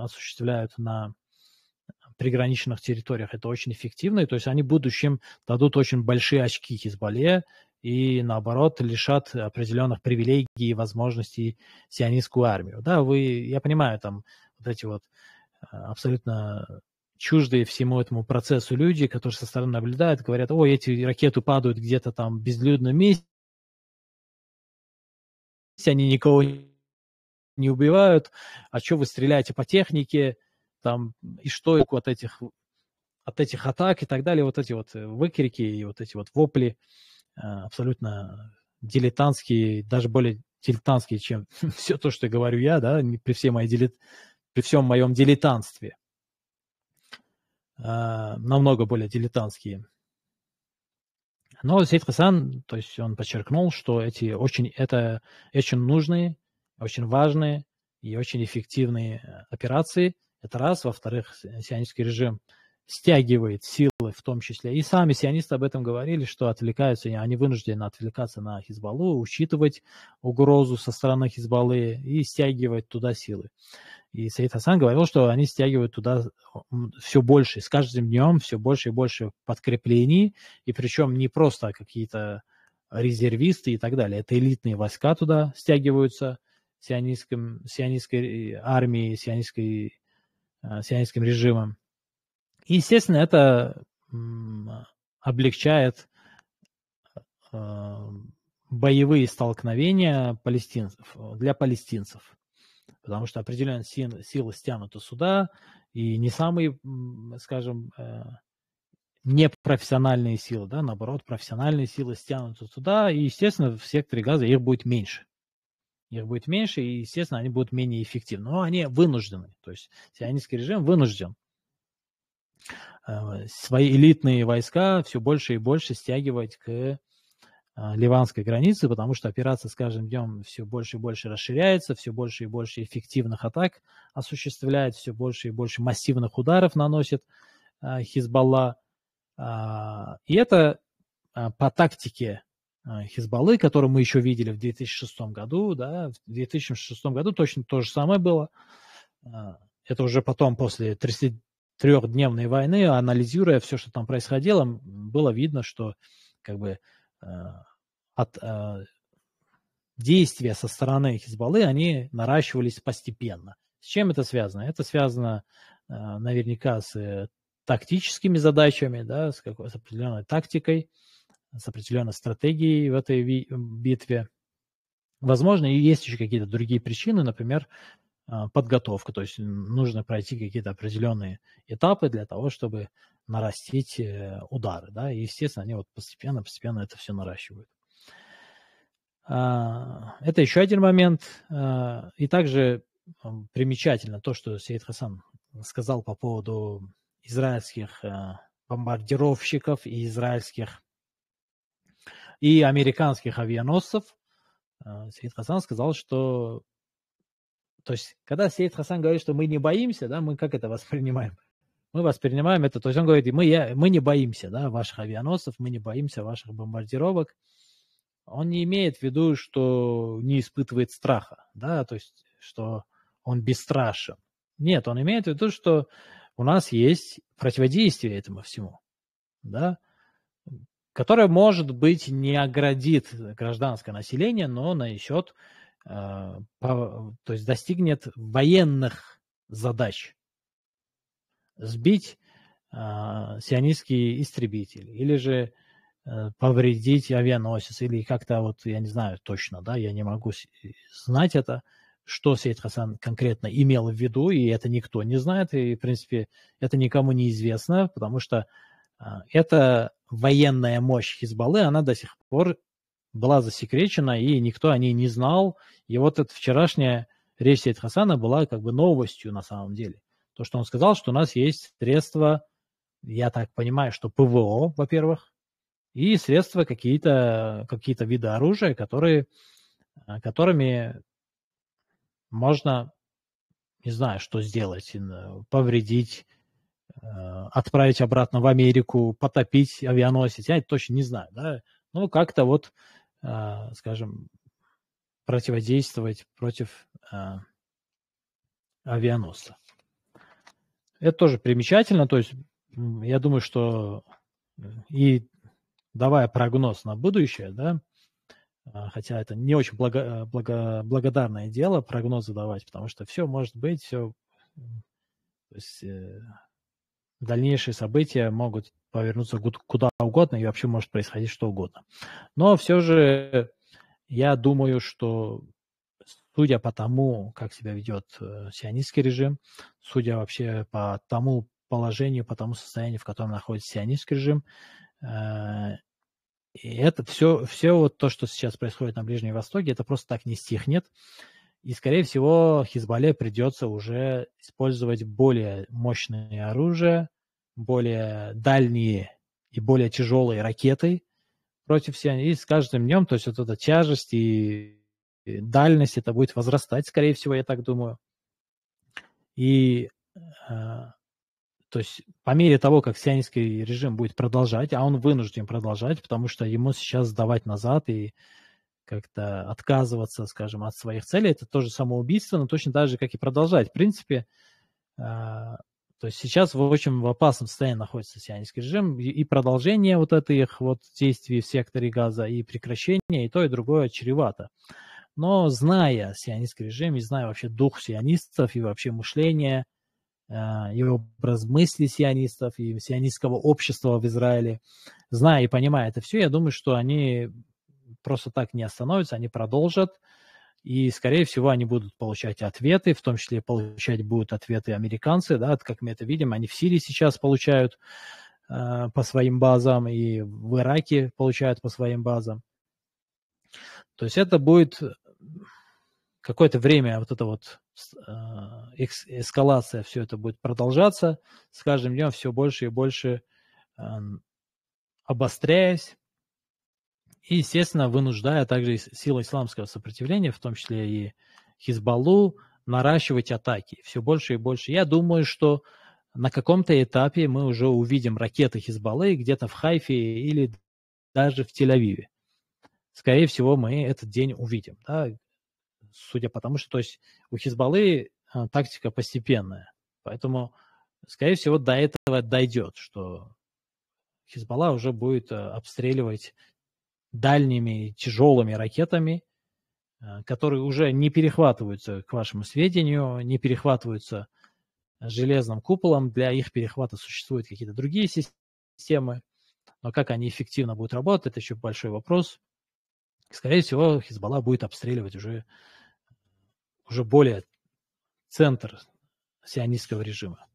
Speaker 1: осуществляют на приграничных территориях, это очень эффективно, и то есть они в будущем дадут очень большие очки Хизбалле и, наоборот, лишат определенных привилегий и возможностей сионистскую армию. Да, вы, я понимаю, там вот эти вот а, абсолютно чуждые всему этому процессу люди, которые со стороны наблюдают, говорят, о, эти ракеты падают где-то там в безлюдном месте, они никого не убивают, а что вы стреляете по технике, там, и что от этих, от этих атак и так далее, вот эти вот э, выкрики и вот эти вот вопли э, абсолютно дилетантские, даже более дилетантские, чем все то, что говорю я, да, при, всей моей дилет... при всем моем дилетантстве. А, намного более дилетантские. Но Сейтхасан, то есть он подчеркнул, что эти очень, это очень нужные, очень важные и очень эффективные э, операции. Это раз. Во-вторых, сионистский режим – стягивает силы в том числе. И сами сионисты об этом говорили, что отвлекаются, они вынуждены отвлекаться на Хизбаллу, учитывать угрозу со стороны Хизбаллы и стягивать туда силы. И Саид Хасан говорил, что они стягивают туда все больше, с каждым днем все больше и больше подкреплений, и причем не просто какие-то резервисты и так далее. Это элитные войска туда стягиваются, сионистским, сионистской э, армией, сионистской, э, сионистским режимом. И, естественно, это облегчает эм, боевые столкновения палестинцев, э, для палестинцев. Потому что определенные силы стянуты сюда, и не самые, скажем, э, непрофессиональные силы, да, наоборот, профессиональные силы стянутся туда, и, естественно, в секторе газа их будет меньше. Их будет меньше, и, естественно, они будут менее эффективны. Но они вынуждены, то есть сионистский режим вынужден Э, свои элитные войска все больше и больше стягивать к э, ливанской границе, потому что операция с каждым днем все больше и больше расширяется, все больше и больше эффективных атак осуществляет, все больше и больше массивных ударов наносит э, Хизбалла. А, и это по тактике Хизбаллы, которую мы еще видели в 2006 году, да, в 2006 году точно то же самое было. Это уже потом, после 30 трехдневной войны, анализируя все, что там происходило, было видно, что как бы э, от э, действия со стороны Хизбаллы, они наращивались постепенно. С чем это связано? Это связано э, наверняка с тактическими задачами, да, с, какой, с определенной тактикой, с определенной стратегией в этой битве. Возможно, и есть еще какие-то другие причины, например, а, подготовка, то есть нужно пройти какие-то определенные этапы для того, чтобы нарастить э, удары, да, и, естественно, они вот постепенно, постепенно это все наращивают. А, это еще один момент, а, и также примечательно то, что Сейд Хасан сказал по поводу израильских бомбардировщиков и израильских и американских авианосцев. Сейд Хасан сказал, что то есть, когда Сейд Хасан говорит, что мы не боимся, да, мы как это воспринимаем? Мы воспринимаем это, то есть он говорит, мы, я, мы не боимся да, ваших авианосцев, мы не боимся ваших бомбардировок. Он не имеет в виду, что не испытывает страха, да, то есть, что он бесстрашен. Нет, он имеет в виду, что у нас есть противодействие этому всему, да, которое, может быть, не оградит гражданское население, но насчет а, по, то есть достигнет военных задач. Сбить э, а, сионистские истребители или же э, повредить авианосец или как-то вот, я не знаю точно, да, я не могу э, знать это, что Сейд Хасан конкретно имел в виду, и это никто не знает, и, в принципе, это никому не известно, потому что э, эта военная мощь Хизбаллы, она до сих пор была засекречена, и никто о ней не знал. И вот эта вчерашняя речь Сейд Хасана была как бы новостью на самом деле. То, что он сказал, что у нас есть средства, я так понимаю, что ПВО, во-первых, и средства какие-то какие то виды оружия, которые, э, которыми можно, не знаю, что сделать, повредить, э, отправить обратно в Америку, потопить авианосец, я точно не знаю, да, ну, как-то вот а, скажем, противодействовать против а, авианосца. Это тоже примечательно, то есть я думаю, что и давая прогноз на будущее, да, а, хотя это не очень благо, благо, благодарное дело прогнозы давать, потому что все может быть, все, то есть э, дальнейшие события могут повернуться куда угодно и вообще может происходить что угодно. Но все же я думаю, что судя по тому, как себя ведет э, сионистский режим, судя вообще по тому положению, по тому состоянию, в котором находится сионистский режим, э, и это все, все вот то, что сейчас происходит на Ближнем Востоке, это просто так не стихнет. И, скорее всего, Хизбалле придется уже использовать более мощное оружие, более дальние и более тяжелые ракеты против себя. И с каждым днем, то есть вот эта тяжесть и дальность, это будет возрастать, скорее всего, я так думаю. И а, то есть по мере того, как сионистский режим будет продолжать, а он вынужден продолжать, потому что ему сейчас сдавать назад и как-то отказываться, скажем, от своих целей, это тоже самоубийство, но точно так же, как и продолжать. В принципе, а, то есть сейчас в очень в опасном состоянии находится сионистский режим, и, продолжение вот этих вот действий в секторе газа, и прекращение, и то, и другое чревато. Но зная сионистский режим, и зная вообще дух сионистов, и вообще мышление, а, и образ мысли сионистов, и сионистского общества в Израиле, зная и понимая это все, я думаю, что они просто так не остановятся, они продолжат, и, скорее всего, они будут получать ответы, в том числе получать будут ответы американцы, да, как мы это видим, они в Сирии сейчас получают э, по своим базам и в Ираке получают по своим базам. То есть это будет э, какое-то время вот эта вот э, эскалация, все это будет продолжаться, с каждым днем все больше и больше э, обостряясь, и, естественно, вынуждая также силы исламского сопротивления, в том числе и Хизбаллу, наращивать атаки все больше и больше. Я думаю, что на каком-то этапе мы уже увидим ракеты Хизбаллы где-то в Хайфе или даже в Тель-Авиве. Скорее всего, мы этот день увидим. Да? Судя по тому, что то есть, у Хизбаллы а, тактика постепенная. Поэтому, скорее всего, до этого дойдет, что Хизбалла уже будет а, обстреливать дальними тяжелыми ракетами, э, которые уже не перехватываются, к вашему сведению, не перехватываются железным куполом. Для их перехвата существуют какие-то другие системы, но как они эффективно будут работать, это еще большой вопрос. Скорее всего, Хизбалла будет обстреливать уже, уже более центр сионистского режима.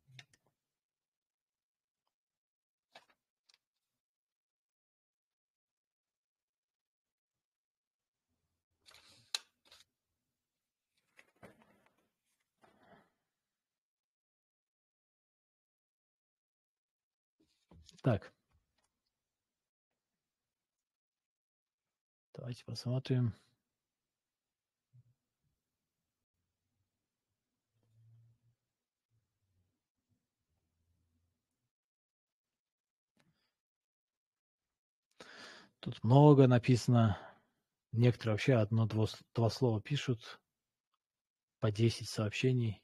Speaker 1: Так. Давайте посмотрим. Тут много написано. Некоторые вообще одно-два слова пишут. По 10 сообщений.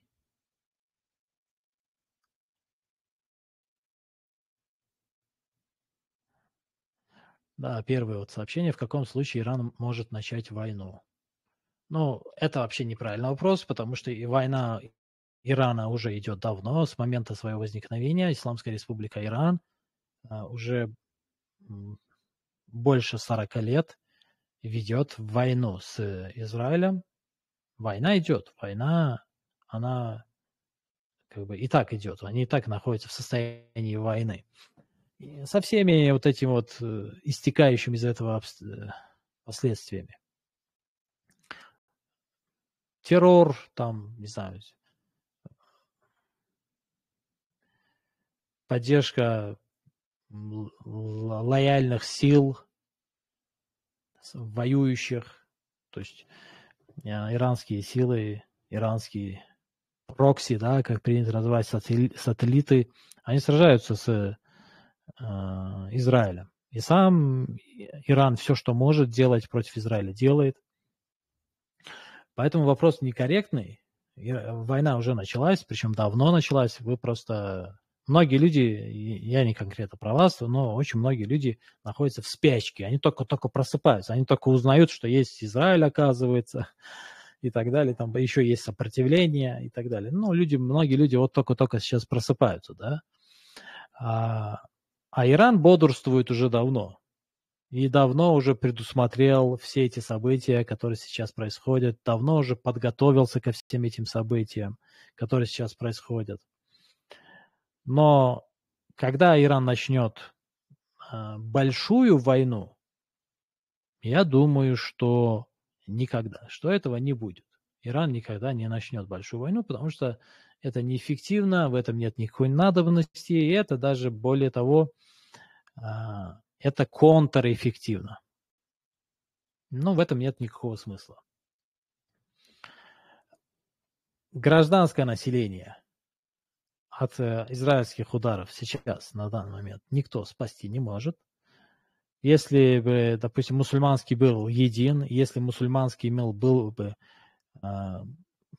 Speaker 1: Да, первое вот сообщение, в каком случае Иран может начать войну? Ну, это вообще неправильный вопрос, потому что и война Ирана уже идет давно, с момента своего возникновения. Исламская республика Иран э, уже больше 40 лет ведет войну с Израилем. Война идет, война, она как бы и так идет, они и так находятся в состоянии войны со всеми вот этими вот э, истекающими из этого э, последствиями. Террор, там, не знаю, поддержка лояльных сил, воюющих, то есть а, иранские силы, иранские прокси, да, как принято называть, сателли, сателлиты, они сражаются с а, Израиля. И сам Иран все, что может делать против Израиля, делает. Поэтому вопрос некорректный. Э, война уже началась, причем давно началась. Вы просто... Многие люди, я не конкретно про вас, но очень многие люди находятся в спячке. Они только-только просыпаются, они только узнают, что есть Израиль, оказывается, и так далее. Там еще есть сопротивление и так далее. Ну, люди, многие люди вот только-только сейчас просыпаются, да. А, а Иран бодрствует уже давно. И давно уже предусмотрел все эти события, которые сейчас происходят. Давно уже подготовился ко всем этим событиям, которые сейчас происходят. Но когда Иран начнет а, большую войну, я думаю, что никогда, что этого не будет. Иран никогда не начнет большую войну, потому что это неэффективно, в этом нет никакой надобности, и это даже более того а, это контрэффективно. Но ну, в этом нет никакого смысла. Гражданское население от э, израильских ударов сейчас, на данный момент, никто спасти не может. Если бы, допустим, мусульманский был един, если мусульманский имел, был бы, а,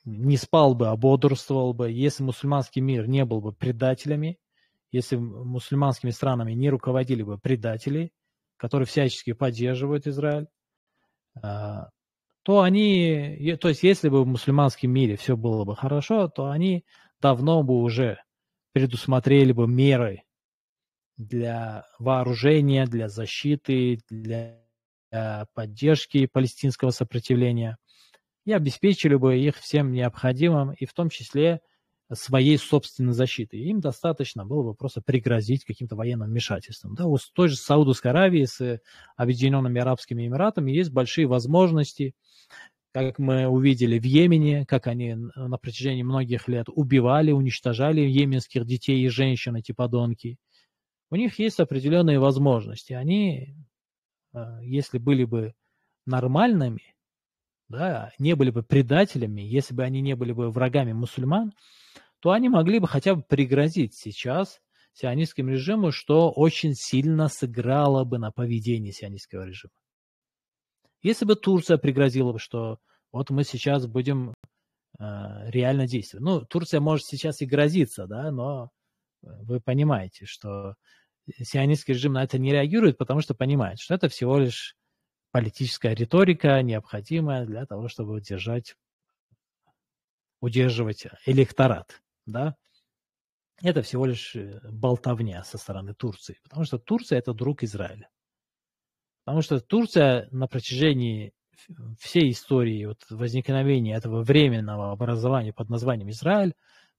Speaker 1: не спал бы, а бодрствовал бы, если мусульманский мир не был бы предателями, если мусульманскими странами не руководили бы предатели, которые всячески поддерживают Израиль, а, то они, то есть если бы в мусульманском мире все было бы хорошо, то они давно бы уже предусмотрели бы меры для вооружения, для защиты, для а, поддержки палестинского сопротивления и обеспечили бы их всем необходимым, и в том числе своей собственной защиты. Им достаточно было бы просто пригрозить каким-то военным вмешательством. Да, у той же Саудовской Аравии с э, Объединенными Арабскими Эмиратами есть большие возможности, как мы увидели в Йемене, как они э, на протяжении многих лет убивали, уничтожали йеменских детей и женщин, эти подонки. У них есть определенные возможности. Они, э, если были бы нормальными, да, не были бы предателями, если бы они не были бы врагами мусульман, то они могли бы хотя бы пригрозить сейчас сионистскому режиму, что очень сильно сыграло бы на поведении сионистского режима. Если бы Турция пригрозила бы, что вот мы сейчас будем э, реально действовать. Ну, Турция может сейчас и грозиться, да, но э, вы понимаете, что сионистский режим на это не реагирует, потому что понимает, что это всего лишь политическая риторика, необходимая для того, чтобы удержать, удерживать электорат. Да? Это всего лишь э, болтовня со стороны Турции, потому что Турция – это друг Израиля. Потому что Турция на протяжении всей истории вот возникновения этого временного образования под названием Израиль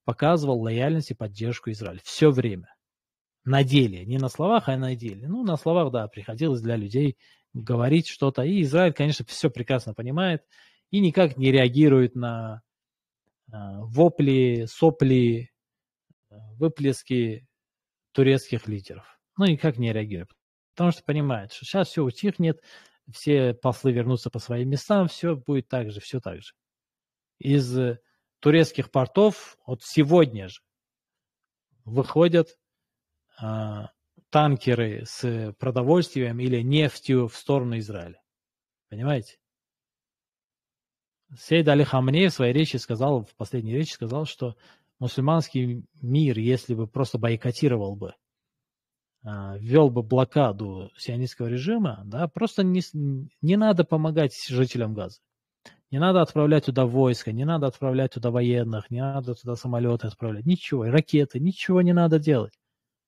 Speaker 1: показывал лояльность и поддержку Израиля все время. На деле, не на словах, а на деле. Ну, на словах, да, приходилось для людей говорить что-то. И Израиль, конечно, все прекрасно понимает и никак не реагирует на э, вопли, сопли, э, выплески турецких лидеров. Ну, никак не реагирует. Потому что понимает, что сейчас все утихнет, все послы вернутся по своим местам, все будет так же, все так же. Из э, турецких портов вот сегодня же выходят а, танкеры с э, продовольствием или нефтью в сторону Израиля. Понимаете? Сейд Али Хамне в своей речи сказал, в последней речи сказал, что мусульманский мир, если бы просто бойкотировал бы, а, ввел бы блокаду сионистского режима, да, просто не, не надо помогать жителям Газы. Не надо отправлять туда войска, не надо отправлять туда военных, не надо туда самолеты отправлять, ничего, и ракеты, ничего не надо делать.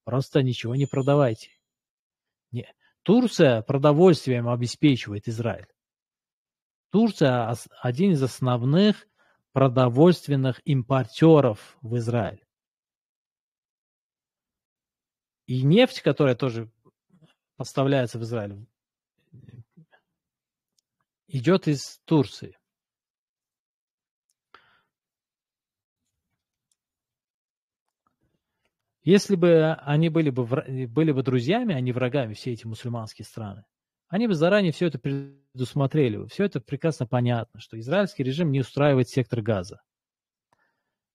Speaker 1: Просто ничего не продавайте. Не. Турция продовольствием обеспечивает Израиль. Турция один из основных продовольственных импортеров в Израиль. И нефть, которая тоже поставляется в Израиль, идет из Турции. Если бы они были бы, были бы друзьями, а не врагами, все эти мусульманские страны, они бы заранее все это предусмотрели. Все это прекрасно понятно, что израильский режим не устраивает сектор газа.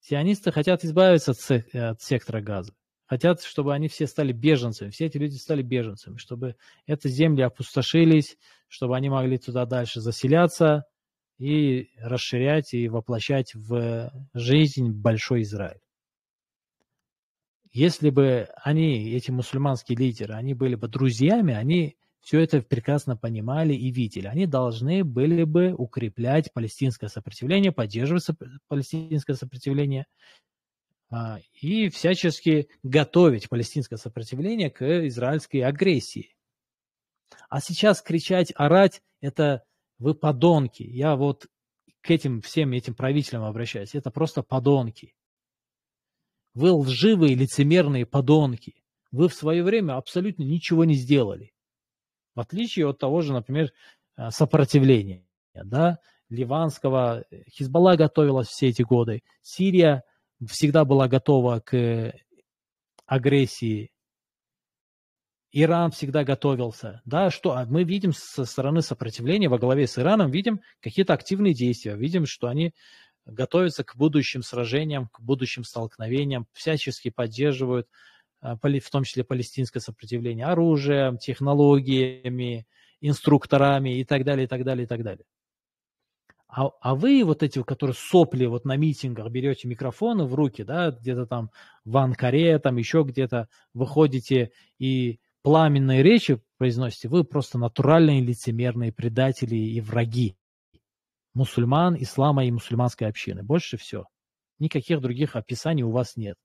Speaker 1: Сионисты хотят избавиться от, от сектора газа. Хотят, чтобы они все стали беженцами, все эти люди стали беженцами, чтобы эти земли опустошились, чтобы они могли туда дальше заселяться и расширять и воплощать в жизнь большой Израиль. Если бы они, эти мусульманские лидеры, они были бы друзьями, они все это прекрасно понимали и видели. Они должны были бы укреплять палестинское сопротивление, поддерживать палестинское сопротивление а, и всячески готовить палестинское сопротивление к израильской агрессии. А сейчас кричать, орать – это вы подонки. Я вот к этим всем этим правителям обращаюсь. Это просто подонки. Вы лживые, лицемерные подонки. Вы в свое время абсолютно ничего не сделали. В отличие от того же, например, э, сопротивления, да, ливанского, э, Хизбалла готовилась все эти годы, Сирия всегда была готова к э, агрессии, Иран всегда готовился, да, что а мы видим со стороны сопротивления во главе с Ираном, видим какие-то активные действия, видим, что они готовятся к будущим сражениям, к будущим столкновениям, всячески поддерживают, а, в том числе палестинское сопротивление оружием, технологиями, инструкторами и так далее, и так далее, и так далее. А, а вы вот эти, которые сопли вот на митингах, берете микрофоны в руки, да, где-то там в Анкаре, там еще где-то выходите и пламенные речи произносите, вы просто натуральные лицемерные предатели и враги мусульман, ислама и мусульманской общины. Больше все. Никаких других описаний у вас нет.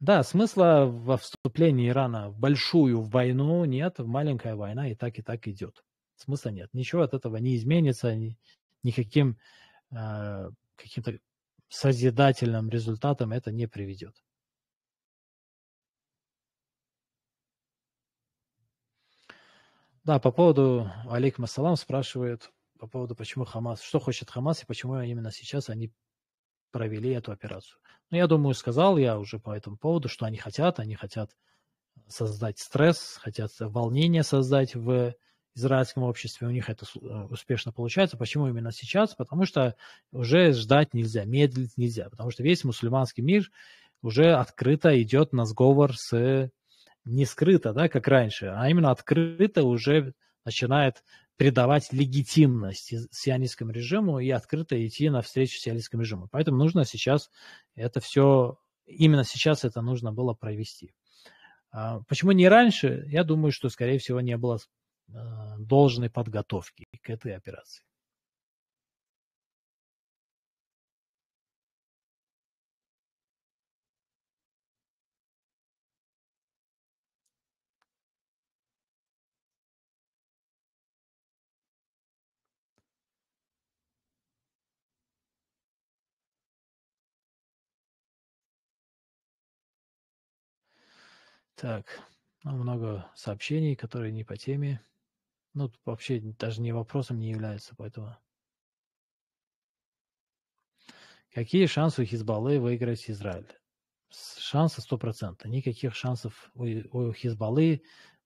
Speaker 1: Да, смысла во вступлении Ирана в большую войну нет, в маленькая война и так и так идет. Смысла нет. Ничего от этого не изменится, никаким э, каким-то созидательным результатом это не приведет. Да, по поводу, алейкум ассалам спрашивает, по поводу, почему Хамас, что хочет Хамас и почему именно сейчас они провели эту операцию. Ну, я думаю, сказал я уже по этому поводу, что они хотят, они хотят создать стресс, хотят волнение создать в израильском обществе, у них это э, успешно получается. Почему именно сейчас? Потому что уже ждать нельзя, медлить нельзя, потому что весь мусульманский мир уже открыто идет на сговор с не скрыто, да, как раньше, а именно открыто уже начинает придавать легитимность сионистскому режиму и открыто идти навстречу сионистскому режиму. Поэтому нужно сейчас это все, именно сейчас это нужно было провести. А, почему не раньше? Я думаю, что, скорее всего, не было а, должной подготовки к этой операции. Так, ну, много сообщений, которые не по теме. Ну, вообще даже не вопросом не являются, поэтому... Какие шансы у Хизбаллы выиграть Израиль? Шансы 100%. Никаких шансов у, у Хизбаллы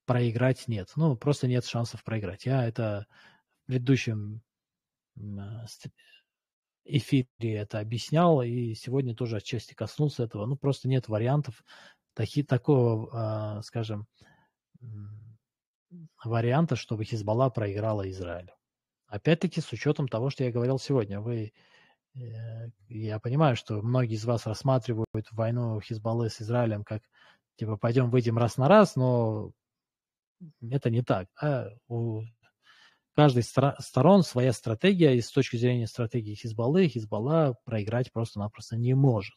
Speaker 1: проиграть нет. Ну, просто нет шансов проиграть. Я это в предыдущем а, эфире это объяснял, и сегодня тоже отчасти коснулся этого. Ну, просто нет вариантов таки, такого, а, скажем, варианта, чтобы Хизбалла проиграла Израилю. Опять-таки с учетом того, что я говорил сегодня. Вы, э, я понимаю, что многие из вас рассматривают войну Хизбаллы с Израилем как типа пойдем выйдем раз на раз, но это не так. Да? У каждой стра- сторон своя стратегия, и с точки зрения стратегии Хизбаллы, Хизбалла проиграть просто-напросто не может.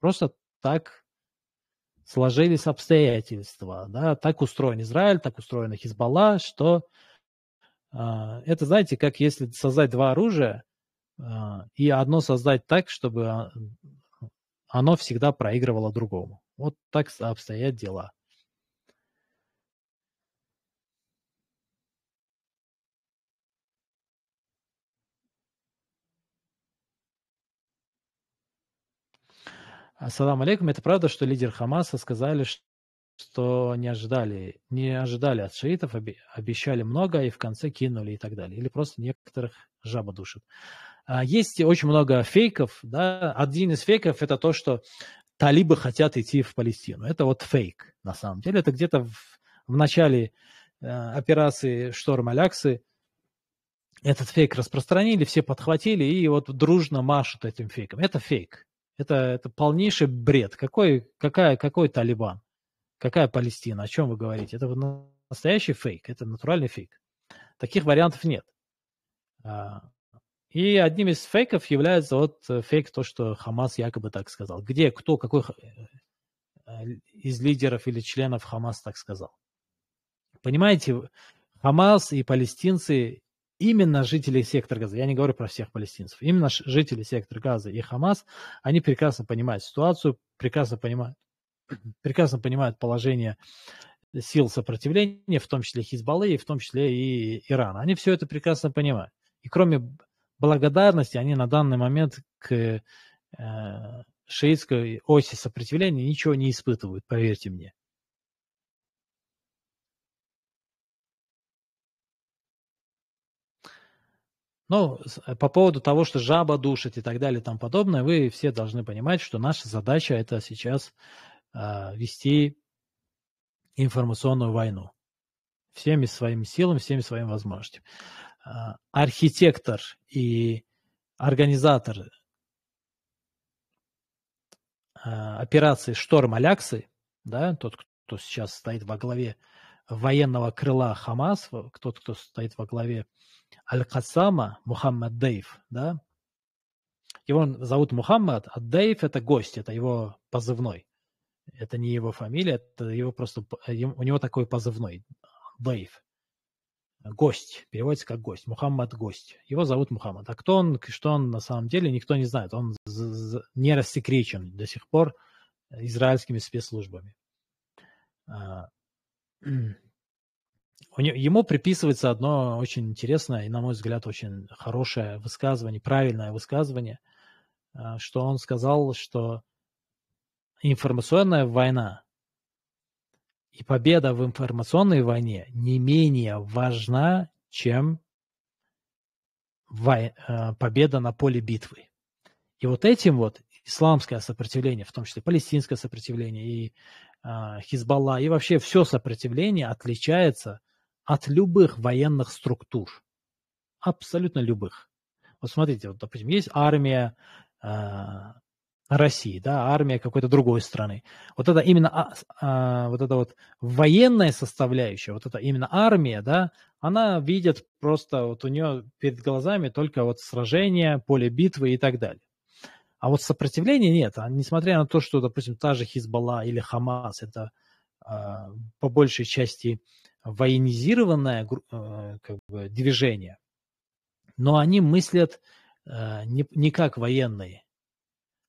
Speaker 1: Просто так сложились обстоятельства. Да? Так устроен Израиль, так устроена Хизбалла, что э, это, знаете, как если создать два оружия э, и одно создать так, чтобы а, оно всегда проигрывало другому. Вот так обстоят дела. Ассаламу алейкум. Это правда, что лидер Хамаса сказали, что не ожидали, не ожидали от шиитов, обещали много и в конце кинули и так далее. Или просто некоторых жаба душит. А, есть очень много фейков. Да? Один из фейков – это то, что талибы хотят идти в Палестину. Это вот фейк, на самом деле. Это где-то в, в начале э, операции «Шторм Аляксы» этот фейк распространили, все подхватили и вот дружно машут этим фейком. Это фейк. Это, это полнейший бред. Какой, какая, какой Талибан? Какая Палестина? О чем вы говорите? Это настоящий фейк, это натуральный фейк. Таких вариантов нет. А, и одним из фейков является вот э, фейк то, что Хамас якобы так сказал. Где, кто, какой э, э, из лидеров или членов Хамас так сказал. Понимаете, Хамас и палестинцы именно жители сектора Газа, я не говорю про всех палестинцев, именно жители сектора Газа и Хамас, они прекрасно понимают ситуацию, прекрасно понимают, прекрасно понимают положение сил сопротивления, в том числе Хизбаллы и в том числе и Ирана. Они все это прекрасно понимают. И кроме благодарности, они на данный момент к э, шиитской оси сопротивления ничего не испытывают, поверьте мне. Ну, э, по поводу того, что жаба душит и так далее и тому подобное, вы все должны понимать, что наша задача это сейчас э, вести информационную войну всеми своими силами, всеми своими возможностями. А, архитектор и организатор а, операции «Шторм Аляксы», да, тот, кто сейчас стоит во главе военного крыла Хамас, тот, кто стоит во главе Аль-Касама, Мухаммад Дейв, да, его зовут Мухаммад, а Дейв – это гость, это его позывной. Это не его фамилия, это его просто, э, у него такой позывной, Дейв. Гость, переводится как гость, Мухаммад – гость. Его зовут Мухаммад. А кто он, что он на самом деле, никто не знает. Он не рассекречен до сих пор израильскими спецслужбами. А, ему приписывается одно очень интересное и, на мой взгляд, очень хорошее высказывание, правильное высказывание, а, что он сказал, что информационная война и победа в информационной войне не менее важна, чем а, победа на поле битвы. И вот этим вот исламское сопротивление, в том числе палестинское сопротивление и а, Хизбалла и вообще все сопротивление отличается от любых военных структур. Абсолютно любых. Вот смотрите, вот, допустим, есть армия э, России, да, армия какой-то другой страны. Вот это именно э, вот это вот военная составляющая, вот это именно армия, да, она видит просто вот у нее перед глазами только вот сражения, поле битвы и так далее. А вот сопротивления нет. А несмотря на то, что, допустим, та же Хизбалла или Хамас, это э, по большей части военизированное э, как бы, движение, но они мыслят э, не, не как военные.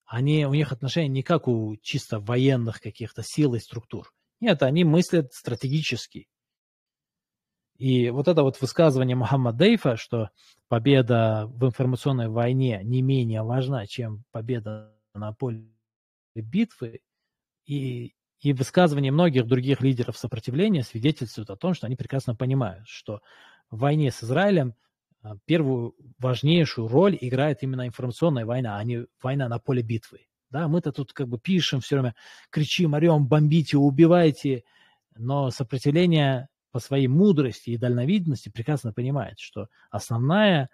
Speaker 1: Они, у них отношения не как у чисто военных каких-то сил и структур. Нет, они мыслят стратегически. И вот это вот высказывание Мухаммада Дейфа, что победа в информационной войне не менее важна, чем победа на поле битвы, и, и высказывания многих других лидеров сопротивления свидетельствуют о том, что они прекрасно понимают, что в войне с Израилем а, первую важнейшую роль играет именно информационная война, а не война на поле битвы. Да, мы-то тут как бы пишем все время, кричим, орем, бомбите, убивайте, но сопротивление по своей мудрости и дальновидности прекрасно понимает, что основная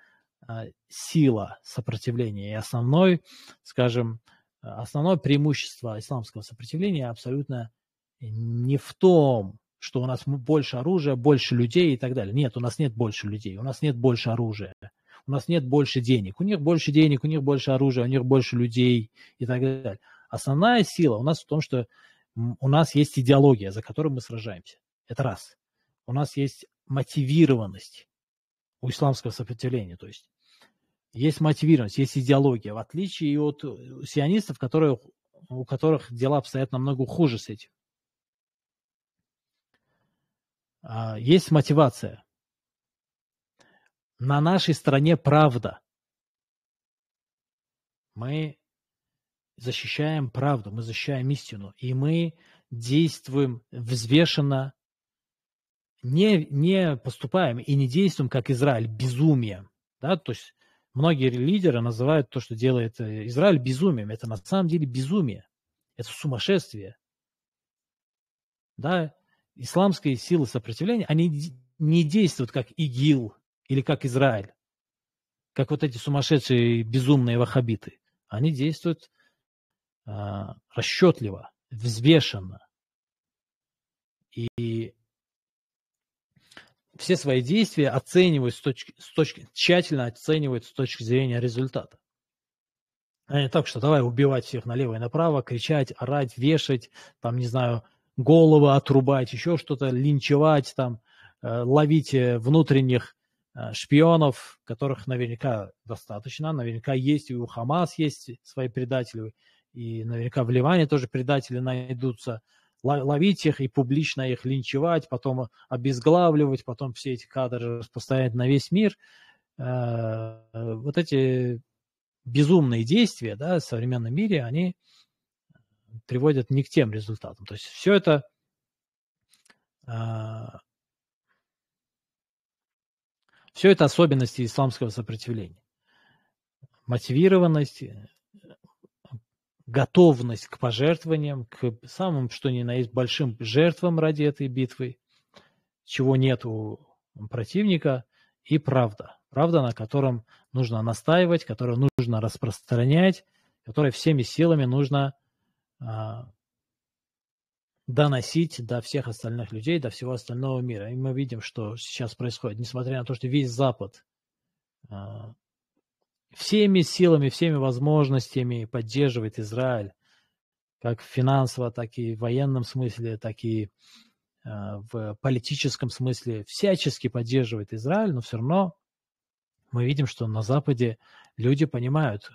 Speaker 1: а, сила сопротивления и основной, скажем, основное преимущество исламского сопротивления абсолютно не в том, что у нас больше оружия, больше людей и так далее. Нет, у нас нет больше людей, у нас нет больше оружия, у нас нет больше денег. У них больше денег, у них больше оружия, у них больше людей и так далее. Основная сила у нас в том, что у нас есть идеология, за которую мы сражаемся. Это раз у нас есть мотивированность у исламского сопротивления, то есть есть мотивированность, есть идеология, в отличие от э, сионистов, которые, у которых дела обстоят намного хуже с этим. А, есть мотивация. На нашей стороне правда. Мы защищаем правду, мы защищаем истину, и мы действуем взвешенно, не, не поступаем и не действуем, как Израиль, безумие. Да? То есть многие лидеры называют то, что делает э, Израиль, безумием. Это на самом деле безумие. Это сумасшествие. Да? Исламские силы сопротивления, они не действуют как ИГИЛ или как Израиль, как вот эти сумасшедшие безумные ваххабиты. Они действуют э, а, расчетливо, взвешенно. И все свои действия оценивают с точки, с точки, тщательно оценивают с точки зрения результата. А не так, что давай убивать всех налево и направо, кричать, орать, вешать, там, не знаю, головы отрубать, еще что-то, линчевать, там, э, ловить э, внутренних э, шпионов, которых наверняка достаточно, наверняка есть и у Хамас есть свои предатели, и наверняка в Ливане тоже предатели найдутся – ловить их и публично их линчевать, потом э, обезглавливать, потом все эти кадры распространять на весь мир. Э, вот эти безумные действия да, в современном мире, они приводят не к тем результатам. То есть все это э, все это особенности исламского сопротивления. Мотивированность, готовность к пожертвованиям, к самым, что ни на есть, большим жертвам ради этой битвы, чего нет у противника, и правда. Правда, на котором нужно настаивать, которую нужно распространять, которая всеми силами нужно а, доносить до всех остальных людей, до всего остального мира. И мы видим, что сейчас происходит, несмотря на то, что весь Запад а, всеми силами, всеми возможностями поддерживает Израиль, как в финансово, так и в военном смысле, так и э, в политическом смысле всячески поддерживает Израиль, но все равно мы видим, что на Западе люди понимают,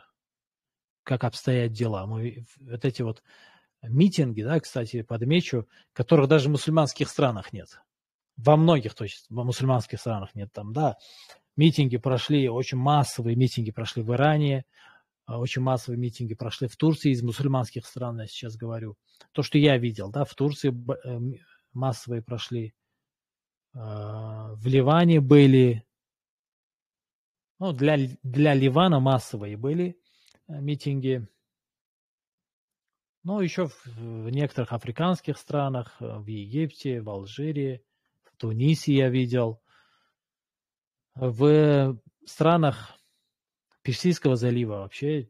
Speaker 1: как обстоят дела. Мы, вот эти вот митинги, да, кстати, подмечу, которых даже в мусульманских странах нет. Во многих, то есть, в мусульманских странах нет там, да. Митинги прошли, очень массовые митинги прошли в Иране, а, очень массовые митинги прошли в Турции, из мусульманских стран я сейчас говорю. То, что я видел, да, в Турции э, массовые прошли, а, в Ливане были, ну, для, для Ливана массовые были э, митинги, Ну еще в, в некоторых африканских странах, э, в Египте, в Алжире, в Тунисе я видел – в странах Персидского залива вообще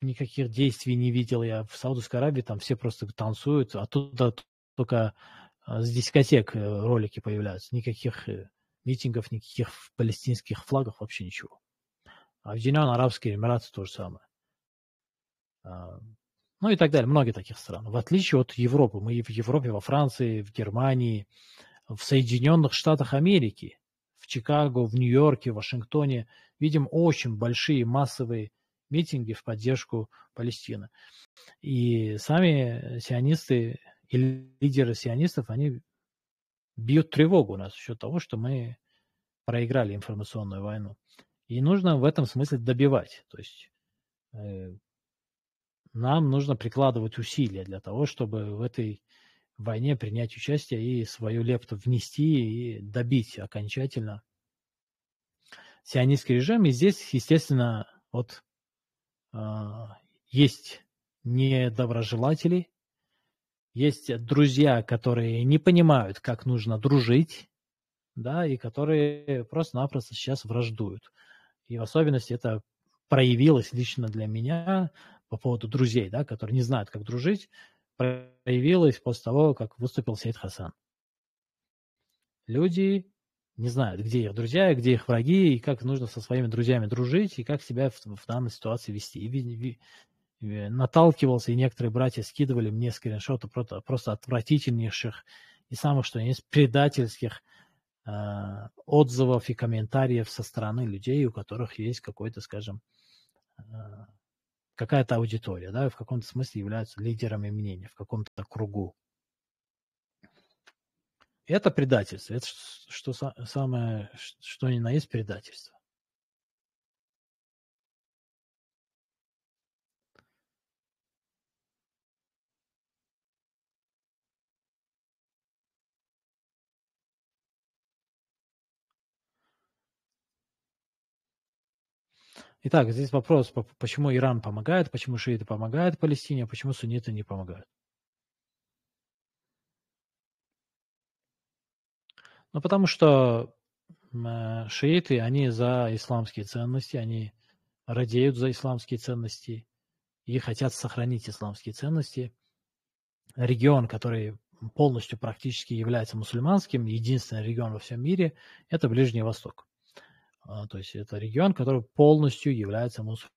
Speaker 1: никаких действий не видел я. В Саудовской Аравии там все просто танцуют, оттуда а только а, с дискотек э, ролики появляются. Никаких э, митингов, никаких палестинских флагов, вообще ничего. А в Объединенные Арабские Эмираты то же самое. А, ну и так далее. Многие таких стран. В отличие от Европы. Мы в Европе, во Франции, в Германии, в Соединенных Штатах Америки Чикаго, в Нью-Йорке, в Вашингтоне видим очень большие массовые митинги в поддержку Палестины. И сами сионисты и лидеры сионистов, они бьют тревогу у нас насчет того, что мы проиграли информационную войну. И нужно в этом смысле добивать. То есть э, нам нужно прикладывать усилия для того, чтобы в этой войне принять участие и свою лепту внести и добить окончательно сионистский режим. И здесь, естественно, вот э, есть недоброжелатели, есть друзья, которые не понимают, как нужно дружить, да, и которые просто-напросто сейчас враждуют. И в особенности это проявилось лично для меня по поводу друзей, да, которые не знают, как дружить, проявилась после того, как выступил Сейд Хасан. Люди не знают, где их друзья, где их враги, и как нужно со своими друзьями дружить, и как себя в, в данной ситуации вести. И, и, и наталкивался, и некоторые братья скидывали мне скриншоты просто, просто отвратительнейших и самых, что есть, предательских э, отзывов и комментариев со стороны людей, у которых есть какой-то, скажем, э, какая-то аудитория, да, в каком-то смысле являются лидерами мнения в каком-то кругу. Это предательство, это что, что самое, что ни на есть предательство. Итак, здесь вопрос, почему Иран помогает, почему шииты помогают Палестине, а почему сунниты не помогают. Ну, потому что э, шииты, они за исламские ценности, они радеют за исламские ценности и хотят сохранить исламские ценности. Регион, который полностью практически является мусульманским, единственный регион во всем мире, это Ближний Восток. А, то есть это регион, который полностью является мусульманом.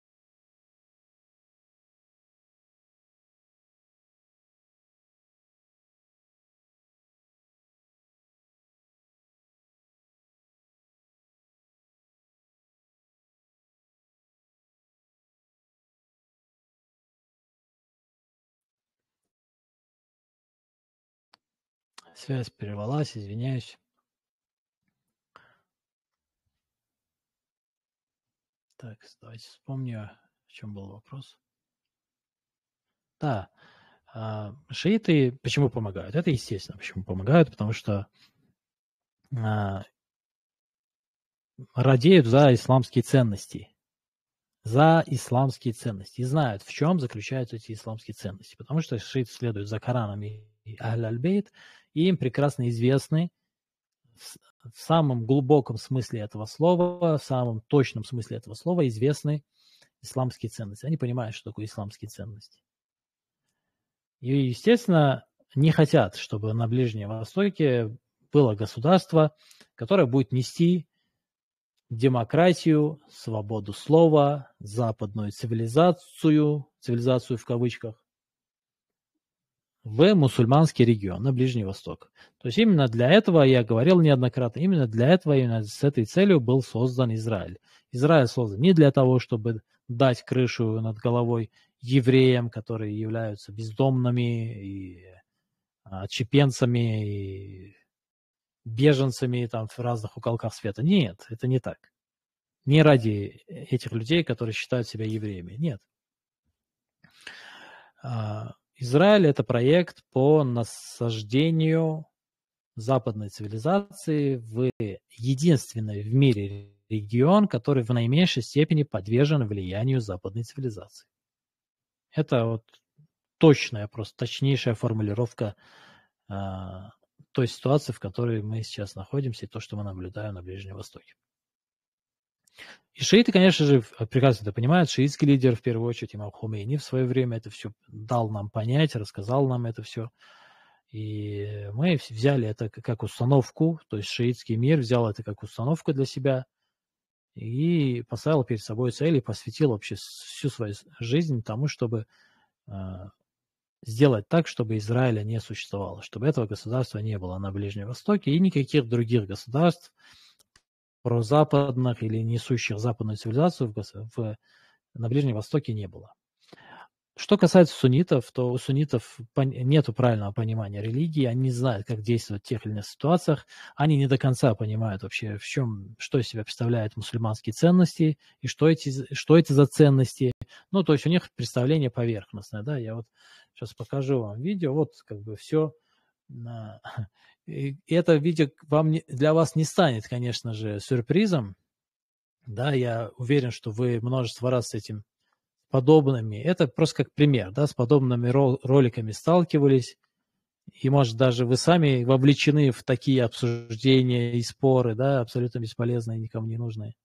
Speaker 1: Связь прервалась, извиняюсь. Так, давайте вспомню, в чем был вопрос. Да, а, шииты почему помогают? Это естественно, почему помогают, потому что а, радеют за исламские ценности. За исламские ценности. И знают, в чем заключаются эти исламские ценности. Потому что шииты следуют за Кораном и Аль-Аль-Бейт, и им прекрасно известны в самом глубоком смысле этого слова, в самом точном смысле этого слова известны исламские ценности. Они понимают, что такое исламские ценности. И, естественно, не хотят, чтобы на Ближнем Востоке было государство, которое будет нести демократию, свободу слова, западную цивилизацию, цивилизацию в кавычках, в мусульманский регион, на Ближний Восток. То есть именно для этого, я говорил неоднократно, именно для этого, именно с этой целью был создан Израиль. Израиль создан не для того, чтобы дать крышу над головой евреям, которые являются бездомными и чепенцами а, и беженцами там в разных уголках света. Нет, это не так. Не ради этих людей, которые считают себя евреями. Нет. А, Израиль — это проект по насаждению западной цивилизации в единственный в мире регион, который в наименьшей степени подвержен влиянию западной цивилизации. Это вот точная, просто точнейшая формулировка э, той ситуации, в которой мы сейчас находимся и то, что мы наблюдаем на Ближнем Востоке. И шииты, конечно же, прекрасно это понимают. Шиитский лидер, в первую очередь, имам Хумейни в свое время это все дал нам понять, рассказал нам это все. И мы взяли это как установку, то есть шиитский мир взял это как установку для себя и поставил перед собой цель и посвятил вообще всю свою жизнь тому, чтобы а, сделать так, чтобы Израиля не существовало, чтобы этого государства не было на Ближнем Востоке и никаких других государств, прозападных или несущих западную цивилизацию в, в, на Ближнем Востоке не было. Что касается суннитов, то у суннитов нет правильного понимания религии, они не знают, как действовать в тех или иных ситуациях, они не до конца понимают вообще, в чем, что из себя представляют мусульманские ценности и что эти, что эти за ценности. Ну, то есть у них представление поверхностное, да, я вот сейчас покажу вам видео, вот как бы все, И это видео вам, для вас не станет, конечно же, сюрпризом. Да, я уверен, что вы множество раз с этим подобными, это просто как пример, да, с подобными роликами сталкивались, и, может, даже вы сами вовлечены в такие обсуждения и споры, да, абсолютно бесполезные, никому не нужные,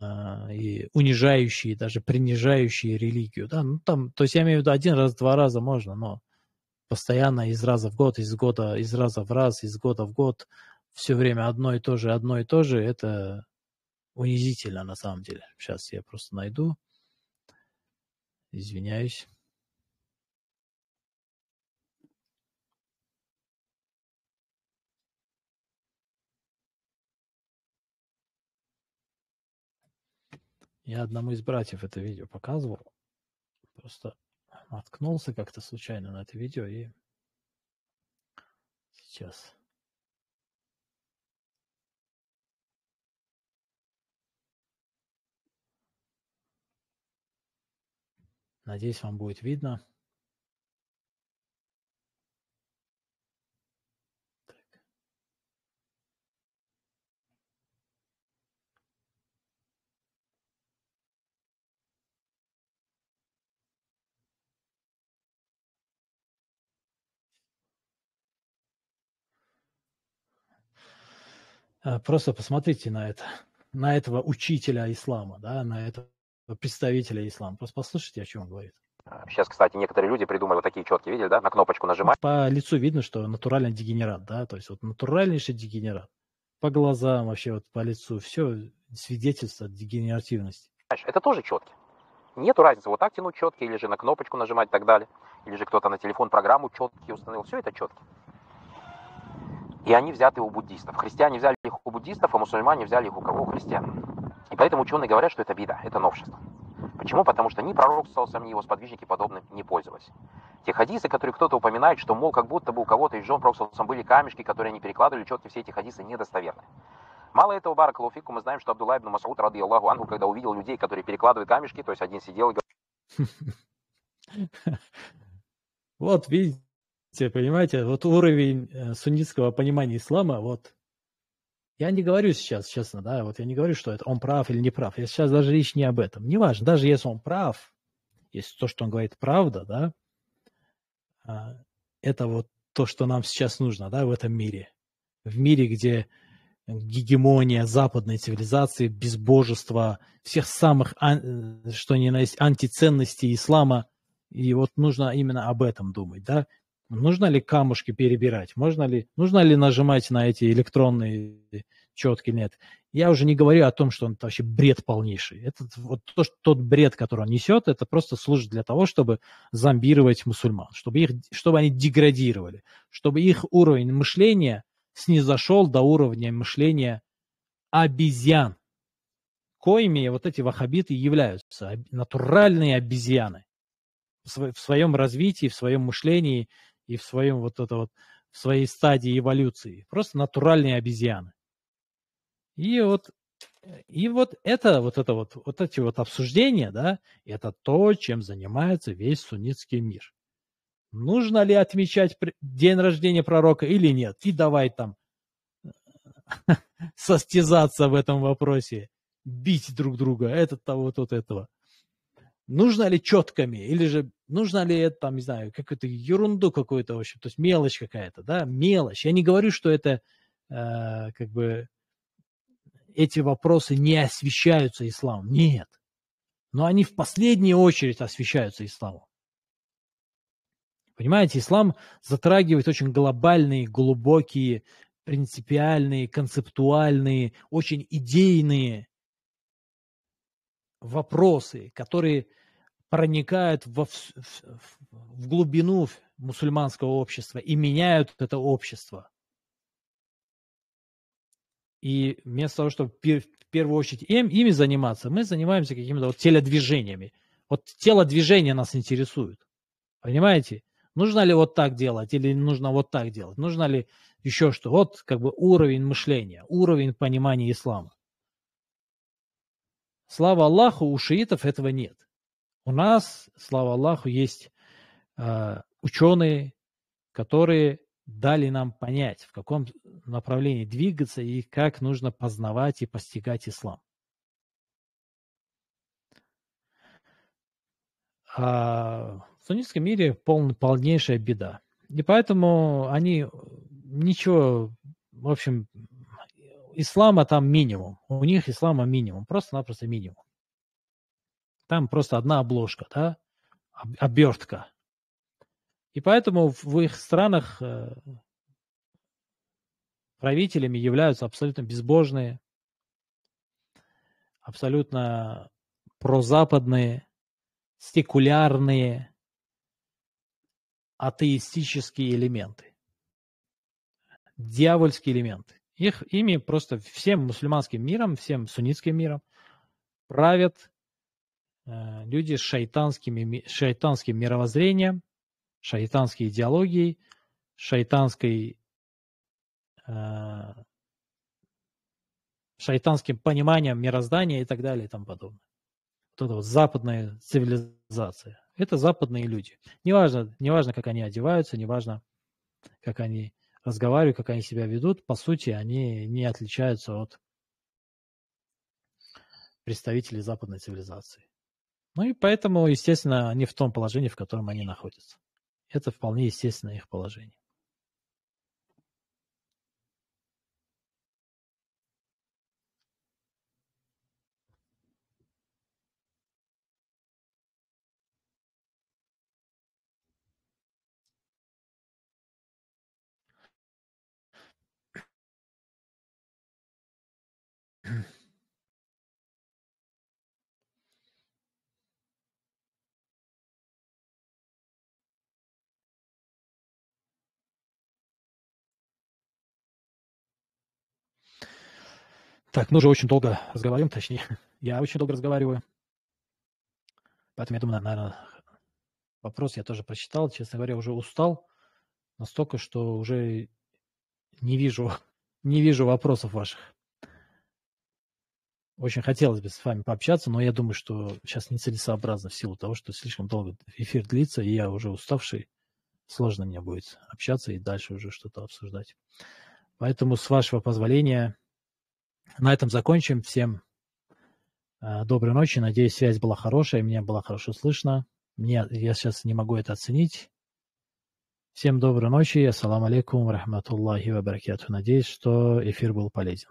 Speaker 1: а, и унижающие, даже принижающие религию, да, ну, там, то есть я имею в виду один раз, два раза можно, но постоянно из раза в год, из года, из раза в раз, из года в год, все время одно и то же, одно и то же, это унизительно на самом деле. Сейчас я просто найду. Извиняюсь. Я одному из братьев это видео показывал. Просто наткнулся как-то случайно на это видео и сейчас. Надеюсь, вам будет видно. А, просто посмотрите на это, на этого учителя ислама, да, на этого представителя ислама. Просто послушайте, о чем он говорит. Сейчас, кстати, некоторые люди придумали вот такие четкие, видели, да, на кнопочку нажимать. По лицу видно, что натуральный дегенерат, да, то есть вот натуральнейший дегенерат. По глазам вообще, вот по лицу, все свидетельство дегенеративности. Это тоже четки. Нету разницы, вот так тянуть четкие или же на кнопочку нажимать и так далее, или же кто-то на телефон программу четкие установил, все это четкие. И они взяты у буддистов. Христиане взяли их у буддистов, а мусульмане взяли их у кого? У христиан. И поэтому ученые говорят, что это беда, это новшество. Почему? Потому что ни пророк Саусам, ни его сподвижники подобным не пользовались. Те хадисы, которые кто-то упоминает, что, мол, как будто бы у кого-то из жен пророка были камешки, которые они перекладывали, четко все эти хадисы недостоверны. Мало этого, Барак Луфику, мы знаем, что Абдулла ибн Масауд, ради Аллаху Ангу, когда увидел людей, которые перекладывают камешки, то есть один сидел и говорил... Вот, видите, есть, понимаете, вот уровень э, суннитского понимания ислама, вот я не говорю сейчас, честно, да, вот я не говорю, что это он прав или не прав. Я сейчас даже речь не об этом. Неважно, даже если он прав, если то, что он говорит, правда, да, а, это вот то, что нам сейчас нужно, да, в этом мире. В мире, где гегемония западной цивилизации, безбожество всех самых, э, что ни на есть, антиценностей ислама. И вот нужно именно об этом думать, да. Нужно ли камушки перебирать? Можно ли, нужно ли нажимать на эти электронные четки? Нет. Я уже не говорю о том, что он вообще бред полнейший. Этот, вот то, что, тот бред, который он несет, это просто служит для того, чтобы зомбировать мусульман, чтобы, их, чтобы они деградировали, чтобы их уровень мышления снизошел до уровня мышления обезьян, коими вот эти ваххабиты являются, натуральные обезьяны в своем развитии, в своем мышлении, и в своем вот это вот, в своей стадии эволюции. Просто натуральные обезьяны. И вот, э, и вот это, вот это вот, вот эти вот обсуждения, да, это то, чем занимается весь суннитский мир. Нужно ли отмечать день рождения пророка или нет? И давай там состязаться в этом вопросе, бить друг друга, этот того, тот этого. Нужно ли четками или же нужно ли это, там, не знаю, какую-то ерунду какую-то, в общем, то есть мелочь какая-то, да, мелочь. Я не говорю, что это э, как бы эти вопросы не освещаются исламом. Нет. Но они в последнюю очередь освещаются исламом. Понимаете, ислам затрагивает очень глобальные, глубокие, принципиальные, концептуальные, очень идейные вопросы, которые проникают во, в, в, в глубину мусульманского общества и меняют это общество. И вместо того, чтобы пер, в первую очередь им, ими заниматься, мы занимаемся какими-то вот телодвижениями. Вот тело движения нас интересует. Понимаете? Нужно ли вот так делать или нужно вот так делать? Нужно ли еще что? Вот как бы уровень мышления, уровень понимания ислама. Слава Аллаху, у шиитов этого нет. У нас, слава Аллаху, есть э, ученые, которые дали нам понять, в каком направлении двигаться и как нужно познавать и постигать ислам. А в суннитском мире пол, полнейшая беда. И поэтому они э, ничего, в общем, ислама там минимум. У них ислама минимум, просто-напросто минимум. Там просто одна обложка, да, обертка. И поэтому в их странах э, правителями являются абсолютно безбожные, абсолютно прозападные, стекулярные, атеистические элементы, дьявольские элементы. Их ими просто всем мусульманским миром, всем суннитским миром правят Э, люди с шайтанскими, шайтанским мировоззрением, шайтанской идеологией, шайтанской, э, шайтанским пониманием мироздания и так далее и тому подобное. Вот это вот западная цивилизация. Это западные люди. Неважно, неважно как они одеваются, неважно, как они разговаривают, как они себя ведут. По сути, они не отличаются от представителей западной цивилизации. Ну и поэтому, естественно, они в том положении, в котором они находятся. Это вполне естественное их положение. Так, мы уже очень долго разговариваем, точнее, я очень долго разговариваю. Поэтому я думаю, наверное, вопрос я тоже прочитал. Честно говоря, уже устал настолько, что уже не вижу, не вижу вопросов ваших. Очень хотелось бы с вами пообщаться, но я думаю, что сейчас нецелесообразно в силу того, что слишком долго эфир длится, и я уже уставший. Сложно мне будет общаться и дальше уже что-то обсуждать. Поэтому, с вашего позволения, на этом закончим. Всем э, доброй ночи. Надеюсь, связь была хорошая, меня было хорошо слышно. Мне, я сейчас не могу это оценить. Всем доброй ночи. Ассаламу алейкум, рахматуллахи ва Надеюсь, что эфир был полезен.